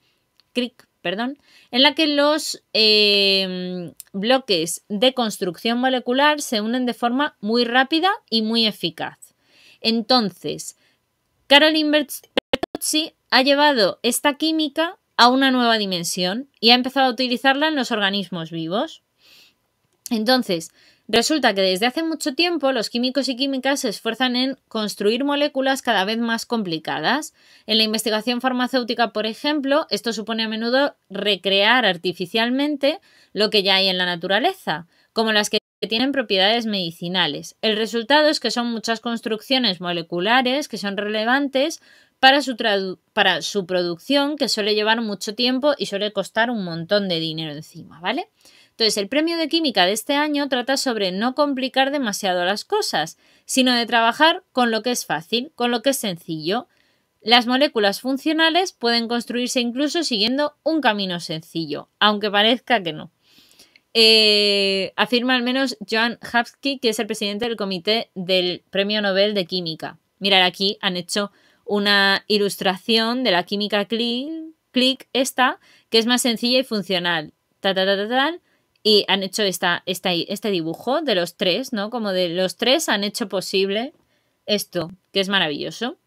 en la que los em, bloques de construcción molecular se unen de forma muy rápida y muy eficaz. Entonces, Caroline Bertozzi ha llevado esta química a una nueva dimensión y ha empezado a utilizarla en los organismos vivos. Entonces, Resulta que desde hace mucho tiempo los químicos y químicas se esfuerzan en construir moléculas cada vez más complicadas. En la investigación farmacéutica, por ejemplo, esto supone a menudo recrear artificialmente lo que ya hay en la naturaleza, como las que tienen propiedades medicinales. El resultado es que son muchas construcciones moleculares que son relevantes para su, producción, que suele llevar mucho tiempo y suele costar un montón de dinero encima, ¿vale? Entonces, el premio de química de este año trata sobre no complicar demasiado las cosas, sino de trabajar con lo que es fácil, con lo que es sencillo. Las moléculas funcionales pueden construirse incluso siguiendo un camino sencillo, aunque parezca que no. Eh, afirma al menos Joan Hapsky, que es el presidente del comité del Premio Nobel de Química. Mirar aquí, han hecho una ilustración de la química click, esta, que es más sencilla y funcional y han hecho esta, este dibujo de los tres, ¿no? Como de los tres han hecho posible esto, que es maravilloso.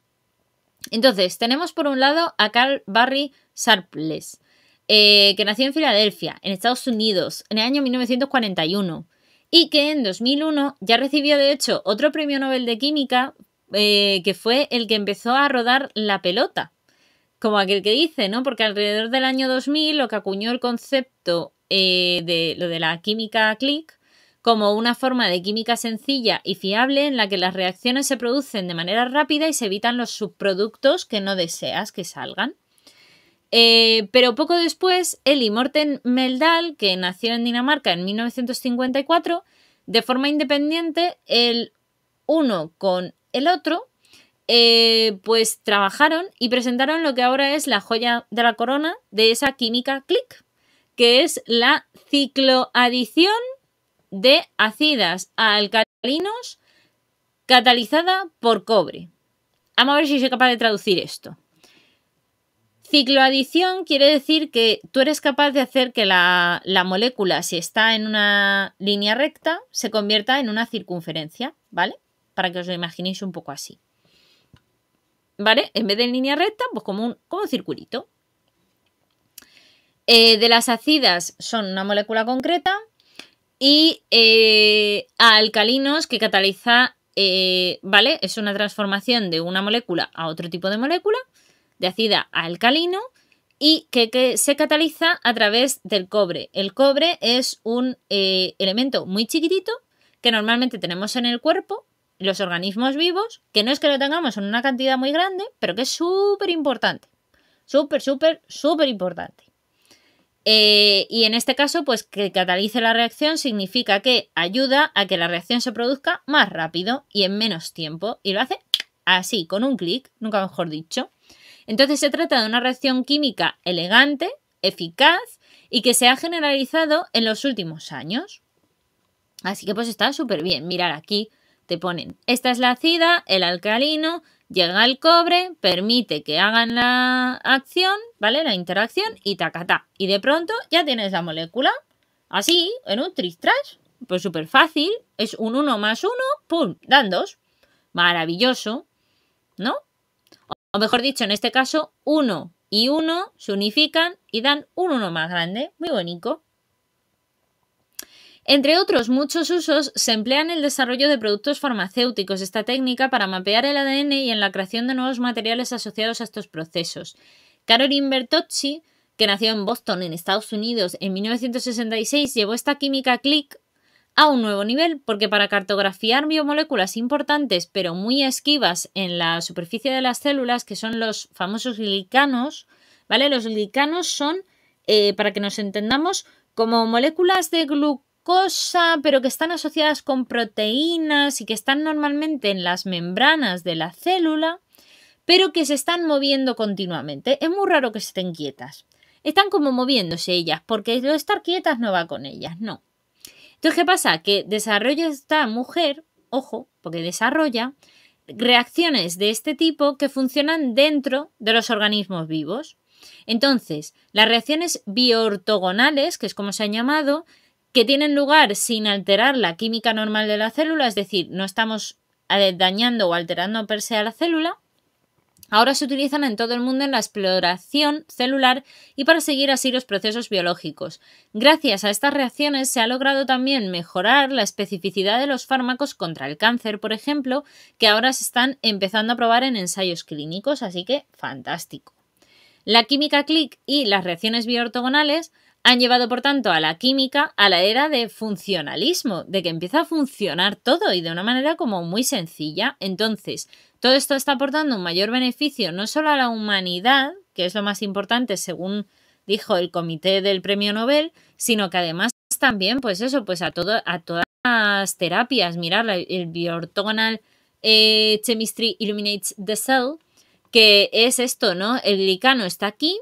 Entonces, tenemos por un lado a Carl Barry Sarples, eh, que nació en Filadelfia, en Estados Unidos, en el año 1941, y que en 2001 ya recibió, de hecho, otro premio Nobel de Química, eh, que fue el que empezó a rodar la pelota, como aquel que dice, ¿no? Porque alrededor del año 2000 lo que acuñó el concepto eh, de lo de la química click como una forma de química sencilla y fiable en la que las reacciones se producen de manera rápida y se evitan los subproductos que no deseas que salgan. Eh, pero poco después, Eli Morten Meldal, que nació en Dinamarca en 1954, de forma independiente, el uno con el otro, eh, pues trabajaron y presentaron lo que ahora es la joya de la corona de esa química click que es la cicloadición de ácidas alcalinos catalizada por cobre. Vamos a ver si soy capaz de traducir esto. Cicloadición quiere decir que tú eres capaz de hacer que la, molécula, si está en una línea recta, se convierta en una circunferencia, ¿vale? Para que os lo imaginéis un poco así. ¿Vale? En vez de en línea recta, pues como un, como un circulito. Eh, de las ácidas son una molécula concreta y eh, alcalinos que cataliza, eh, ¿vale? Es una transformación de una molécula a otro tipo de molécula, de ácida a alcalino y que, que se cataliza a través del cobre. El cobre es un elemento muy chiquitito que normalmente tenemos en el cuerpo, los organismos vivos, que no es que lo tengamos en una cantidad muy grande, pero que es súper importante. Súper, súper, súper importante. Eh, y en este caso, pues que catalice la reacción significa que ayuda a que la reacción se produzca más rápido y en menos tiempo. Y lo hace así, con un clic, nunca mejor dicho. Entonces se trata de una reacción química elegante, eficaz y que se ha generalizado en los últimos años. Así que pues está súper bien. Mirar aquí, te ponen, esta es la acida, el alcalino, llega el cobre, permite que hagan la acción, ¿vale? La interacción y tacatá. Y de pronto ya tienes la molécula. Así, en un tristras, pues súper fácil. Es un 1 más 1, ¡pum! Dan 2. Maravilloso, ¿no? O mejor dicho, en este caso, 1 y 1 se unifican y dan un 1 más grande. Muy bonito. Entre otros muchos usos, se emplea en el desarrollo de productos farmacéuticos esta técnica para mapear el ADN y en la creación de nuevos materiales asociados a estos procesos. Caroline Bertocci, que nació en Boston, en Estados Unidos, en 1966, llevó esta química CLIC a un nuevo nivel, porque para cartografiar biomoléculas importantes pero muy esquivas en la superficie de las células, que son los famosos glicanos, ¿vale? Los glicanos son, eh, para que nos entendamos, como moléculas de glucosa cosa, pero que están asociadas con proteínas y que están normalmente en las membranas de la célula, pero que se están moviendo continuamente. Es muy raro que estén quietas. Están como moviéndose ellas, porque lo de estar quietas no va con ellas, no. Entonces, ¿qué pasa? Que desarrolla esta mujer, ojo, porque desarrolla reacciones de este tipo que funcionan dentro de los organismos vivos. Entonces, las reacciones bioortogonales, que es como se han llamado, que tienen lugar sin alterar la química normal de la célula, es decir, no estamos eh, dañando o alterando per se a la célula, ahora se utilizan en todo el mundo en la exploración celular y para seguir así los procesos biológicos. Gracias a estas reacciones se ha logrado también mejorar la especificidad de los fármacos contra el cáncer, por ejemplo, que ahora se están empezando a probar en ensayos clínicos, así que fantástico. La química CLIC y las reacciones bioortogonales han llevado, por tanto, a la química a la era de funcionalismo, de que empieza a funcionar todo y de una manera como muy sencilla. Entonces, todo esto está aportando un mayor beneficio no solo a la humanidad, que es lo más importante según dijo el comité del premio Nobel, sino que además también, pues eso, pues a, todo, a todas las terapias, mirar el biortogonal eh, Chemistry Illuminates the Cell, que es esto, ¿no? El glicano está aquí,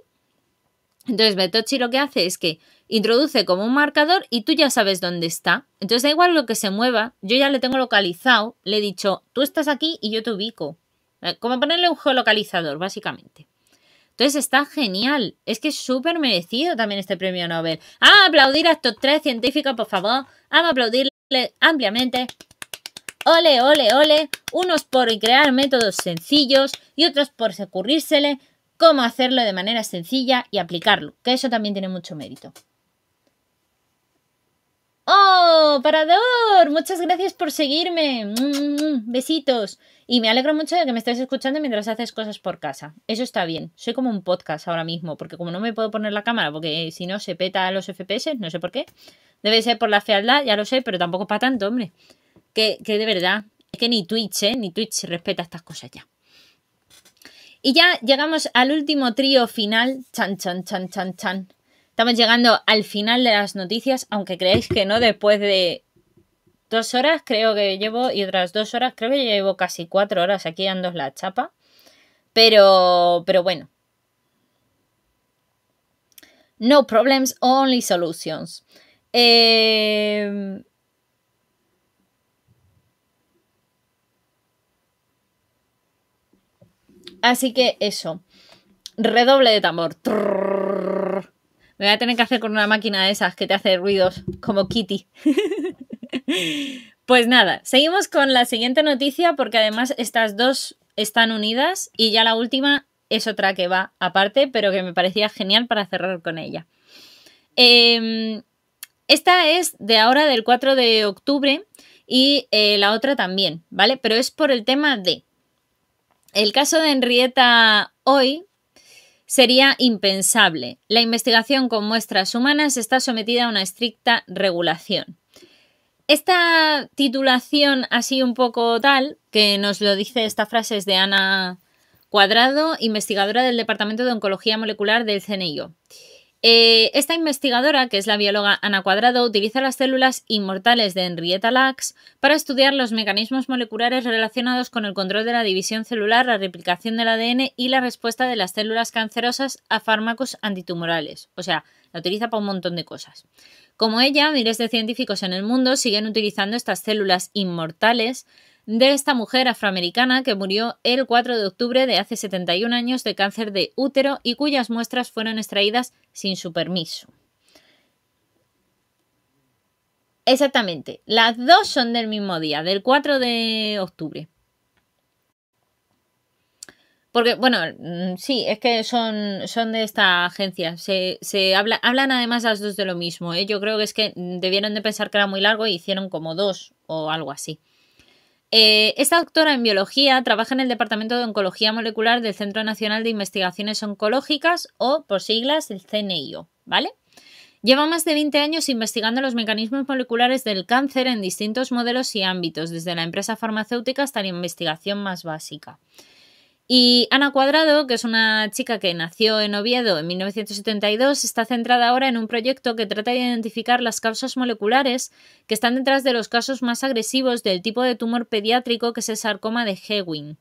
entonces Betochi lo que hace es que introduce como un marcador y tú ya sabes dónde está. Entonces da igual lo que se mueva, yo ya le tengo localizado, le he dicho, tú estás aquí y yo te ubico. Eh, como ponerle un geolocalizador, básicamente. Entonces está genial. Es que es súper merecido también este premio Nobel. ¡A aplaudir a estos tres científicos, por favor! a aplaudirle ampliamente! ¡Ole, ole, ole! Unos por crear métodos sencillos y otros por securrírsele cómo hacerlo de manera sencilla y aplicarlo, que eso también tiene mucho mérito. ¡Oh, Parador! Muchas gracias por seguirme. Mm, mm, mm, besitos. Y me alegro mucho de que me estés escuchando mientras haces cosas por casa. Eso está bien. Soy como un podcast ahora mismo, porque como no me puedo poner la cámara, porque si no se peta los FPS, no sé por qué. Debe ser por la fealdad, ya lo sé, pero tampoco para tanto, hombre. Que, que de verdad, es que ni Twitch, ¿eh? Ni Twitch respeta estas cosas ya. Y ya llegamos al último trío final. Chan, chan, chan, chan, chan. Estamos llegando al final de las noticias, aunque creéis que no, después de dos horas creo que llevo, y otras dos horas, creo que llevo casi cuatro horas aquí ando la chapa. Pero, pero bueno. No problems, only solutions. Eh, Así que eso. Redoble de tambor. Me voy a tener que hacer con una máquina de esas que te hace ruidos como Kitty. [laughs] pues nada, seguimos con la siguiente noticia porque además estas dos están unidas y ya la última es otra que va aparte, pero que me parecía genial para cerrar con ella. Em, esta es de ahora del 4 de octubre y eh, la otra también, ¿vale? Pero es por el tema de el caso de Henrietta hoy sería impensable. La investigación con muestras humanas está sometida a una estricta regulación. Esta titulación así un poco tal, que nos lo dice esta frase es de Ana Cuadrado, investigadora del Departamento de Oncología Molecular del CNIO. Eh, esta investigadora, que es la bióloga Ana Cuadrado, utiliza las células inmortales de Henrietta Lacks para estudiar los mecanismos moleculares relacionados con el control de la división celular, la replicación del ADN y la respuesta de las células cancerosas a fármacos antitumorales. O sea, la utiliza para un montón de cosas. Como ella, miles de científicos en el mundo siguen utilizando estas células inmortales de esta mujer afroamericana que murió el 4 de octubre de hace 71 años de cáncer de útero y cuyas muestras fueron extraídas sin su permiso. Exactamente, las dos son del mismo día, del 4 de octubre. Porque, bueno, mm, sí, es que son, son de esta agencia. Se, habla, hablan además las dos de lo mismo. ¿eh? Yo creo que es que debieron de pensar que era muy largo y e hicieron como dos o algo así. Eh, esta doctora en biología trabaja en el Departamento de Oncología Molecular del Centro Nacional de Investigaciones Oncológicas o por siglas el CNIO, ¿vale? Lleva más de 20 años investigando los mecanismos moleculares del cáncer en distintos modelos y ámbitos, desde la empresa farmacéutica hasta la investigación más básica. Y Ana Cuadrado, que es una chica que nació en Oviedo en 1972, está centrada ahora en un proyecto que trata de identificar las causas moleculares que están detrás de los casos más agresivos del tipo de tumor pediátrico que es el sarcoma de Hewin.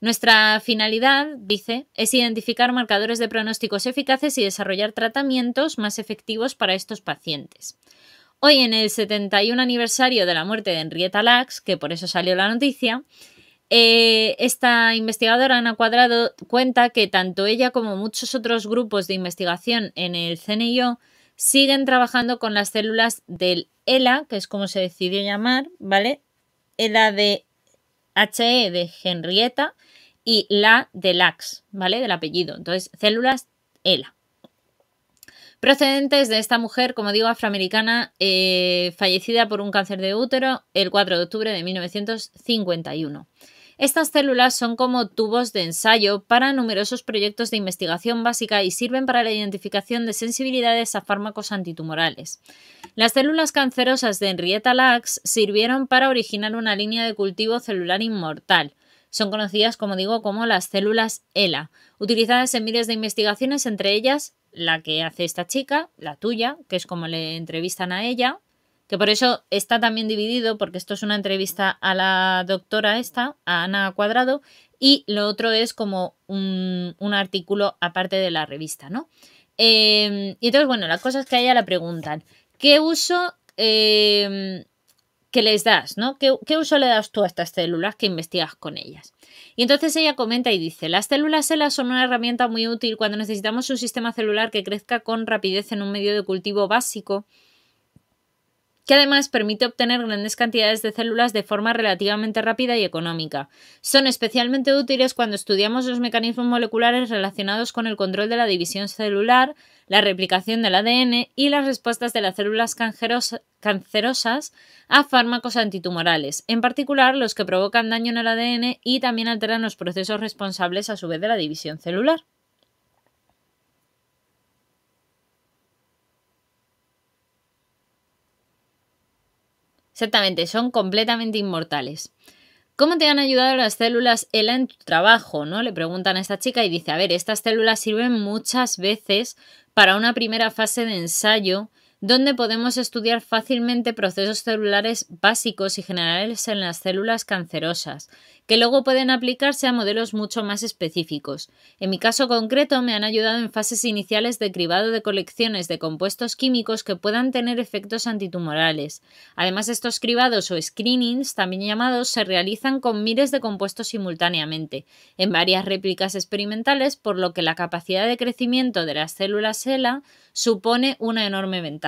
Nuestra finalidad, dice, es identificar marcadores de pronósticos eficaces y desarrollar tratamientos más efectivos para estos pacientes. Hoy, en el 71 aniversario de la muerte de Henrietta Lacks, que por eso salió la noticia, eh, esta investigadora, Ana Cuadrado, cuenta que tanto ella como muchos otros grupos de investigación en el CNIO siguen trabajando con las células del ELA, que es como se decidió llamar, ¿vale? ELA de HE de Henrietta y la de Lax, ¿vale? Del apellido. Entonces, células ELA. Procedentes de esta mujer, como digo, afroamericana, eh, fallecida por un cáncer de útero el 4 de octubre de 1951. Estas células son como tubos de ensayo para numerosos proyectos de investigación básica y sirven para la identificación de sensibilidades a fármacos antitumorales. Las células cancerosas de Henrietta Lacks sirvieron para originar una línea de cultivo celular inmortal. Son conocidas, como digo, como las células ELA, utilizadas en miles de investigaciones, entre ellas la que hace esta chica, la tuya, que es como le entrevistan a ella, que por eso está también dividido, porque esto es una entrevista a la doctora esta, a Ana Cuadrado, y lo otro es como un, artículo aparte de la revista, ¿no? Em, y entonces, bueno, las cosas que a ella le preguntan, ¿qué uso em, que les das, ¿no? ¿Qué, uso le das tú a estas células que investigas con ellas? Y entonces ella comenta y dice, las células SELA son una herramienta muy útil cuando necesitamos un sistema celular que crezca con rapidez en un medio de cultivo básico que además permite obtener grandes cantidades de células de forma relativamente rápida y económica. Son especialmente útiles cuando estudiamos los mecanismos moleculares relacionados con el control de la división celular, la replicación del ADN y las respuestas de las células cancerosas a fármacos antitumorales, en particular los que provocan daño en el ADN y también alteran los procesos responsables a su vez de la división celular. Exactamente, son completamente inmortales. ¿Cómo te han ayudado las células ELA en tu trabajo? ¿no? Le preguntan a esta chica y dice, a ver, estas células sirven muchas veces para una primera fase de ensayo donde podemos estudiar fácilmente procesos celulares básicos y generales en las células cancerosas, que luego pueden aplicarse a modelos mucho más específicos. En mi caso concreto me han ayudado en fases iniciales de cribado de colecciones de compuestos químicos que puedan tener efectos antitumorales. Además, estos cribados o screenings, también llamados, se realizan con miles de compuestos simultáneamente, en varias réplicas experimentales, por lo que la capacidad de crecimiento de las células SELA supone una enorme ventaja.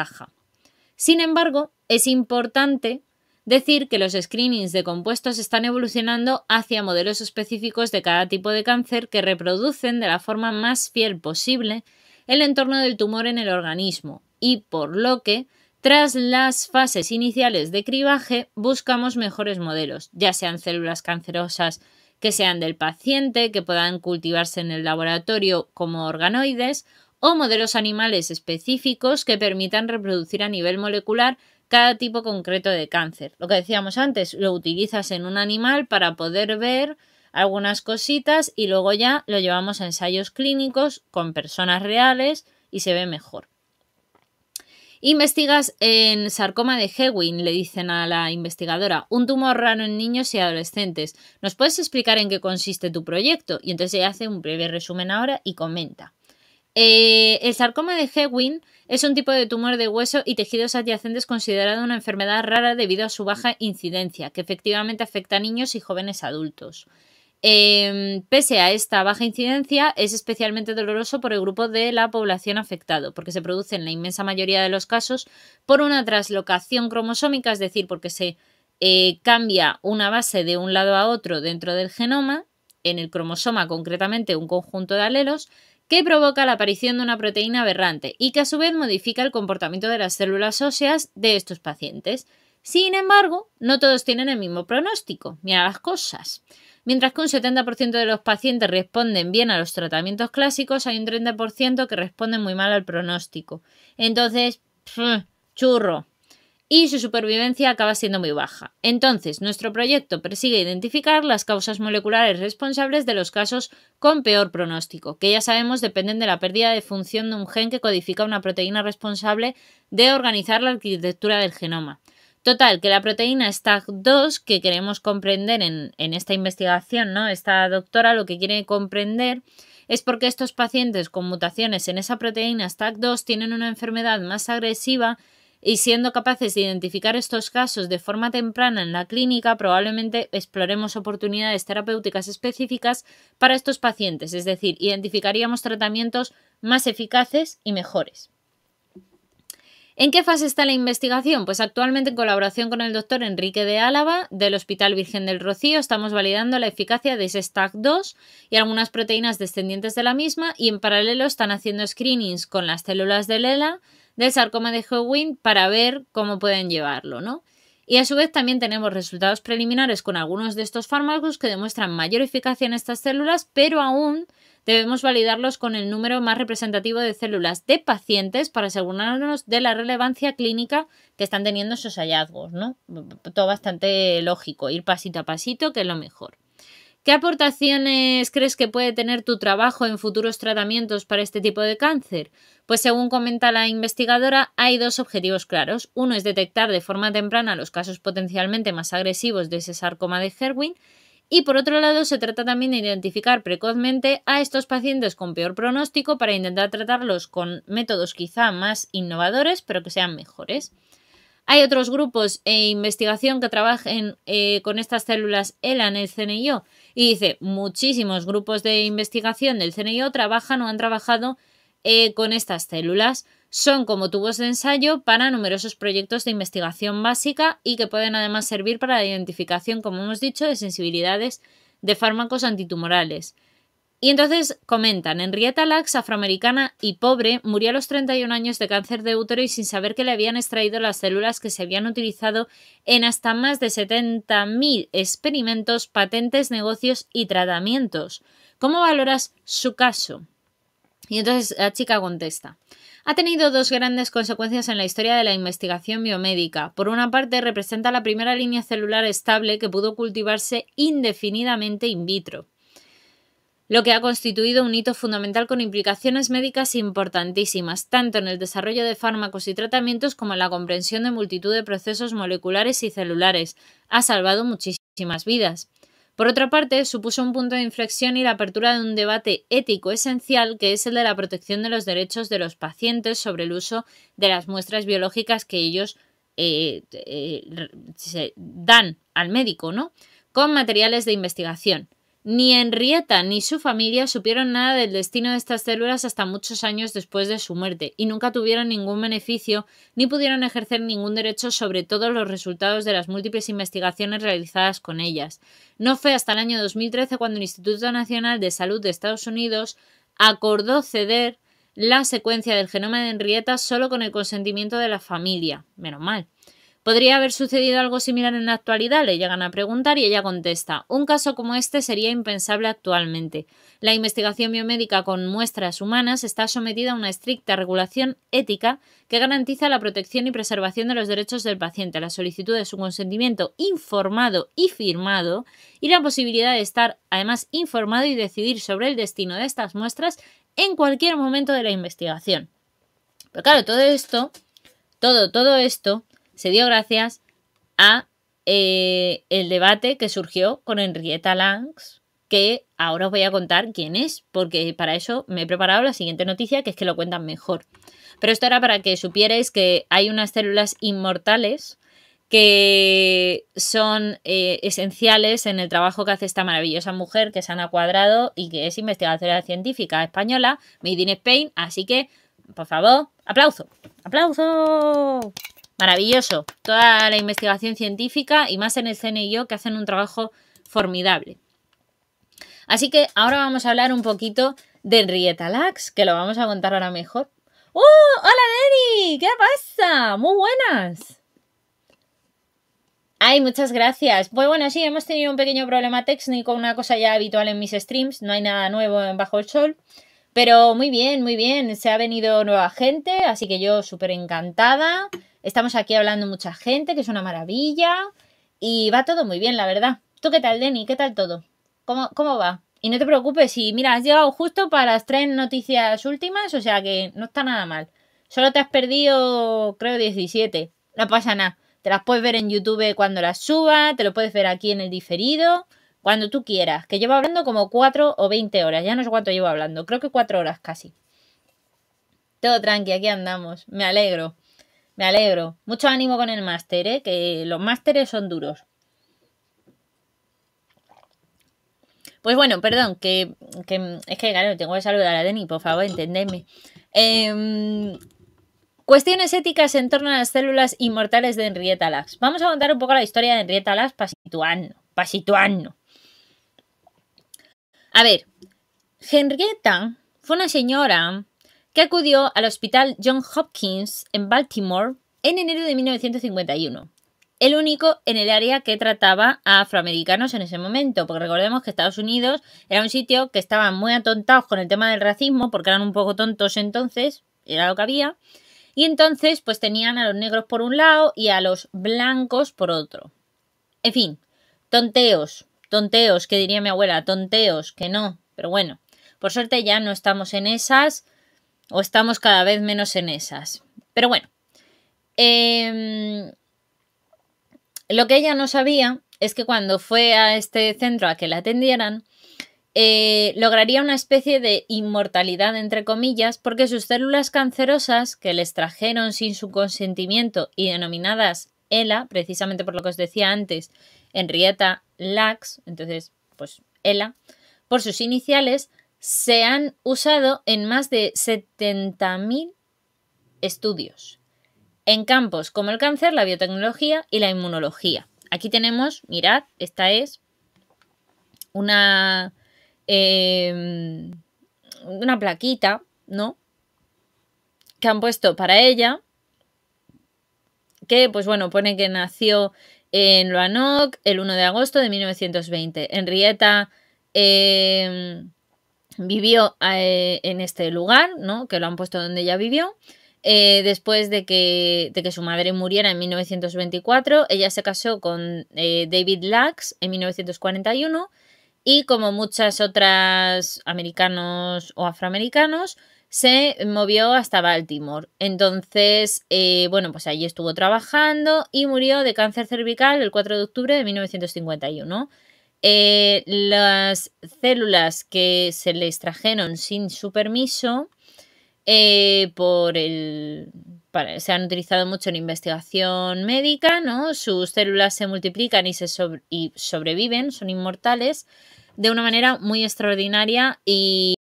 Sin embargo, es importante decir que los screenings de compuestos están evolucionando hacia modelos específicos de cada tipo de cáncer que reproducen de la forma más fiel posible el entorno del tumor en el organismo y por lo que tras las fases iniciales de cribaje buscamos mejores modelos, ya sean células cancerosas que sean del paciente, que puedan cultivarse en el laboratorio como organoides o modelos animales específicos que permitan reproducir a nivel molecular cada tipo concreto de cáncer. Lo que decíamos antes, lo utilizas en un animal para poder ver algunas cositas y luego ya lo llevamos a ensayos clínicos con personas reales y se ve mejor. Investigas en sarcoma de Hewin, le dicen a la investigadora, un tumor raro en niños y adolescentes. ¿Nos puedes explicar en qué consiste tu proyecto? Y entonces ella hace un breve resumen ahora y comenta. Eh, el sarcoma de Hewin es un tipo de tumor de hueso y tejidos adyacentes considerado una enfermedad rara debido a su baja incidencia, que efectivamente afecta a niños y jóvenes adultos. Em, pese a esta baja incidencia, es especialmente doloroso por el grupo de la población afectado, porque se produce en la inmensa mayoría de los casos por una traslocación cromosómica, es decir, porque se eh, cambia una base de un lado a otro dentro del genoma, en el cromosoma concretamente un conjunto de alelos, que provoca la aparición de una proteína aberrante y que a su vez modifica el comportamiento de las células óseas de estos pacientes. Sin embargo, no todos tienen el mismo pronóstico, mira las cosas. Mientras que un 70% de los pacientes responden bien a los tratamientos clásicos, hay un 30% que responden muy mal al pronóstico. Entonces, churro, y su supervivencia acaba siendo muy baja. Entonces, nuestro proyecto persigue identificar las causas moleculares responsables de los casos con peor pronóstico, que ya sabemos dependen de la pérdida de función de un gen que codifica una proteína responsable de organizar la arquitectura del genoma. Total, que la proteína STAG2 que queremos comprender en, esta investigación, ¿no? Esta doctora lo que quiere comprender es porque estos pacientes con mutaciones en esa proteína STAG2 tienen una enfermedad más agresiva y siendo capaces de identificar estos casos de forma temprana en la clínica, probablemente exploremos oportunidades terapéuticas específicas para estos pacientes, es decir, identificaríamos tratamientos más eficaces y mejores. ¿En qué fase está la investigación? Pues actualmente en colaboración con el doctor Enrique de Álava del Hospital Virgen del Rocío estamos validando la eficacia de ese 2 y algunas proteínas descendientes de la misma y en paralelo están haciendo screenings con las células de Lela del sarcoma de Hodgkin para ver cómo pueden llevarlo, ¿no? Y a su vez también tenemos resultados preliminares con algunos de estos fármacos que demuestran mayor eficacia en estas células, pero aún debemos validarlos con el número más representativo de células de pacientes para asegurarnos de la relevancia clínica que están teniendo esos hallazgos, ¿no? Todo bastante lógico, ir pasito a pasito, que es lo mejor. ¿Qué aportaciones crees que puede tener tu trabajo en futuros tratamientos para este tipo de cáncer? Pues según comenta la investigadora, hay dos objetivos claros. Uno es detectar de forma temprana los casos potencialmente más agresivos de ese sarcoma de Herwin y por otro lado, se trata también de identificar precozmente a estos pacientes con peor pronóstico para intentar tratarlos con métodos quizá más innovadores, pero que sean mejores. Hay otros grupos e investigación que trabajen eh, con estas células ELA en el CNIO. Y dice, muchísimos grupos de investigación del CNIO trabajan o han trabajado eh, con estas células. Son como tubos de ensayo para numerosos proyectos de investigación básica y que pueden además servir para la identificación, como hemos dicho, de sensibilidades de fármacos antitumorales. Y entonces comentan, Henrietta Lacks, afroamericana y pobre, murió a los 31 años de cáncer de útero y sin saber que le habían extraído las células que se habían utilizado en hasta más de 70.000 experimentos, patentes, negocios y tratamientos. ¿Cómo valoras su caso? Y entonces la chica contesta. Ha tenido dos grandes consecuencias en la historia de la investigación biomédica. Por una parte, representa la primera línea celular estable que pudo cultivarse indefinidamente in vitro lo que ha constituido un hito fundamental con implicaciones médicas importantísimas, tanto en el desarrollo de fármacos y tratamientos como en la comprensión de multitud de procesos moleculares y celulares. Ha salvado muchísimas vidas. Por otra parte, supuso un punto de inflexión y la apertura de un debate ético esencial que es el de la protección de los derechos de los pacientes sobre el uso de las muestras biológicas que ellos eh, eh, se dan al médico, ¿no? Con materiales de investigación. Ni Henrietta ni su familia supieron nada del destino de estas células hasta muchos años después de su muerte, y nunca tuvieron ningún beneficio ni pudieron ejercer ningún derecho sobre todos los resultados de las múltiples investigaciones realizadas con ellas. No fue hasta el año 2013 cuando el Instituto Nacional de Salud de Estados Unidos acordó ceder la secuencia del genoma de Henrietta solo con el consentimiento de la familia. Menos mal. ¿Podría haber sucedido algo similar en la actualidad? Le llegan a preguntar y ella contesta, un caso como este sería impensable actualmente. La investigación biomédica con muestras humanas está sometida a una estricta regulación ética que garantiza la protección y preservación de los derechos del paciente, la solicitud de su consentimiento informado y firmado y la posibilidad de estar además informado y decidir sobre el destino de estas muestras en cualquier momento de la investigación. Pero claro, todo esto, todo, todo esto se dio gracias a eh, el debate que surgió con Henrietta Langs, que ahora os voy a contar quién es, porque para eso me he preparado la siguiente noticia, que es que lo cuentan mejor. Pero esto era para que supierais que hay unas células inmortales que son eh, esenciales en el trabajo que hace esta maravillosa mujer, que se han Cuadrado y que es investigadora científica española, Made in Spain. Así que, por favor, aplauso, aplauso. Maravilloso. Toda la investigación científica y más en el CNIO que hacen un trabajo formidable. Así que ahora vamos a hablar un poquito de Henrietta Lacks, que lo vamos a contar ahora mejor. ¡Uh! ¡Hola, Dani! ¿Qué pasa? ¡Muy buenas! Ay, muchas gracias. Pues bueno, sí, hemos tenido un pequeño problema técnico, una cosa ya habitual en mis streams, no hay nada nuevo en Bajo el Sol. Pero muy bien, muy bien. Se ha venido nueva gente, así que yo súper encantada. Estamos aquí hablando mucha gente, que es una maravilla. Y va todo muy bien, la verdad. ¿Tú qué tal, Denny? ¿Qué tal todo? ¿Cómo, va? Y no te preocupes, si mira, has llegado justo para las tres noticias últimas, o sea que no está nada mal. Solo te has perdido, creo, 17. No pasa nada. Te las puedes ver en YouTube cuando las suba, te lo puedes ver aquí en el diferido. Cuando tú quieras, que llevo hablando como 4 o 20 horas, ya no sé cuánto llevo hablando, creo que 4 horas casi. Todo tranqui, aquí andamos, me alegro, me alegro. Mucho ánimo con el máster, ¿eh? que los másteres son duros. Pues bueno, perdón, que, es que claro, tengo que saludar a Denny, por favor, entendedme. Em, cuestiones éticas en torno a las células inmortales de Henrietta Lacks. Vamos a contar un poco la historia de Henrietta Lacks para situarnos, a ver, Henrietta fue una señora que acudió al Hospital John Hopkins en Baltimore en enero de 1951. El único en el área que trataba a afroamericanos en ese momento, porque recordemos que Estados Unidos era un sitio que estaban muy atontados con el tema del racismo, porque eran un poco tontos entonces, era lo que había, y entonces pues tenían a los negros por un lado y a los blancos por otro. En fin, tonteos, Tonteos, que diría mi abuela, tonteos, que no. Pero bueno, por suerte ya no estamos en esas o estamos cada vez menos en esas. Pero bueno, em, lo que ella no sabía es que cuando fue a este centro a que la atendieran, eh, lograría una especie de inmortalidad, entre comillas, porque sus células cancerosas, que les trajeron sin su consentimiento y denominadas ELA, precisamente por lo que os decía antes, Henrietta LAX, entonces, pues ELA, por sus iniciales, se han usado en más de 70.000 estudios en campos como el cáncer, la biotecnología y la inmunología. Aquí tenemos, mirad, esta es una, em, una plaquita, ¿no? Que han puesto para ella, que pues bueno, pone que nació en Loanoc el 1 de agosto de 1920. Henrietta em, vivió eh, en este lugar, ¿no? que lo han puesto donde ella vivió. Eh, después de que, su madre muriera en 1924, ella se casó con eh, David Lacks en 1941 y como muchas otras americanos o afroamericanos, se movió hasta Baltimore. Entonces, eh, bueno, pues allí estuvo trabajando y murió de cáncer cervical el 4 de octubre de 1951. Eh, las células que se le extrajeron sin su permiso eh, por el, se han utilizado mucho en investigación médica, ¿no? Sus células se multiplican y, sobreviven, son inmortales de una manera muy extraordinaria y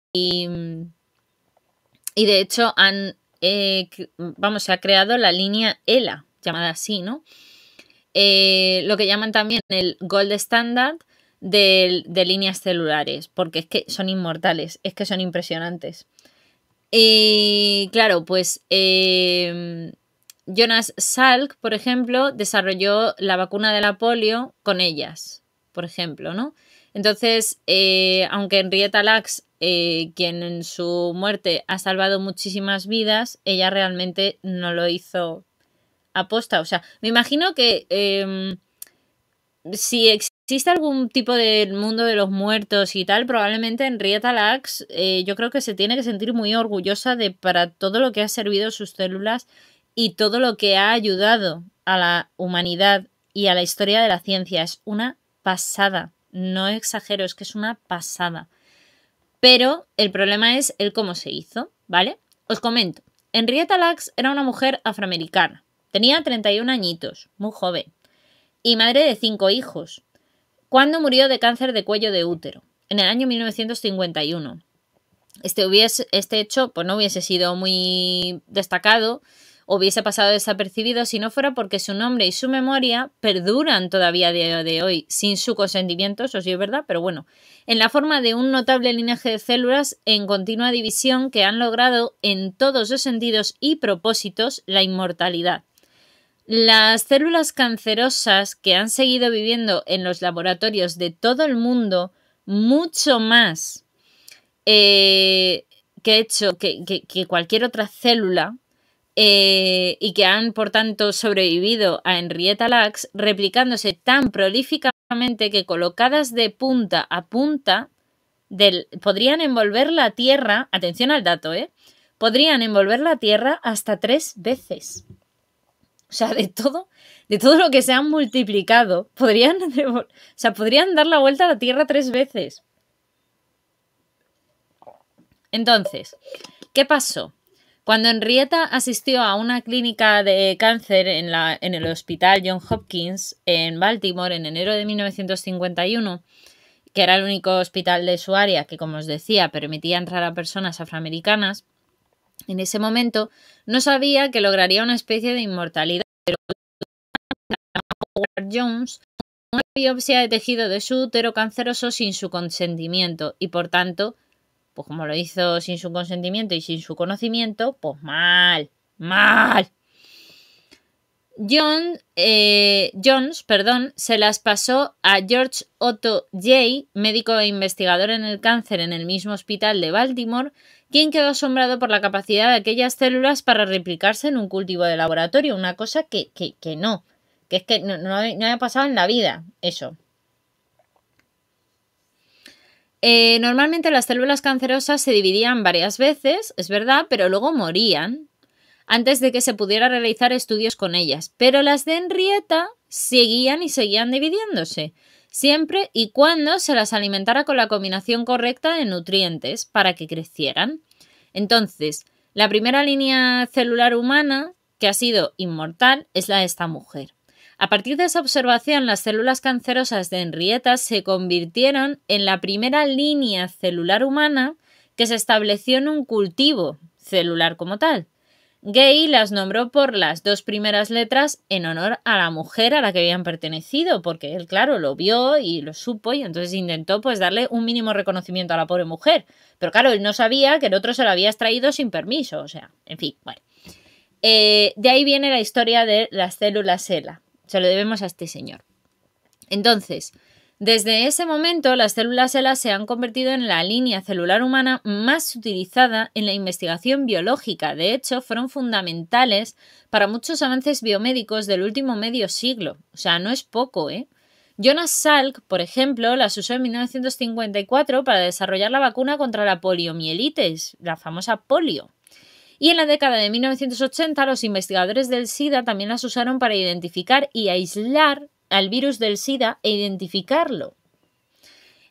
y de hecho han, eh, vamos, se ha creado la línea ELA, llamada así, ¿no? Eh, lo que llaman también el gold standard de, líneas celulares, porque es que son inmortales, es que son impresionantes. Y claro, pues em, Jonas Salk, por ejemplo, desarrolló la vacuna de la polio con ellas, por ejemplo, ¿no? Entonces, eh, aunque Henrietta Lacks eh, quien en su muerte ha salvado muchísimas vidas, ella realmente no lo hizo aposta. O sea, me imagino que em, si existe algún tipo del mundo de los muertos y tal, probablemente Henrietta Lacks eh, yo creo que se tiene que sentir muy orgullosa de para todo lo que ha servido sus células y todo lo que ha ayudado a la humanidad y a la historia de la ciencia. Es una pasada. No exagero, es que es una pasada. Pero el problema es el cómo se hizo, ¿vale? Os comento. Henrietta Lacks era una mujer afroamericana. Tenía 31 añitos, muy joven, y madre de cinco hijos, cuando murió de cáncer de cuello de útero, en el año 1951. Este, hubiese, este hecho pues, no hubiese sido muy destacado hubiese pasado desapercibido si no fuera porque su nombre y su memoria perduran todavía a día de hoy sin su consentimiento, eso sí es verdad, pero bueno, en la forma de un notable linaje de células en continua división que han logrado en todos los sentidos y propósitos la inmortalidad. Las células cancerosas que han seguido viviendo en los laboratorios de todo el mundo mucho más eh, que, hecho, que cualquier otra célula eh, y que han, por tanto, sobrevivido a Henrietta Lacks, replicándose tan prolíficamente que colocadas de punta a punta del, podrían envolver la Tierra, atención al dato, ¿eh? podrían envolver la Tierra hasta tres veces. O sea, de todo, de todo lo que se han multiplicado, podrían, [laughs] podrían dar la vuelta a la Tierra tres veces. Entonces, ¿qué pasó? Cuando Henrietta asistió a una clínica de cáncer en, el hospital John Hopkins en Baltimore en enero de 1951, que era el único hospital de su área que, como os decía, permitía entrar a personas afroamericanas, en ese momento no sabía que lograría una especie de inmortalidad, pero Jones una biopsia de tejido de su útero canceroso sin su consentimiento y, por tanto, pues como lo hizo sin su consentimiento y sin su conocimiento, pues mal, mal. John, eh, Jones perdón, se las pasó a George Otto Jay, médico e investigador en el cáncer en el mismo hospital de Baltimore, quien quedó asombrado por la capacidad de aquellas células para replicarse en un cultivo de laboratorio, una cosa que, que, que no, que es que no, no había pasado en la vida eso. Eh, normalmente las células cancerosas se dividían varias veces, es verdad, pero luego morían antes de que se pudiera realizar estudios con ellas. Pero las de Henrietta seguían y seguían dividiéndose, siempre y cuando se las alimentara con la combinación correcta de nutrientes para que crecieran. Entonces, la primera línea celular humana que ha sido inmortal es la de esta mujer. A partir de esa observación, las células cancerosas de Henrietta se convirtieron en la primera línea celular humana que se estableció en un cultivo celular como tal. Gay las nombró por las dos primeras letras en honor a la mujer a la que habían pertenecido, porque él, claro, lo vio y lo supo y entonces intentó pues darle un mínimo reconocimiento a la pobre mujer. Pero claro, él no sabía que el otro se lo había extraído sin permiso, o sea, en fin, bueno. Eh, de ahí viene la historia de las células ELA. Se lo debemos a este señor. Entonces, desde ese momento, las células ELA se han convertido en la línea celular humana más utilizada en la investigación biológica. De hecho, fueron fundamentales para muchos avances biomédicos del último medio siglo. O sea, no es poco, ¿eh? Jonas Salk, por ejemplo, las usó en 1954 para desarrollar la vacuna contra la poliomielitis, la famosa polio. Y en la década de 1980 los investigadores del SIDA también las usaron para identificar y aislar al virus del SIDA e identificarlo.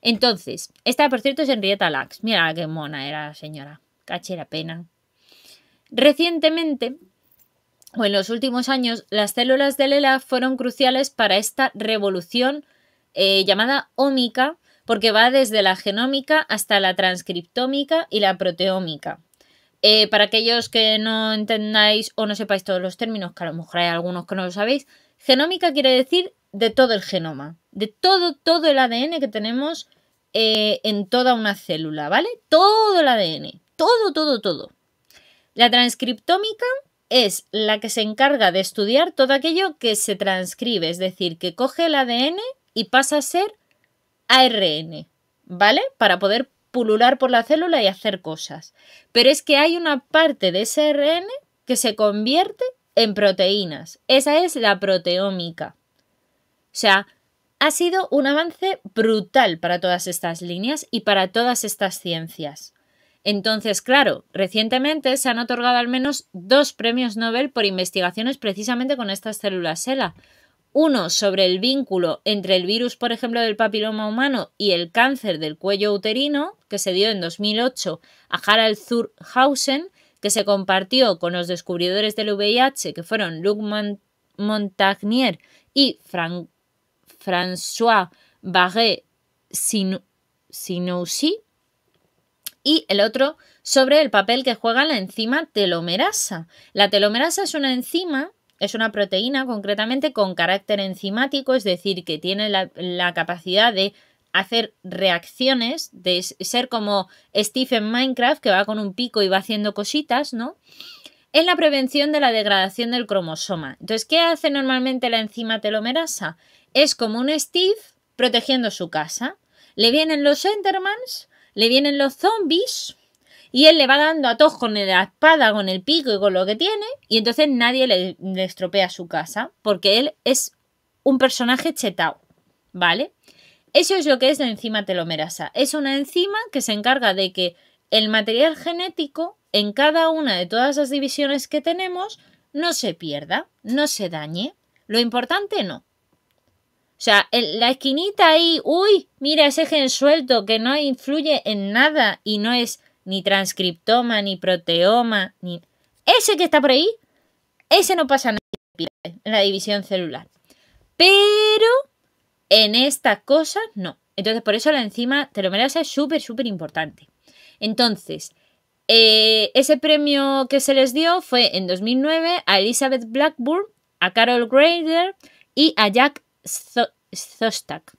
Entonces, esta por cierto es Henrietta Lacks. Mira qué mona era la señora. Cachera pena. Recientemente, o en los últimos años, las células del ELA fueron cruciales para esta revolución eh, llamada ómica, porque va desde la genómica hasta la transcriptómica y la proteómica. Eh, para aquellos que no entendáis o no sepáis todos los términos, que a lo mejor hay algunos que no lo sabéis, genómica quiere decir de todo el genoma, de todo, todo el ADN que tenemos eh, en toda una célula, ¿vale? Todo el ADN, todo, todo, todo. La transcriptómica es la que se encarga de estudiar todo aquello que se transcribe, es decir, que coge el ADN y pasa a ser ARN, ¿vale? Para poder pulular por la célula y hacer cosas. Pero es que hay una parte de ese RN que se convierte en proteínas. Esa es la proteómica. O sea, ha sido un avance brutal para todas estas líneas y para todas estas ciencias. Entonces, claro, recientemente se han otorgado al menos dos premios Nobel por investigaciones precisamente con estas células SELA. Uno sobre el vínculo entre el virus, por ejemplo, del papiloma humano y el cáncer del cuello uterino, que se dio en 2008 a Harald Zurhausen, que se compartió con los descubridores del VIH, que fueron Luc Montagnier y François barré Sinoussi. Y el otro sobre el papel que juega la enzima telomerasa. La telomerasa es una enzima es una proteína concretamente con carácter enzimático, es decir, que tiene la, capacidad de hacer reacciones, de ser como Steve en Minecraft, que va con un pico y va haciendo cositas, ¿no? En la prevención de la degradación del cromosoma. Entonces, ¿qué hace normalmente la enzima telomerasa? Es como un Steve protegiendo su casa. Le vienen los Endermans, le vienen los zombies y él le va dando a todos con la espada, con el pico y con lo que tiene, y entonces nadie le, estropea su casa, porque él es un personaje chetao, ¿vale? Eso es lo que es la enzima telomerasa. Es una enzima que se encarga de que el material genético en cada una de todas las divisiones que tenemos no se pierda, no se dañe. Lo importante no. O sea, la esquinita ahí, uy, mira ese gen suelto que no influye en nada y no es ni transcriptoma, ni proteoma, ni... Ese que está por ahí, ese no pasa nada en la división celular. Pero en esta cosa, no. Entonces, por eso la enzima telomerasa es súper, súper importante. Entonces, eh, ese premio que se les dio fue en 2009 a Elizabeth Blackburn, a Carol Grader y a Jack Zostak.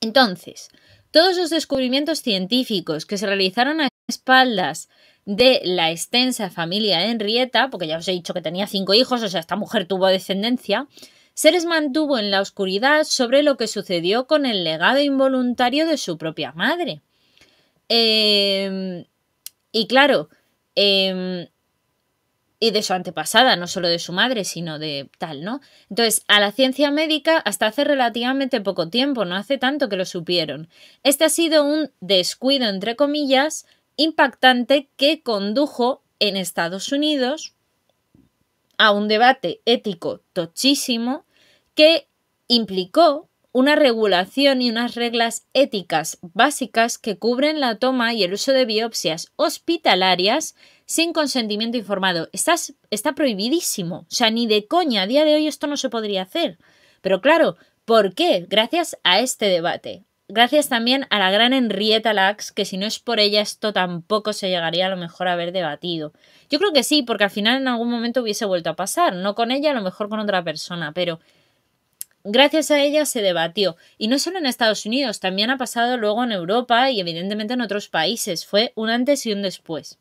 Entonces, todos los descubrimientos científicos que se realizaron a espaldas de la extensa familia Henrietta, porque ya os he dicho que tenía cinco hijos, o sea, esta mujer tuvo descendencia, se les mantuvo en la oscuridad sobre lo que sucedió con el legado involuntario de su propia madre. Em, y claro, em, y de su antepasada, no solo de su madre, sino de tal, ¿no? Entonces, a la ciencia médica hasta hace relativamente poco tiempo, no hace tanto que lo supieron. Este ha sido un descuido, entre comillas, impactante que condujo en Estados Unidos a un debate ético tochísimo que implicó una regulación y unas reglas éticas básicas que cubren la toma y el uso de biopsias hospitalarias sin consentimiento informado. Estás, está prohibidísimo. O sea, ni de coña. A día de hoy esto no se podría hacer. Pero claro, ¿por qué? Gracias a este debate. Gracias también a la gran Henrietta Lacks, que si no es por ella esto tampoco se llegaría a lo mejor a haber debatido. Yo creo que sí, porque al final en algún momento hubiese vuelto a pasar, no con ella, a lo mejor con otra persona, pero gracias a ella se debatió. Y no solo en Estados Unidos, también ha pasado luego en Europa y evidentemente en otros países. Fue un antes y un después.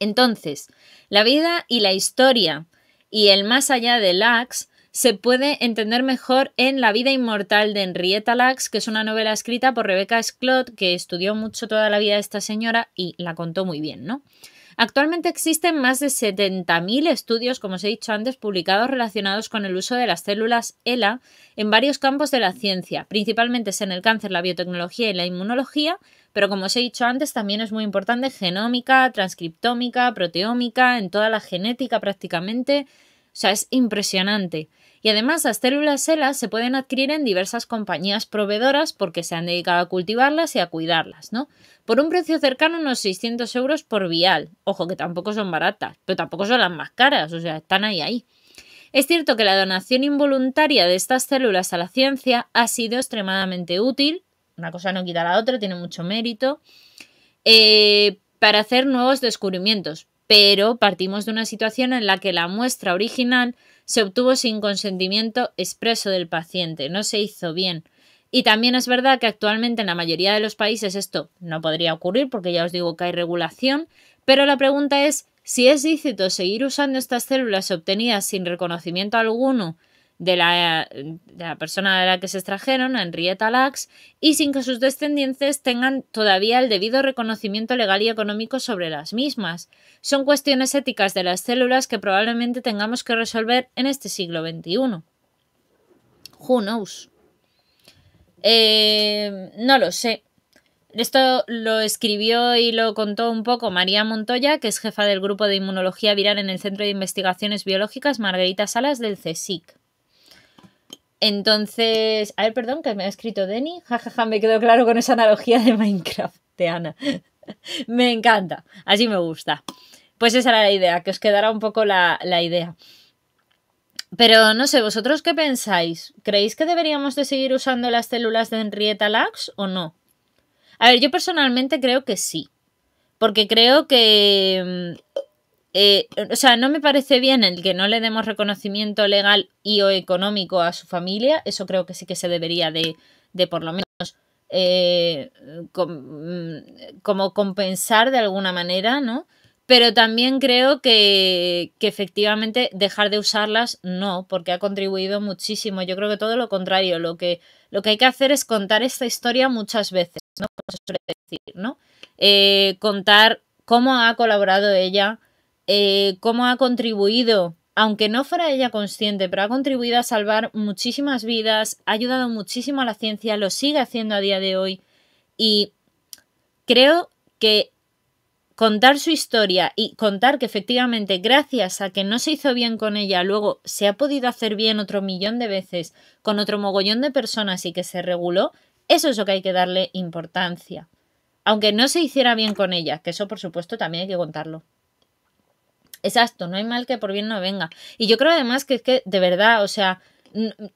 Entonces, la vida y la historia y el más allá de Lacks se puede entender mejor en La vida inmortal de Henrietta Lacks, que es una novela escrita por Rebecca Scott, que estudió mucho toda la vida de esta señora y la contó muy bien, ¿no? Actualmente existen más de 70.000 estudios, como os he dicho antes, publicados relacionados con el uso de las células ELA en varios campos de la ciencia, principalmente en el cáncer, la biotecnología y la inmunología, pero como os he dicho antes, también es muy importante genómica, transcriptómica, proteómica, en toda la genética prácticamente. O sea, es impresionante. Y además las células SELA se pueden adquirir en diversas compañías proveedoras porque se han dedicado a cultivarlas y a cuidarlas, ¿no? Por un precio cercano a unos 600 euros por vial. Ojo que tampoco son baratas, pero tampoco son las más caras, o sea, están ahí ahí. Es cierto que la donación involuntaria de estas células a la ciencia ha sido extremadamente útil, una cosa no quita la otra, tiene mucho mérito, eh, para hacer nuevos descubrimientos, pero partimos de una situación en la que la muestra original se obtuvo sin consentimiento expreso del paciente, no se hizo bien. Y también es verdad que actualmente en la mayoría de los países esto no podría ocurrir porque ya os digo que hay regulación, pero la pregunta es si es lícito seguir usando estas células obtenidas sin reconocimiento alguno de la, persona de la que se extrajeron, Henrietta Lacks, y sin que sus descendientes tengan todavía el debido reconocimiento legal y económico sobre las mismas. Son cuestiones éticas de las células que probablemente tengamos que resolver en este siglo XXI. Who knows? Eh, no lo sé. Esto lo escribió y lo contó un poco María Montoya, que es jefa del grupo de inmunología viral en el Centro de Investigaciones Biológicas Margarita Salas del CSIC. Entonces, a ver, perdón, que me ha escrito Denny. Jajaja, ja, me quedó claro con esa analogía de Minecraft de Ana. [laughs] me encanta, así me gusta. Pues esa era la idea, que os quedara un poco la, la idea. Pero no sé, ¿vosotros qué pensáis? ¿Creéis que deberíamos de seguir usando las células de Henrietta Lacks o no? A ver, yo personalmente creo que sí. Porque creo que mm, eh, o sea, no me parece bien el que no le demos reconocimiento legal y o económico a su familia. Eso creo que sí que se debería de, de por lo menos eh, mm, como compensar de alguna manera, ¿no? Pero también creo que, efectivamente dejar de usarlas no, porque ha contribuido muchísimo. Yo creo que todo lo contrario. Lo que, lo que hay que hacer es contar esta historia muchas veces, ¿no? Eh, contar cómo ha colaborado ella eh, cómo ha contribuido, aunque no fuera ella consciente, pero ha contribuido a salvar muchísimas vidas, ha ayudado muchísimo a la ciencia, lo sigue haciendo a día de hoy y creo que contar su historia y contar que efectivamente gracias a que no se hizo bien con ella, luego se ha podido hacer bien otro millón de veces con otro mogollón de personas y que se reguló, eso es lo que hay que darle importancia. Aunque no se hiciera bien con ella, que eso por supuesto también hay que contarlo. Exacto, no hay mal que por bien no venga. Y yo creo además que es que, de verdad, o sea,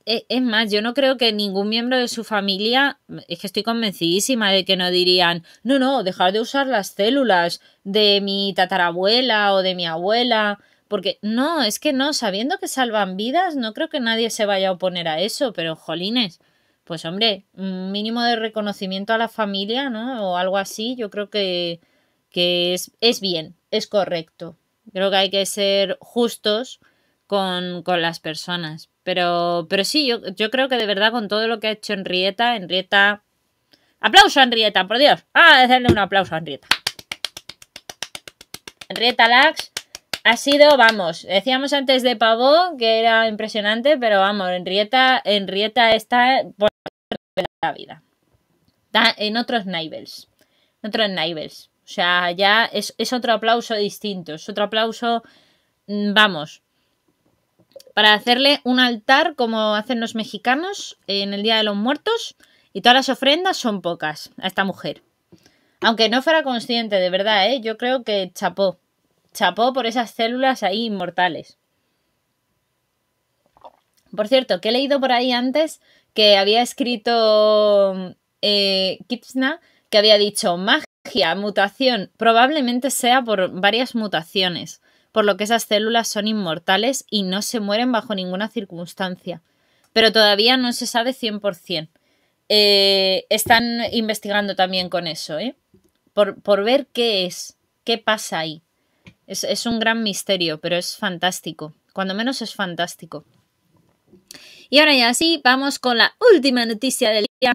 e, es más, yo no creo que ningún miembro de su familia, es que estoy convencidísima de que no dirían, no, no, dejar de usar las células de mi tatarabuela o de mi abuela, porque no, es que no, sabiendo que salvan vidas, no creo que nadie se vaya a oponer a eso, pero jolines, pues hombre, un mínimo de reconocimiento a la familia, ¿no? O algo así, yo creo que, que es, es bien, es correcto. Creo que hay que ser justos con, las personas. Pero, pero sí, yo, creo que de verdad con todo lo que ha hecho Enrieta, Enrieta... ¡Aplauso a Enrieta, por Dios! ¡Ah, hacerle un aplauso a Enrieta! Enrieta Lax ha sido, vamos, decíamos antes de Pavó que era impresionante, pero vamos, Enrieta, Enrieta está por la vida. Está en otros niveles. En otros niveles. O sea, ya es, otro aplauso distinto, es otro aplauso, mm, vamos, para hacerle un altar como hacen los mexicanos en el Día de los Muertos y todas las ofrendas son pocas a esta mujer. Aunque no fuera consciente, de verdad, ¿eh? yo creo que chapó. Chapó por esas células ahí inmortales. Por cierto, que he leído por ahí antes que había escrito eh, que había dicho, magia mutación, probablemente sea por varias mutaciones, por lo que esas células son inmortales y no se mueren bajo ninguna circunstancia. Pero todavía no se sabe 100%. Eh, están investigando también con eso, ¿eh? por, ver qué es, qué pasa ahí. Es, es un gran misterio, pero es fantástico. Cuando menos es fantástico. Y ahora ya sí, vamos con la última noticia del día.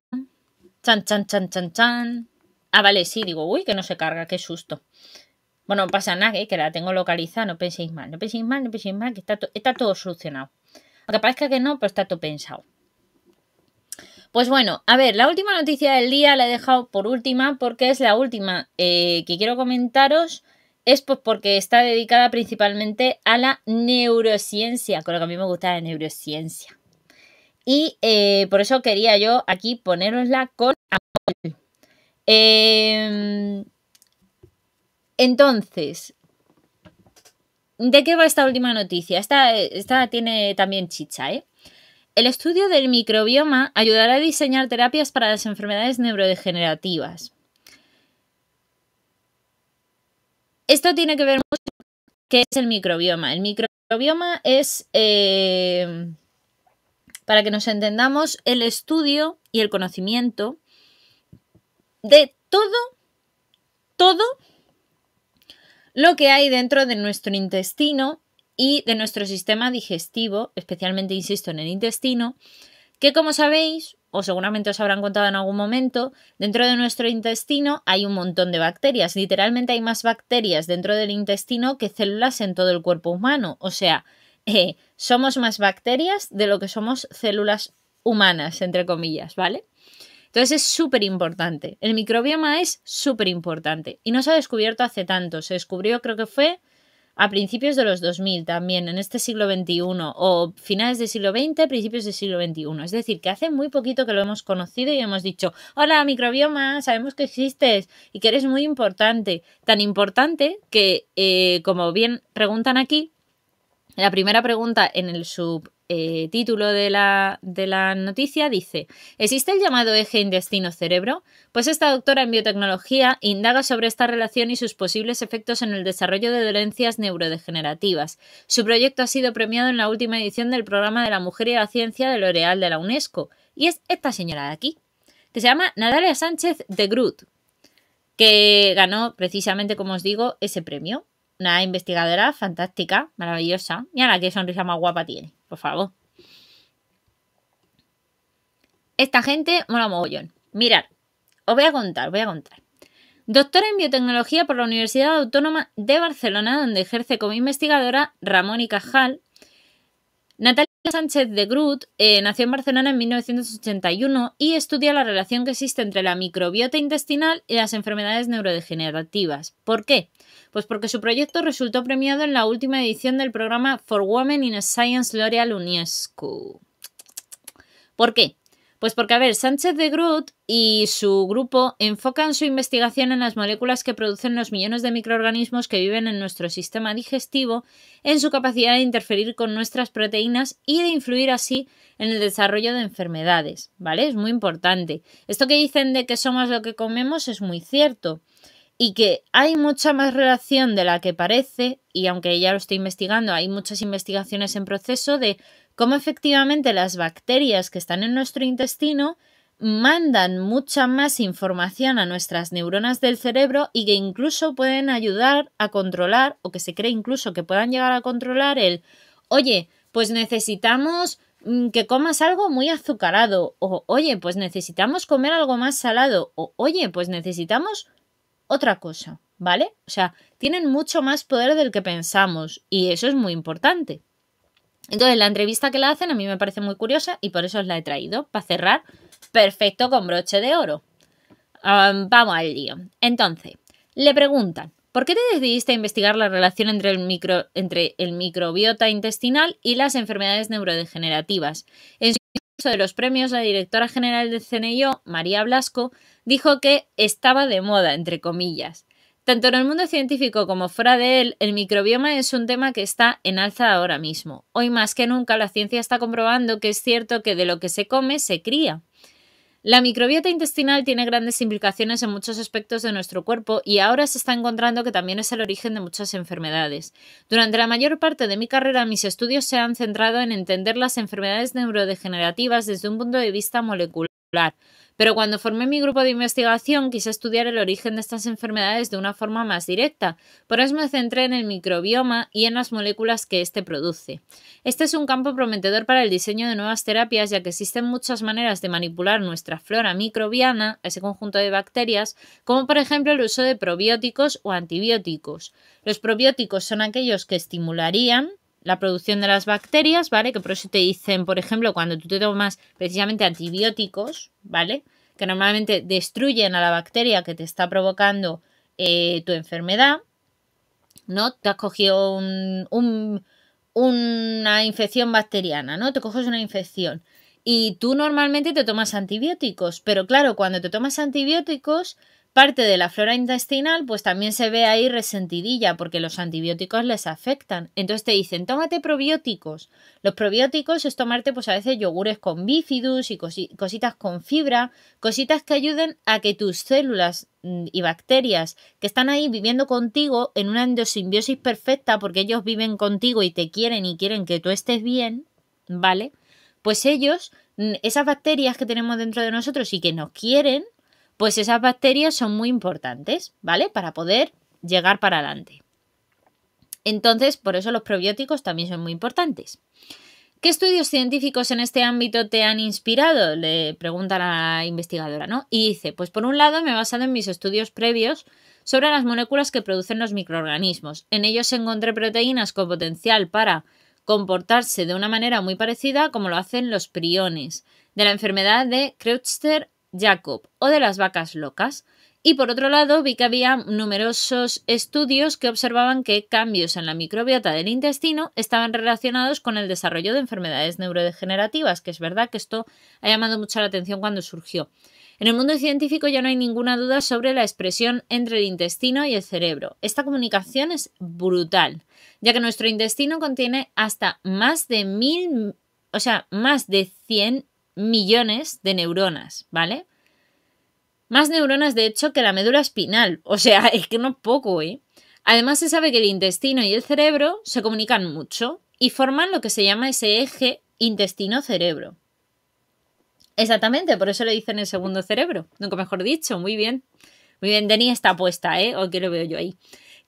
Chan, chan, chan, chan, chan. Ah, vale, sí, digo, uy, que no se carga, qué susto. Bueno, no pasa nada, ¿eh? que la tengo localizada, no penséis mal, no penséis mal, no penséis mal, que está, está todo solucionado. Aunque parezca que no, pero pues está todo pensado. Pues bueno, a ver, la última noticia del día la he dejado por última porque es la última eh, que quiero comentaros. Es pues porque está dedicada principalmente a la neurociencia, con lo que a mí me gusta la neurociencia. Y eh, por eso quería yo aquí ponerosla con amor. Em, entonces, ¿de qué va esta última noticia? Esta, esta tiene también chicha, ¿eh? El estudio del microbioma ayudará a diseñar terapias para las enfermedades neurodegenerativas. Esto tiene que ver mucho con qué es el microbioma. El microbioma es, eh, para que nos entendamos, el estudio y el conocimiento de todo, todo lo que hay dentro de nuestro intestino y de nuestro sistema digestivo, especialmente, insisto, en el intestino, que como sabéis, o seguramente os habrán contado en algún momento, dentro de nuestro intestino hay un montón de bacterias. Literalmente hay más bacterias dentro del intestino que células en todo el cuerpo humano. O sea, eh, somos más bacterias de lo que somos células humanas, entre comillas, ¿vale? Entonces es súper importante. El microbioma es súper importante y no se ha descubierto hace tanto. Se descubrió creo que fue a principios de los 2000 también, en este siglo XXI, o finales del siglo XX, principios del siglo XXI. Es decir, que hace muy poquito que lo hemos conocido y hemos dicho, hola microbioma, sabemos que existes y que eres muy importante. Tan importante que, eh, como bien preguntan aquí, la primera pregunta en el sub eh, título de la, noticia dice, ¿existe el llamado eje intestino-cerebro? Pues esta doctora en biotecnología indaga sobre esta relación y sus posibles efectos en el desarrollo de dolencias neurodegenerativas. Su proyecto ha sido premiado en la última edición del programa de la mujer y la ciencia de L'Oréal de la UNESCO, y es esta señora de aquí, que se llama Nadalia Sánchez de Groot, que ganó precisamente, como os digo, ese premio una investigadora fantástica, maravillosa. Y la que sonrisa más guapa tiene, por favor. Esta gente mola mogollón. Mirad, os voy a contar, voy a contar. Doctora en biotecnología por la Universidad Autónoma de Barcelona, donde ejerce como investigadora Ramón y Cajal. Natalia Sánchez de Groot eh, nació en Barcelona en 1981 y estudia la relación que existe entre la microbiota intestinal y las enfermedades neurodegenerativas. ¿Por qué? Pues porque su proyecto resultó premiado en la última edición del programa For Women in Science L'Oreal UNESCO. ¿Por qué? Pues porque, a ver, Sánchez de Groot y su grupo enfocan su investigación en las moléculas que producen los millones de microorganismos que viven en nuestro sistema digestivo, en su capacidad de interferir con nuestras proteínas y de influir así en el desarrollo de enfermedades, ¿vale? Es muy importante. Esto que dicen de que somos lo que comemos es muy cierto y que hay mucha más relación de la que parece, y aunque ya lo estoy investigando, hay muchas investigaciones en proceso de cómo efectivamente las bacterias que están en nuestro intestino mandan mucha más información a nuestras neuronas del cerebro y que incluso pueden ayudar a controlar, o que se cree incluso que puedan llegar a controlar el, oye, pues necesitamos mm, que comas algo muy azucarado, o oye, pues necesitamos comer algo más salado, o oye, pues necesitamos otra cosa, ¿vale? O sea, tienen mucho más poder del que pensamos y eso es muy importante. Entonces, la entrevista que la hacen a mí me parece muy curiosa y por eso os la he traído, para cerrar perfecto con broche de oro. vamos al lío. Entonces, le preguntan, ¿por qué te decidiste a investigar la relación entre el, micro, entre el microbiota intestinal y las enfermedades neurodegenerativas? En su curso de los premios, la directora general del CNIO, María Blasco, dijo que estaba de moda, entre comillas. Tanto en el mundo científico como fuera de él, el microbioma es un tema que está en alza ahora mismo. Hoy más que nunca la ciencia está comprobando que es cierto que de lo que se come se cría. La microbiota intestinal tiene grandes implicaciones en muchos aspectos de nuestro cuerpo y ahora se está encontrando que también es el origen de muchas enfermedades. Durante la mayor parte de mi carrera mis estudios se han centrado en entender las enfermedades neurodegenerativas desde un punto de vista molecular pero cuando formé mi grupo de investigación quise estudiar el origen de estas enfermedades de una forma más directa, por eso me centré en el microbioma y en las moléculas que éste produce. Este es un campo prometedor para el diseño de nuevas terapias, ya que existen muchas maneras de manipular nuestra flora microbiana, ese conjunto de bacterias, como por ejemplo el uso de probióticos o antibióticos. Los probióticos son aquellos que estimularían la producción de las bacterias, ¿vale? Que por eso te dicen, por ejemplo, cuando tú te tomas precisamente antibióticos, ¿vale? Que normalmente destruyen a la bacteria que te está provocando eh, tu enfermedad, ¿no? Te has cogido un, una infección bacteriana, ¿no? Te coges una infección. Y tú normalmente te tomas antibióticos, pero claro, cuando te tomas antibióticos, parte de la flora intestinal pues también se ve ahí resentidilla porque los antibióticos les afectan. Entonces te dicen, tómate probióticos. Los probióticos es tomarte pues a veces yogures con bifidus y cositas con fibra, cositas que ayuden a que tus células mm, y bacterias que están ahí viviendo contigo en una endosimbiosis perfecta porque ellos viven contigo y te quieren y quieren que tú estés bien, ¿vale? Pues ellos, mm, esas bacterias que tenemos dentro de nosotros y que nos quieren, pues esas bacterias son muy importantes, ¿vale? Para poder llegar para adelante. Entonces, por eso los probióticos también son muy importantes. ¿Qué estudios científicos en este ámbito te han inspirado? Le pregunta la investigadora, ¿no? Y dice, pues por un lado me he basado en mis estudios previos sobre las moléculas que producen los microorganismos. En ellos encontré proteínas con potencial para comportarse de una manera muy parecida como lo hacen los priones de la enfermedad de Creutzfeldt Jacob o de las vacas locas. Y por otro lado, vi que había numerosos estudios que observaban que cambios en la microbiota del intestino estaban relacionados con el desarrollo de enfermedades neurodegenerativas, que es verdad que esto ha llamado mucha la atención cuando surgió. En el mundo científico ya no hay ninguna duda sobre la expresión entre el intestino y el cerebro. Esta comunicación es brutal, ya que nuestro intestino contiene hasta más de mil, o sea, más de 100 millones de neuronas, ¿vale? Más neuronas, de hecho, que la médula espinal. O sea, [laughs] es que no poco, ¿eh? Además, se sabe que el intestino y el cerebro se comunican mucho y forman lo que se llama ese eje intestino-cerebro. Exactamente, por eso le dicen el segundo cerebro. Nunca mejor dicho, muy bien. Muy bien, Denny está puesta, ¿eh? O que lo veo yo ahí.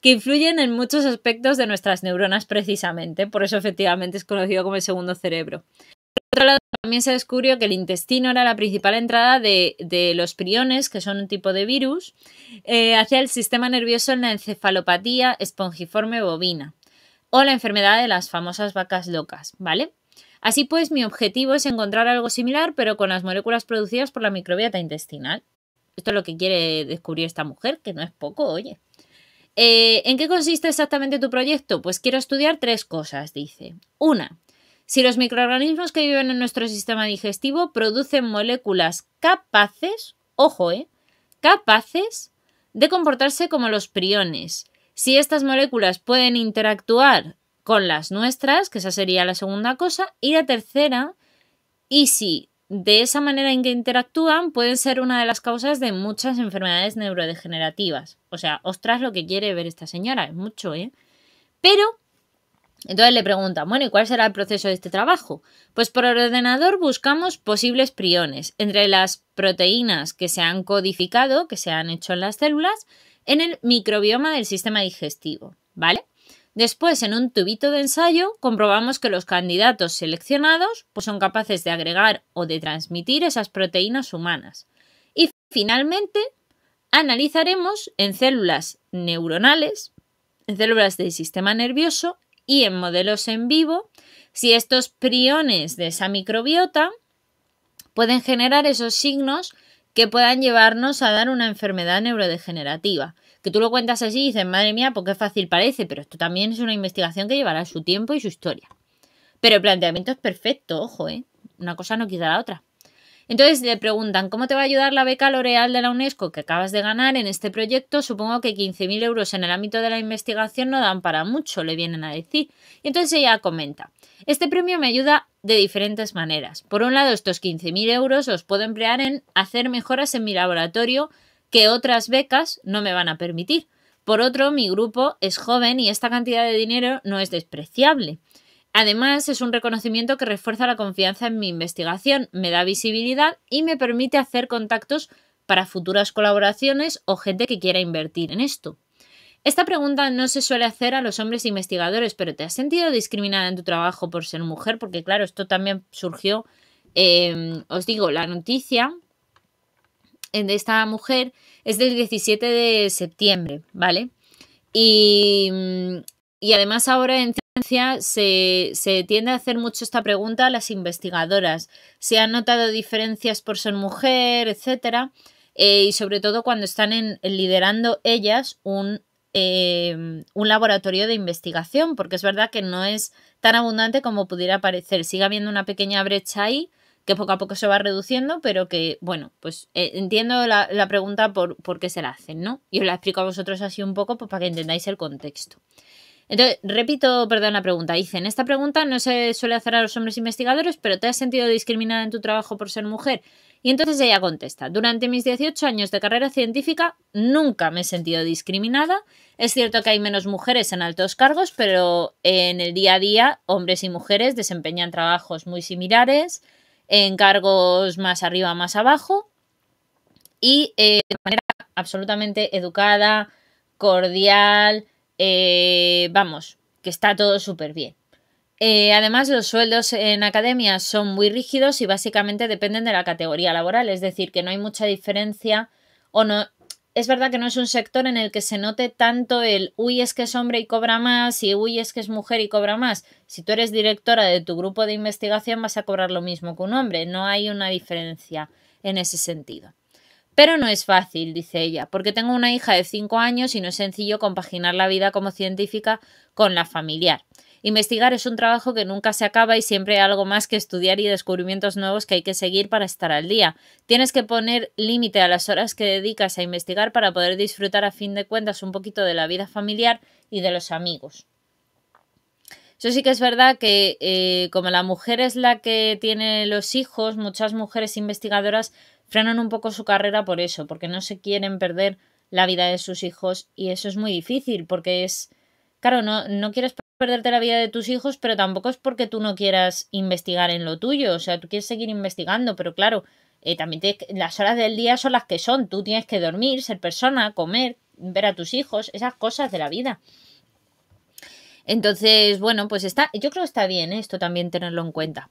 Que influyen en muchos aspectos de nuestras neuronas precisamente, por eso efectivamente es conocido como el segundo cerebro otro lado, también se descubrió que el intestino era la principal entrada de, los priones, que son un tipo de virus, eh, hacia el sistema nervioso en la encefalopatía espongiforme bovina o la enfermedad de las famosas vacas locas, ¿vale? Así pues, mi objetivo es encontrar algo similar, pero con las moléculas producidas por la microbiota intestinal. Esto es lo que quiere descubrir esta mujer, que no es poco, oye. Eh, ¿En qué consiste exactamente tu proyecto? Pues quiero estudiar tres cosas, dice. Una, si los microorganismos que viven en nuestro sistema digestivo producen moléculas capaces, ojo, eh, capaces de comportarse como los priones. Si estas moléculas pueden interactuar con las nuestras, que esa sería la segunda cosa, y la tercera, y si de esa manera en que interactúan pueden ser una de las causas de muchas enfermedades neurodegenerativas. O sea, ostras lo que quiere ver esta señora, es mucho, ¿eh? Pero entonces le preguntan, bueno, ¿y cuál será el proceso de este trabajo? Pues por ordenador buscamos posibles priones entre las proteínas que se han codificado, que se han hecho en las células, en el microbioma del sistema digestivo, ¿vale? Después, en un tubito de ensayo, comprobamos que los candidatos seleccionados pues, son capaces de agregar o de transmitir esas proteínas humanas. Y finalmente, analizaremos en células neuronales, en células del sistema nervioso, y en modelos en vivo si estos priones de esa microbiota pueden generar esos signos que puedan llevarnos a dar una enfermedad neurodegenerativa. Que tú lo cuentas así y dices, madre mía, porque pues fácil parece, pero esto también es una investigación que llevará su tiempo y su historia. Pero el planteamiento es perfecto, ojo, ¿eh? Una cosa no quita la otra. Entonces le preguntan, ¿cómo te va a ayudar la beca L'Oreal de la UNESCO que acabas de ganar en este proyecto? Supongo que 15.000 euros en el ámbito de la investigación no dan para mucho, le vienen a decir. Y entonces ella comenta, este premio me ayuda de diferentes maneras. Por un lado, estos 15.000 euros los puedo emplear en hacer mejoras en mi laboratorio que otras becas no me van a permitir. Por otro, mi grupo es joven y esta cantidad de dinero no es despreciable. Además, es un reconocimiento que refuerza la confianza en mi investigación, me da visibilidad y me permite hacer contactos para futuras colaboraciones o gente que quiera invertir en esto. Esta pregunta no se suele hacer a los hombres investigadores, pero ¿te has sentido discriminada en tu trabajo por ser mujer? Porque claro, esto también surgió, em, os digo, la noticia eh, de esta mujer es del 17 de septiembre, ¿vale? Y, y además ahora en se, tiende a hacer mucho esta pregunta a las investigadoras. ¿Se han notado diferencias por ser mujer, etcétera? Eh, y sobre todo cuando están liderando ellas un, em, un laboratorio de investigación, porque es verdad que no es tan abundante como pudiera parecer. Sigue habiendo una pequeña brecha ahí que poco a poco se va reduciendo, pero que, bueno, pues eh, entiendo la, la, pregunta por, por qué se la hacen, ¿no? Y os la explico a vosotros así un poco pues, para que entendáis el contexto. Entonces, repito, perdón, la pregunta. Dicen, esta pregunta no se suele hacer a los hombres investigadores, pero ¿te has sentido discriminada en tu trabajo por ser mujer? Y entonces ella contesta, durante mis 18 años de carrera científica nunca me he sentido discriminada. Es cierto que hay menos mujeres en altos cargos, pero en el día a día hombres y mujeres desempeñan trabajos muy similares, en cargos más arriba, más abajo, y eh, de manera absolutamente educada, cordial, eh, vamos, que está todo súper bien. Eh, además, los sueldos en academia son muy rígidos y básicamente dependen de la categoría laboral, es decir, que no hay mucha diferencia o no. Es verdad que no es un sector en el que se note tanto el uy es que es hombre y cobra más y uy es que es mujer y cobra más. Si tú eres directora de tu grupo de investigación vas a cobrar lo mismo que un hombre, no hay una diferencia en ese sentido. Pero no es fácil, dice ella, porque tengo una hija de 5 años y no es sencillo compaginar la vida como científica con la familiar. Investigar es un trabajo que nunca se acaba y siempre hay algo más que estudiar y descubrimientos nuevos que hay que seguir para estar al día. Tienes que poner límite a las horas que dedicas a investigar para poder disfrutar a fin de cuentas un poquito de la vida familiar y de los amigos. Eso sí que es verdad que eh, como la mujer es la que tiene los hijos, muchas mujeres investigadoras frenan un poco su carrera por eso, porque no se quieren perder la vida de sus hijos y eso es muy difícil porque es, claro, no, no quieres perderte la vida de tus hijos, pero tampoco es porque tú no quieras investigar en lo tuyo, o sea, tú quieres seguir investigando, pero claro, eh, también las horas del día son las que son, tú tienes que dormir, ser persona, comer, ver a tus hijos, esas cosas de la vida. Entonces, bueno, pues está, yo creo que está bien eh, esto también tenerlo en cuenta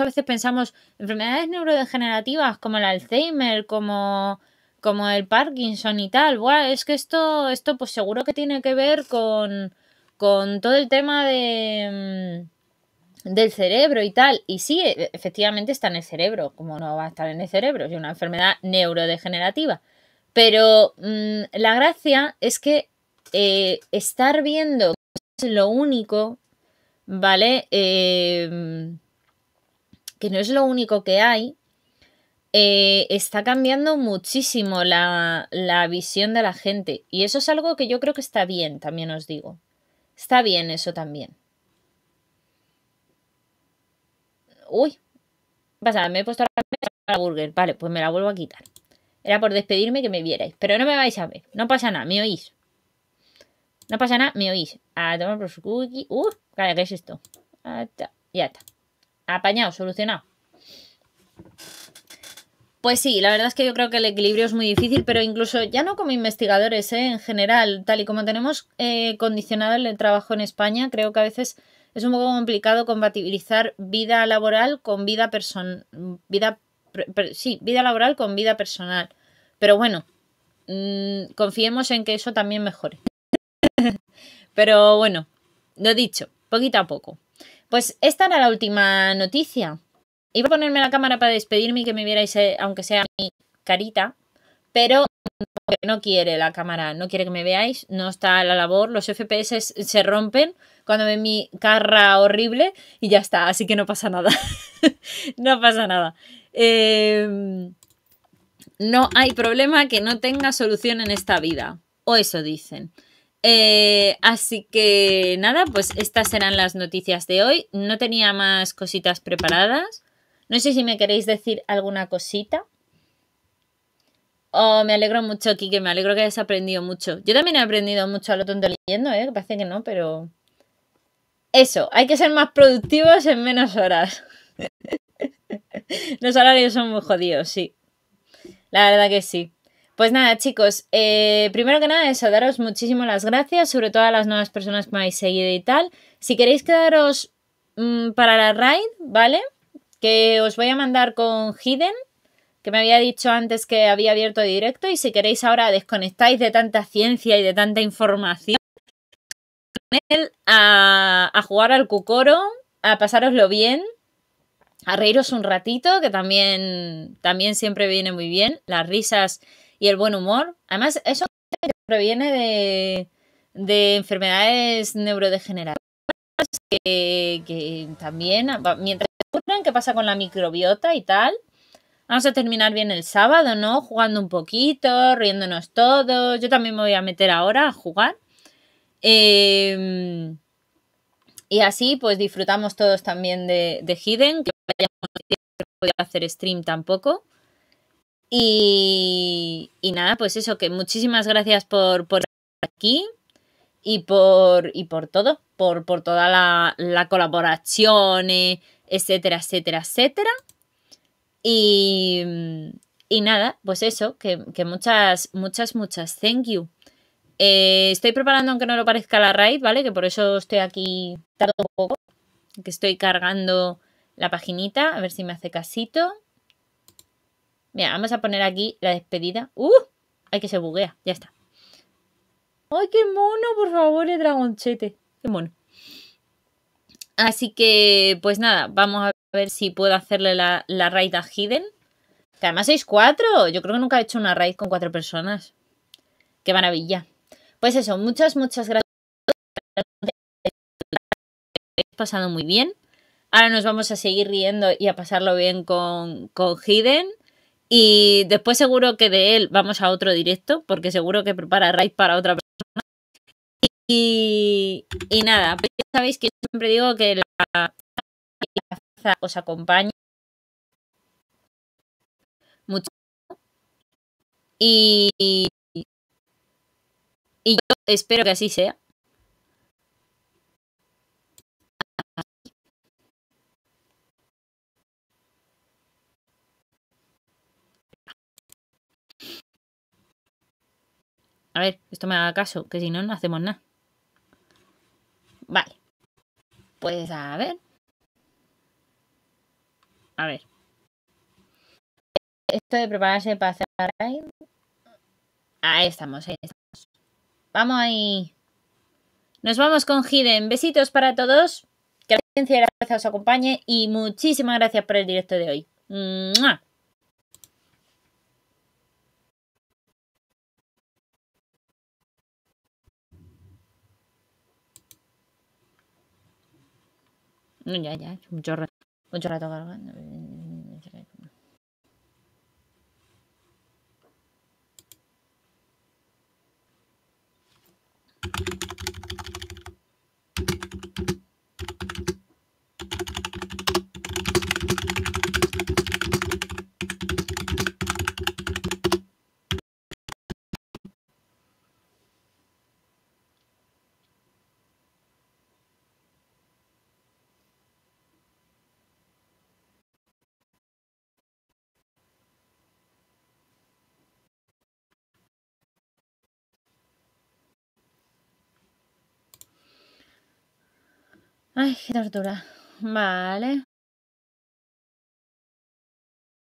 a veces pensamos enfermedades neurodegenerativas como el Alzheimer, como, como el Parkinson y tal. Buah, es que esto, esto pues seguro que tiene que ver con, con todo el tema de, mm, del cerebro y tal. Y sí, e, efectivamente está en el cerebro, como no va a estar en el cerebro, es una enfermedad neurodegenerativa. Pero mm, la gracia es que eh, estar viendo es lo único, ¿vale? Eh, que no es lo único que hay, eh, está cambiando muchísimo la, visión de la gente. Y eso es algo que yo creo que está bien, también os digo. Está bien eso también. Uy, pasa, me he puesto la burger. Vale, pues me la vuelvo a quitar. Era por despedirme que me vierais. Pero no me vais a ver. No pasa nada, me oís. No pasa nada, me oís. A tomar por su cookie. Uh, ¿qué es esto? Ah, ya está apañado, solucionado. Pues sí, la verdad es que yo creo que el equilibrio es muy difícil, pero incluso ya no como investigadores, ¿eh? en general, tal y como tenemos eh, condicionado el trabajo en España, creo que a veces es un poco complicado compatibilizar vida laboral con vida personal, vida, sí, vida laboral con vida personal. Pero bueno, mm, confiemos en que eso también mejore. [laughs] pero bueno, lo dicho, poquito a poco. Pues esta era la última noticia. Iba a ponerme la cámara para despedirme y que me vierais, eh, aunque sea mi carita, pero no quiere la cámara, no quiere que me veáis, no está a la labor, los FPS se rompen cuando ven mi carra horrible y ya está, así que no pasa nada. [laughs] no pasa nada. Em, no hay problema que no tenga solución en esta vida, o eso dicen. Eh, así que nada, pues estas serán las noticias de hoy. No tenía más cositas preparadas. No sé si me queréis decir alguna cosita. Oh, me alegro mucho, Kike, me alegro que hayas aprendido mucho. Yo también he aprendido mucho a lo tonto leyendo, ¿eh? Parece que no, pero... Eso, hay que ser más productivos en menos horas. [laughs] Los horarios son muy jodidos, sí. La verdad que sí. Pues nada, chicos, eh, primero que nada eso, daros muchísimas las gracias, sobre todo a las nuevas personas que me habéis seguido y tal. Si queréis quedaros mm, para la raid, ¿vale? Que os voy a mandar con Hidden, que me había dicho antes que había abierto directo, y si queréis ahora desconectáis de tanta ciencia y de tanta información, a, jugar al cucoro, a pasároslo bien, a reíros un ratito, que también, también siempre viene muy bien, las risas y el buen humor. Además, eso proviene de, enfermedades neurodegenerativas que, también, mientras ocurren, qué pasa con la microbiota y tal, vamos a terminar bien el sábado, ¿no? Jugando un poquito, riéndonos todos. Yo también me voy a meter ahora a jugar. Em, y así, pues disfrutamos todos también de, de Hidden, que no podía hacer stream tampoco. Y, nada, pues eso, que muchísimas gracias por, estar aquí y por, y por todo, por, toda la, colaboración, eh, etcétera, etcétera, etcétera. Y, nada, pues eso, que, muchas, muchas, muchas, thank you. Eh, estoy preparando, aunque no lo parezca, la raid, ¿vale? Que por eso estoy aquí tardo poco, que estoy cargando la paginita, a ver si me hace casito. Mira, vamos a poner aquí la despedida. ¡Uh! Hay que se buguea, ya está. ¡Ay, qué mono, por favor, el dragonchete! ¡Qué mono! Así que, pues nada, vamos a ver si puedo hacerle la, raid a Hidden. Que además sois cuatro. Yo creo que nunca he hecho una raid con cuatro personas. ¡Qué maravilla! Pues eso, muchas, muchas gracias. pasado muy bien. Ahora nos vamos a seguir riendo y a pasarlo bien con, con Hidden. Y después seguro que de él vamos a otro directo, porque seguro que prepara Raid para otra persona. Y, y nada, sabéis que yo siempre digo que la, la os acompaña mucho. Y, y yo espero que así sea. A ver, esto me haga caso, que si no, no hacemos nada. Vale. Pues a ver. A ver. Esto de prepararse para hacer Ahí estamos, ahí estamos. Vamos ahí. Nos vamos con Hiden. Besitos para todos. Que la ciencia de la fuerza os acompañe. Y muchísimas gracias por el directo de hoy. No, ya, ya, Ay, qué tortura. Vale.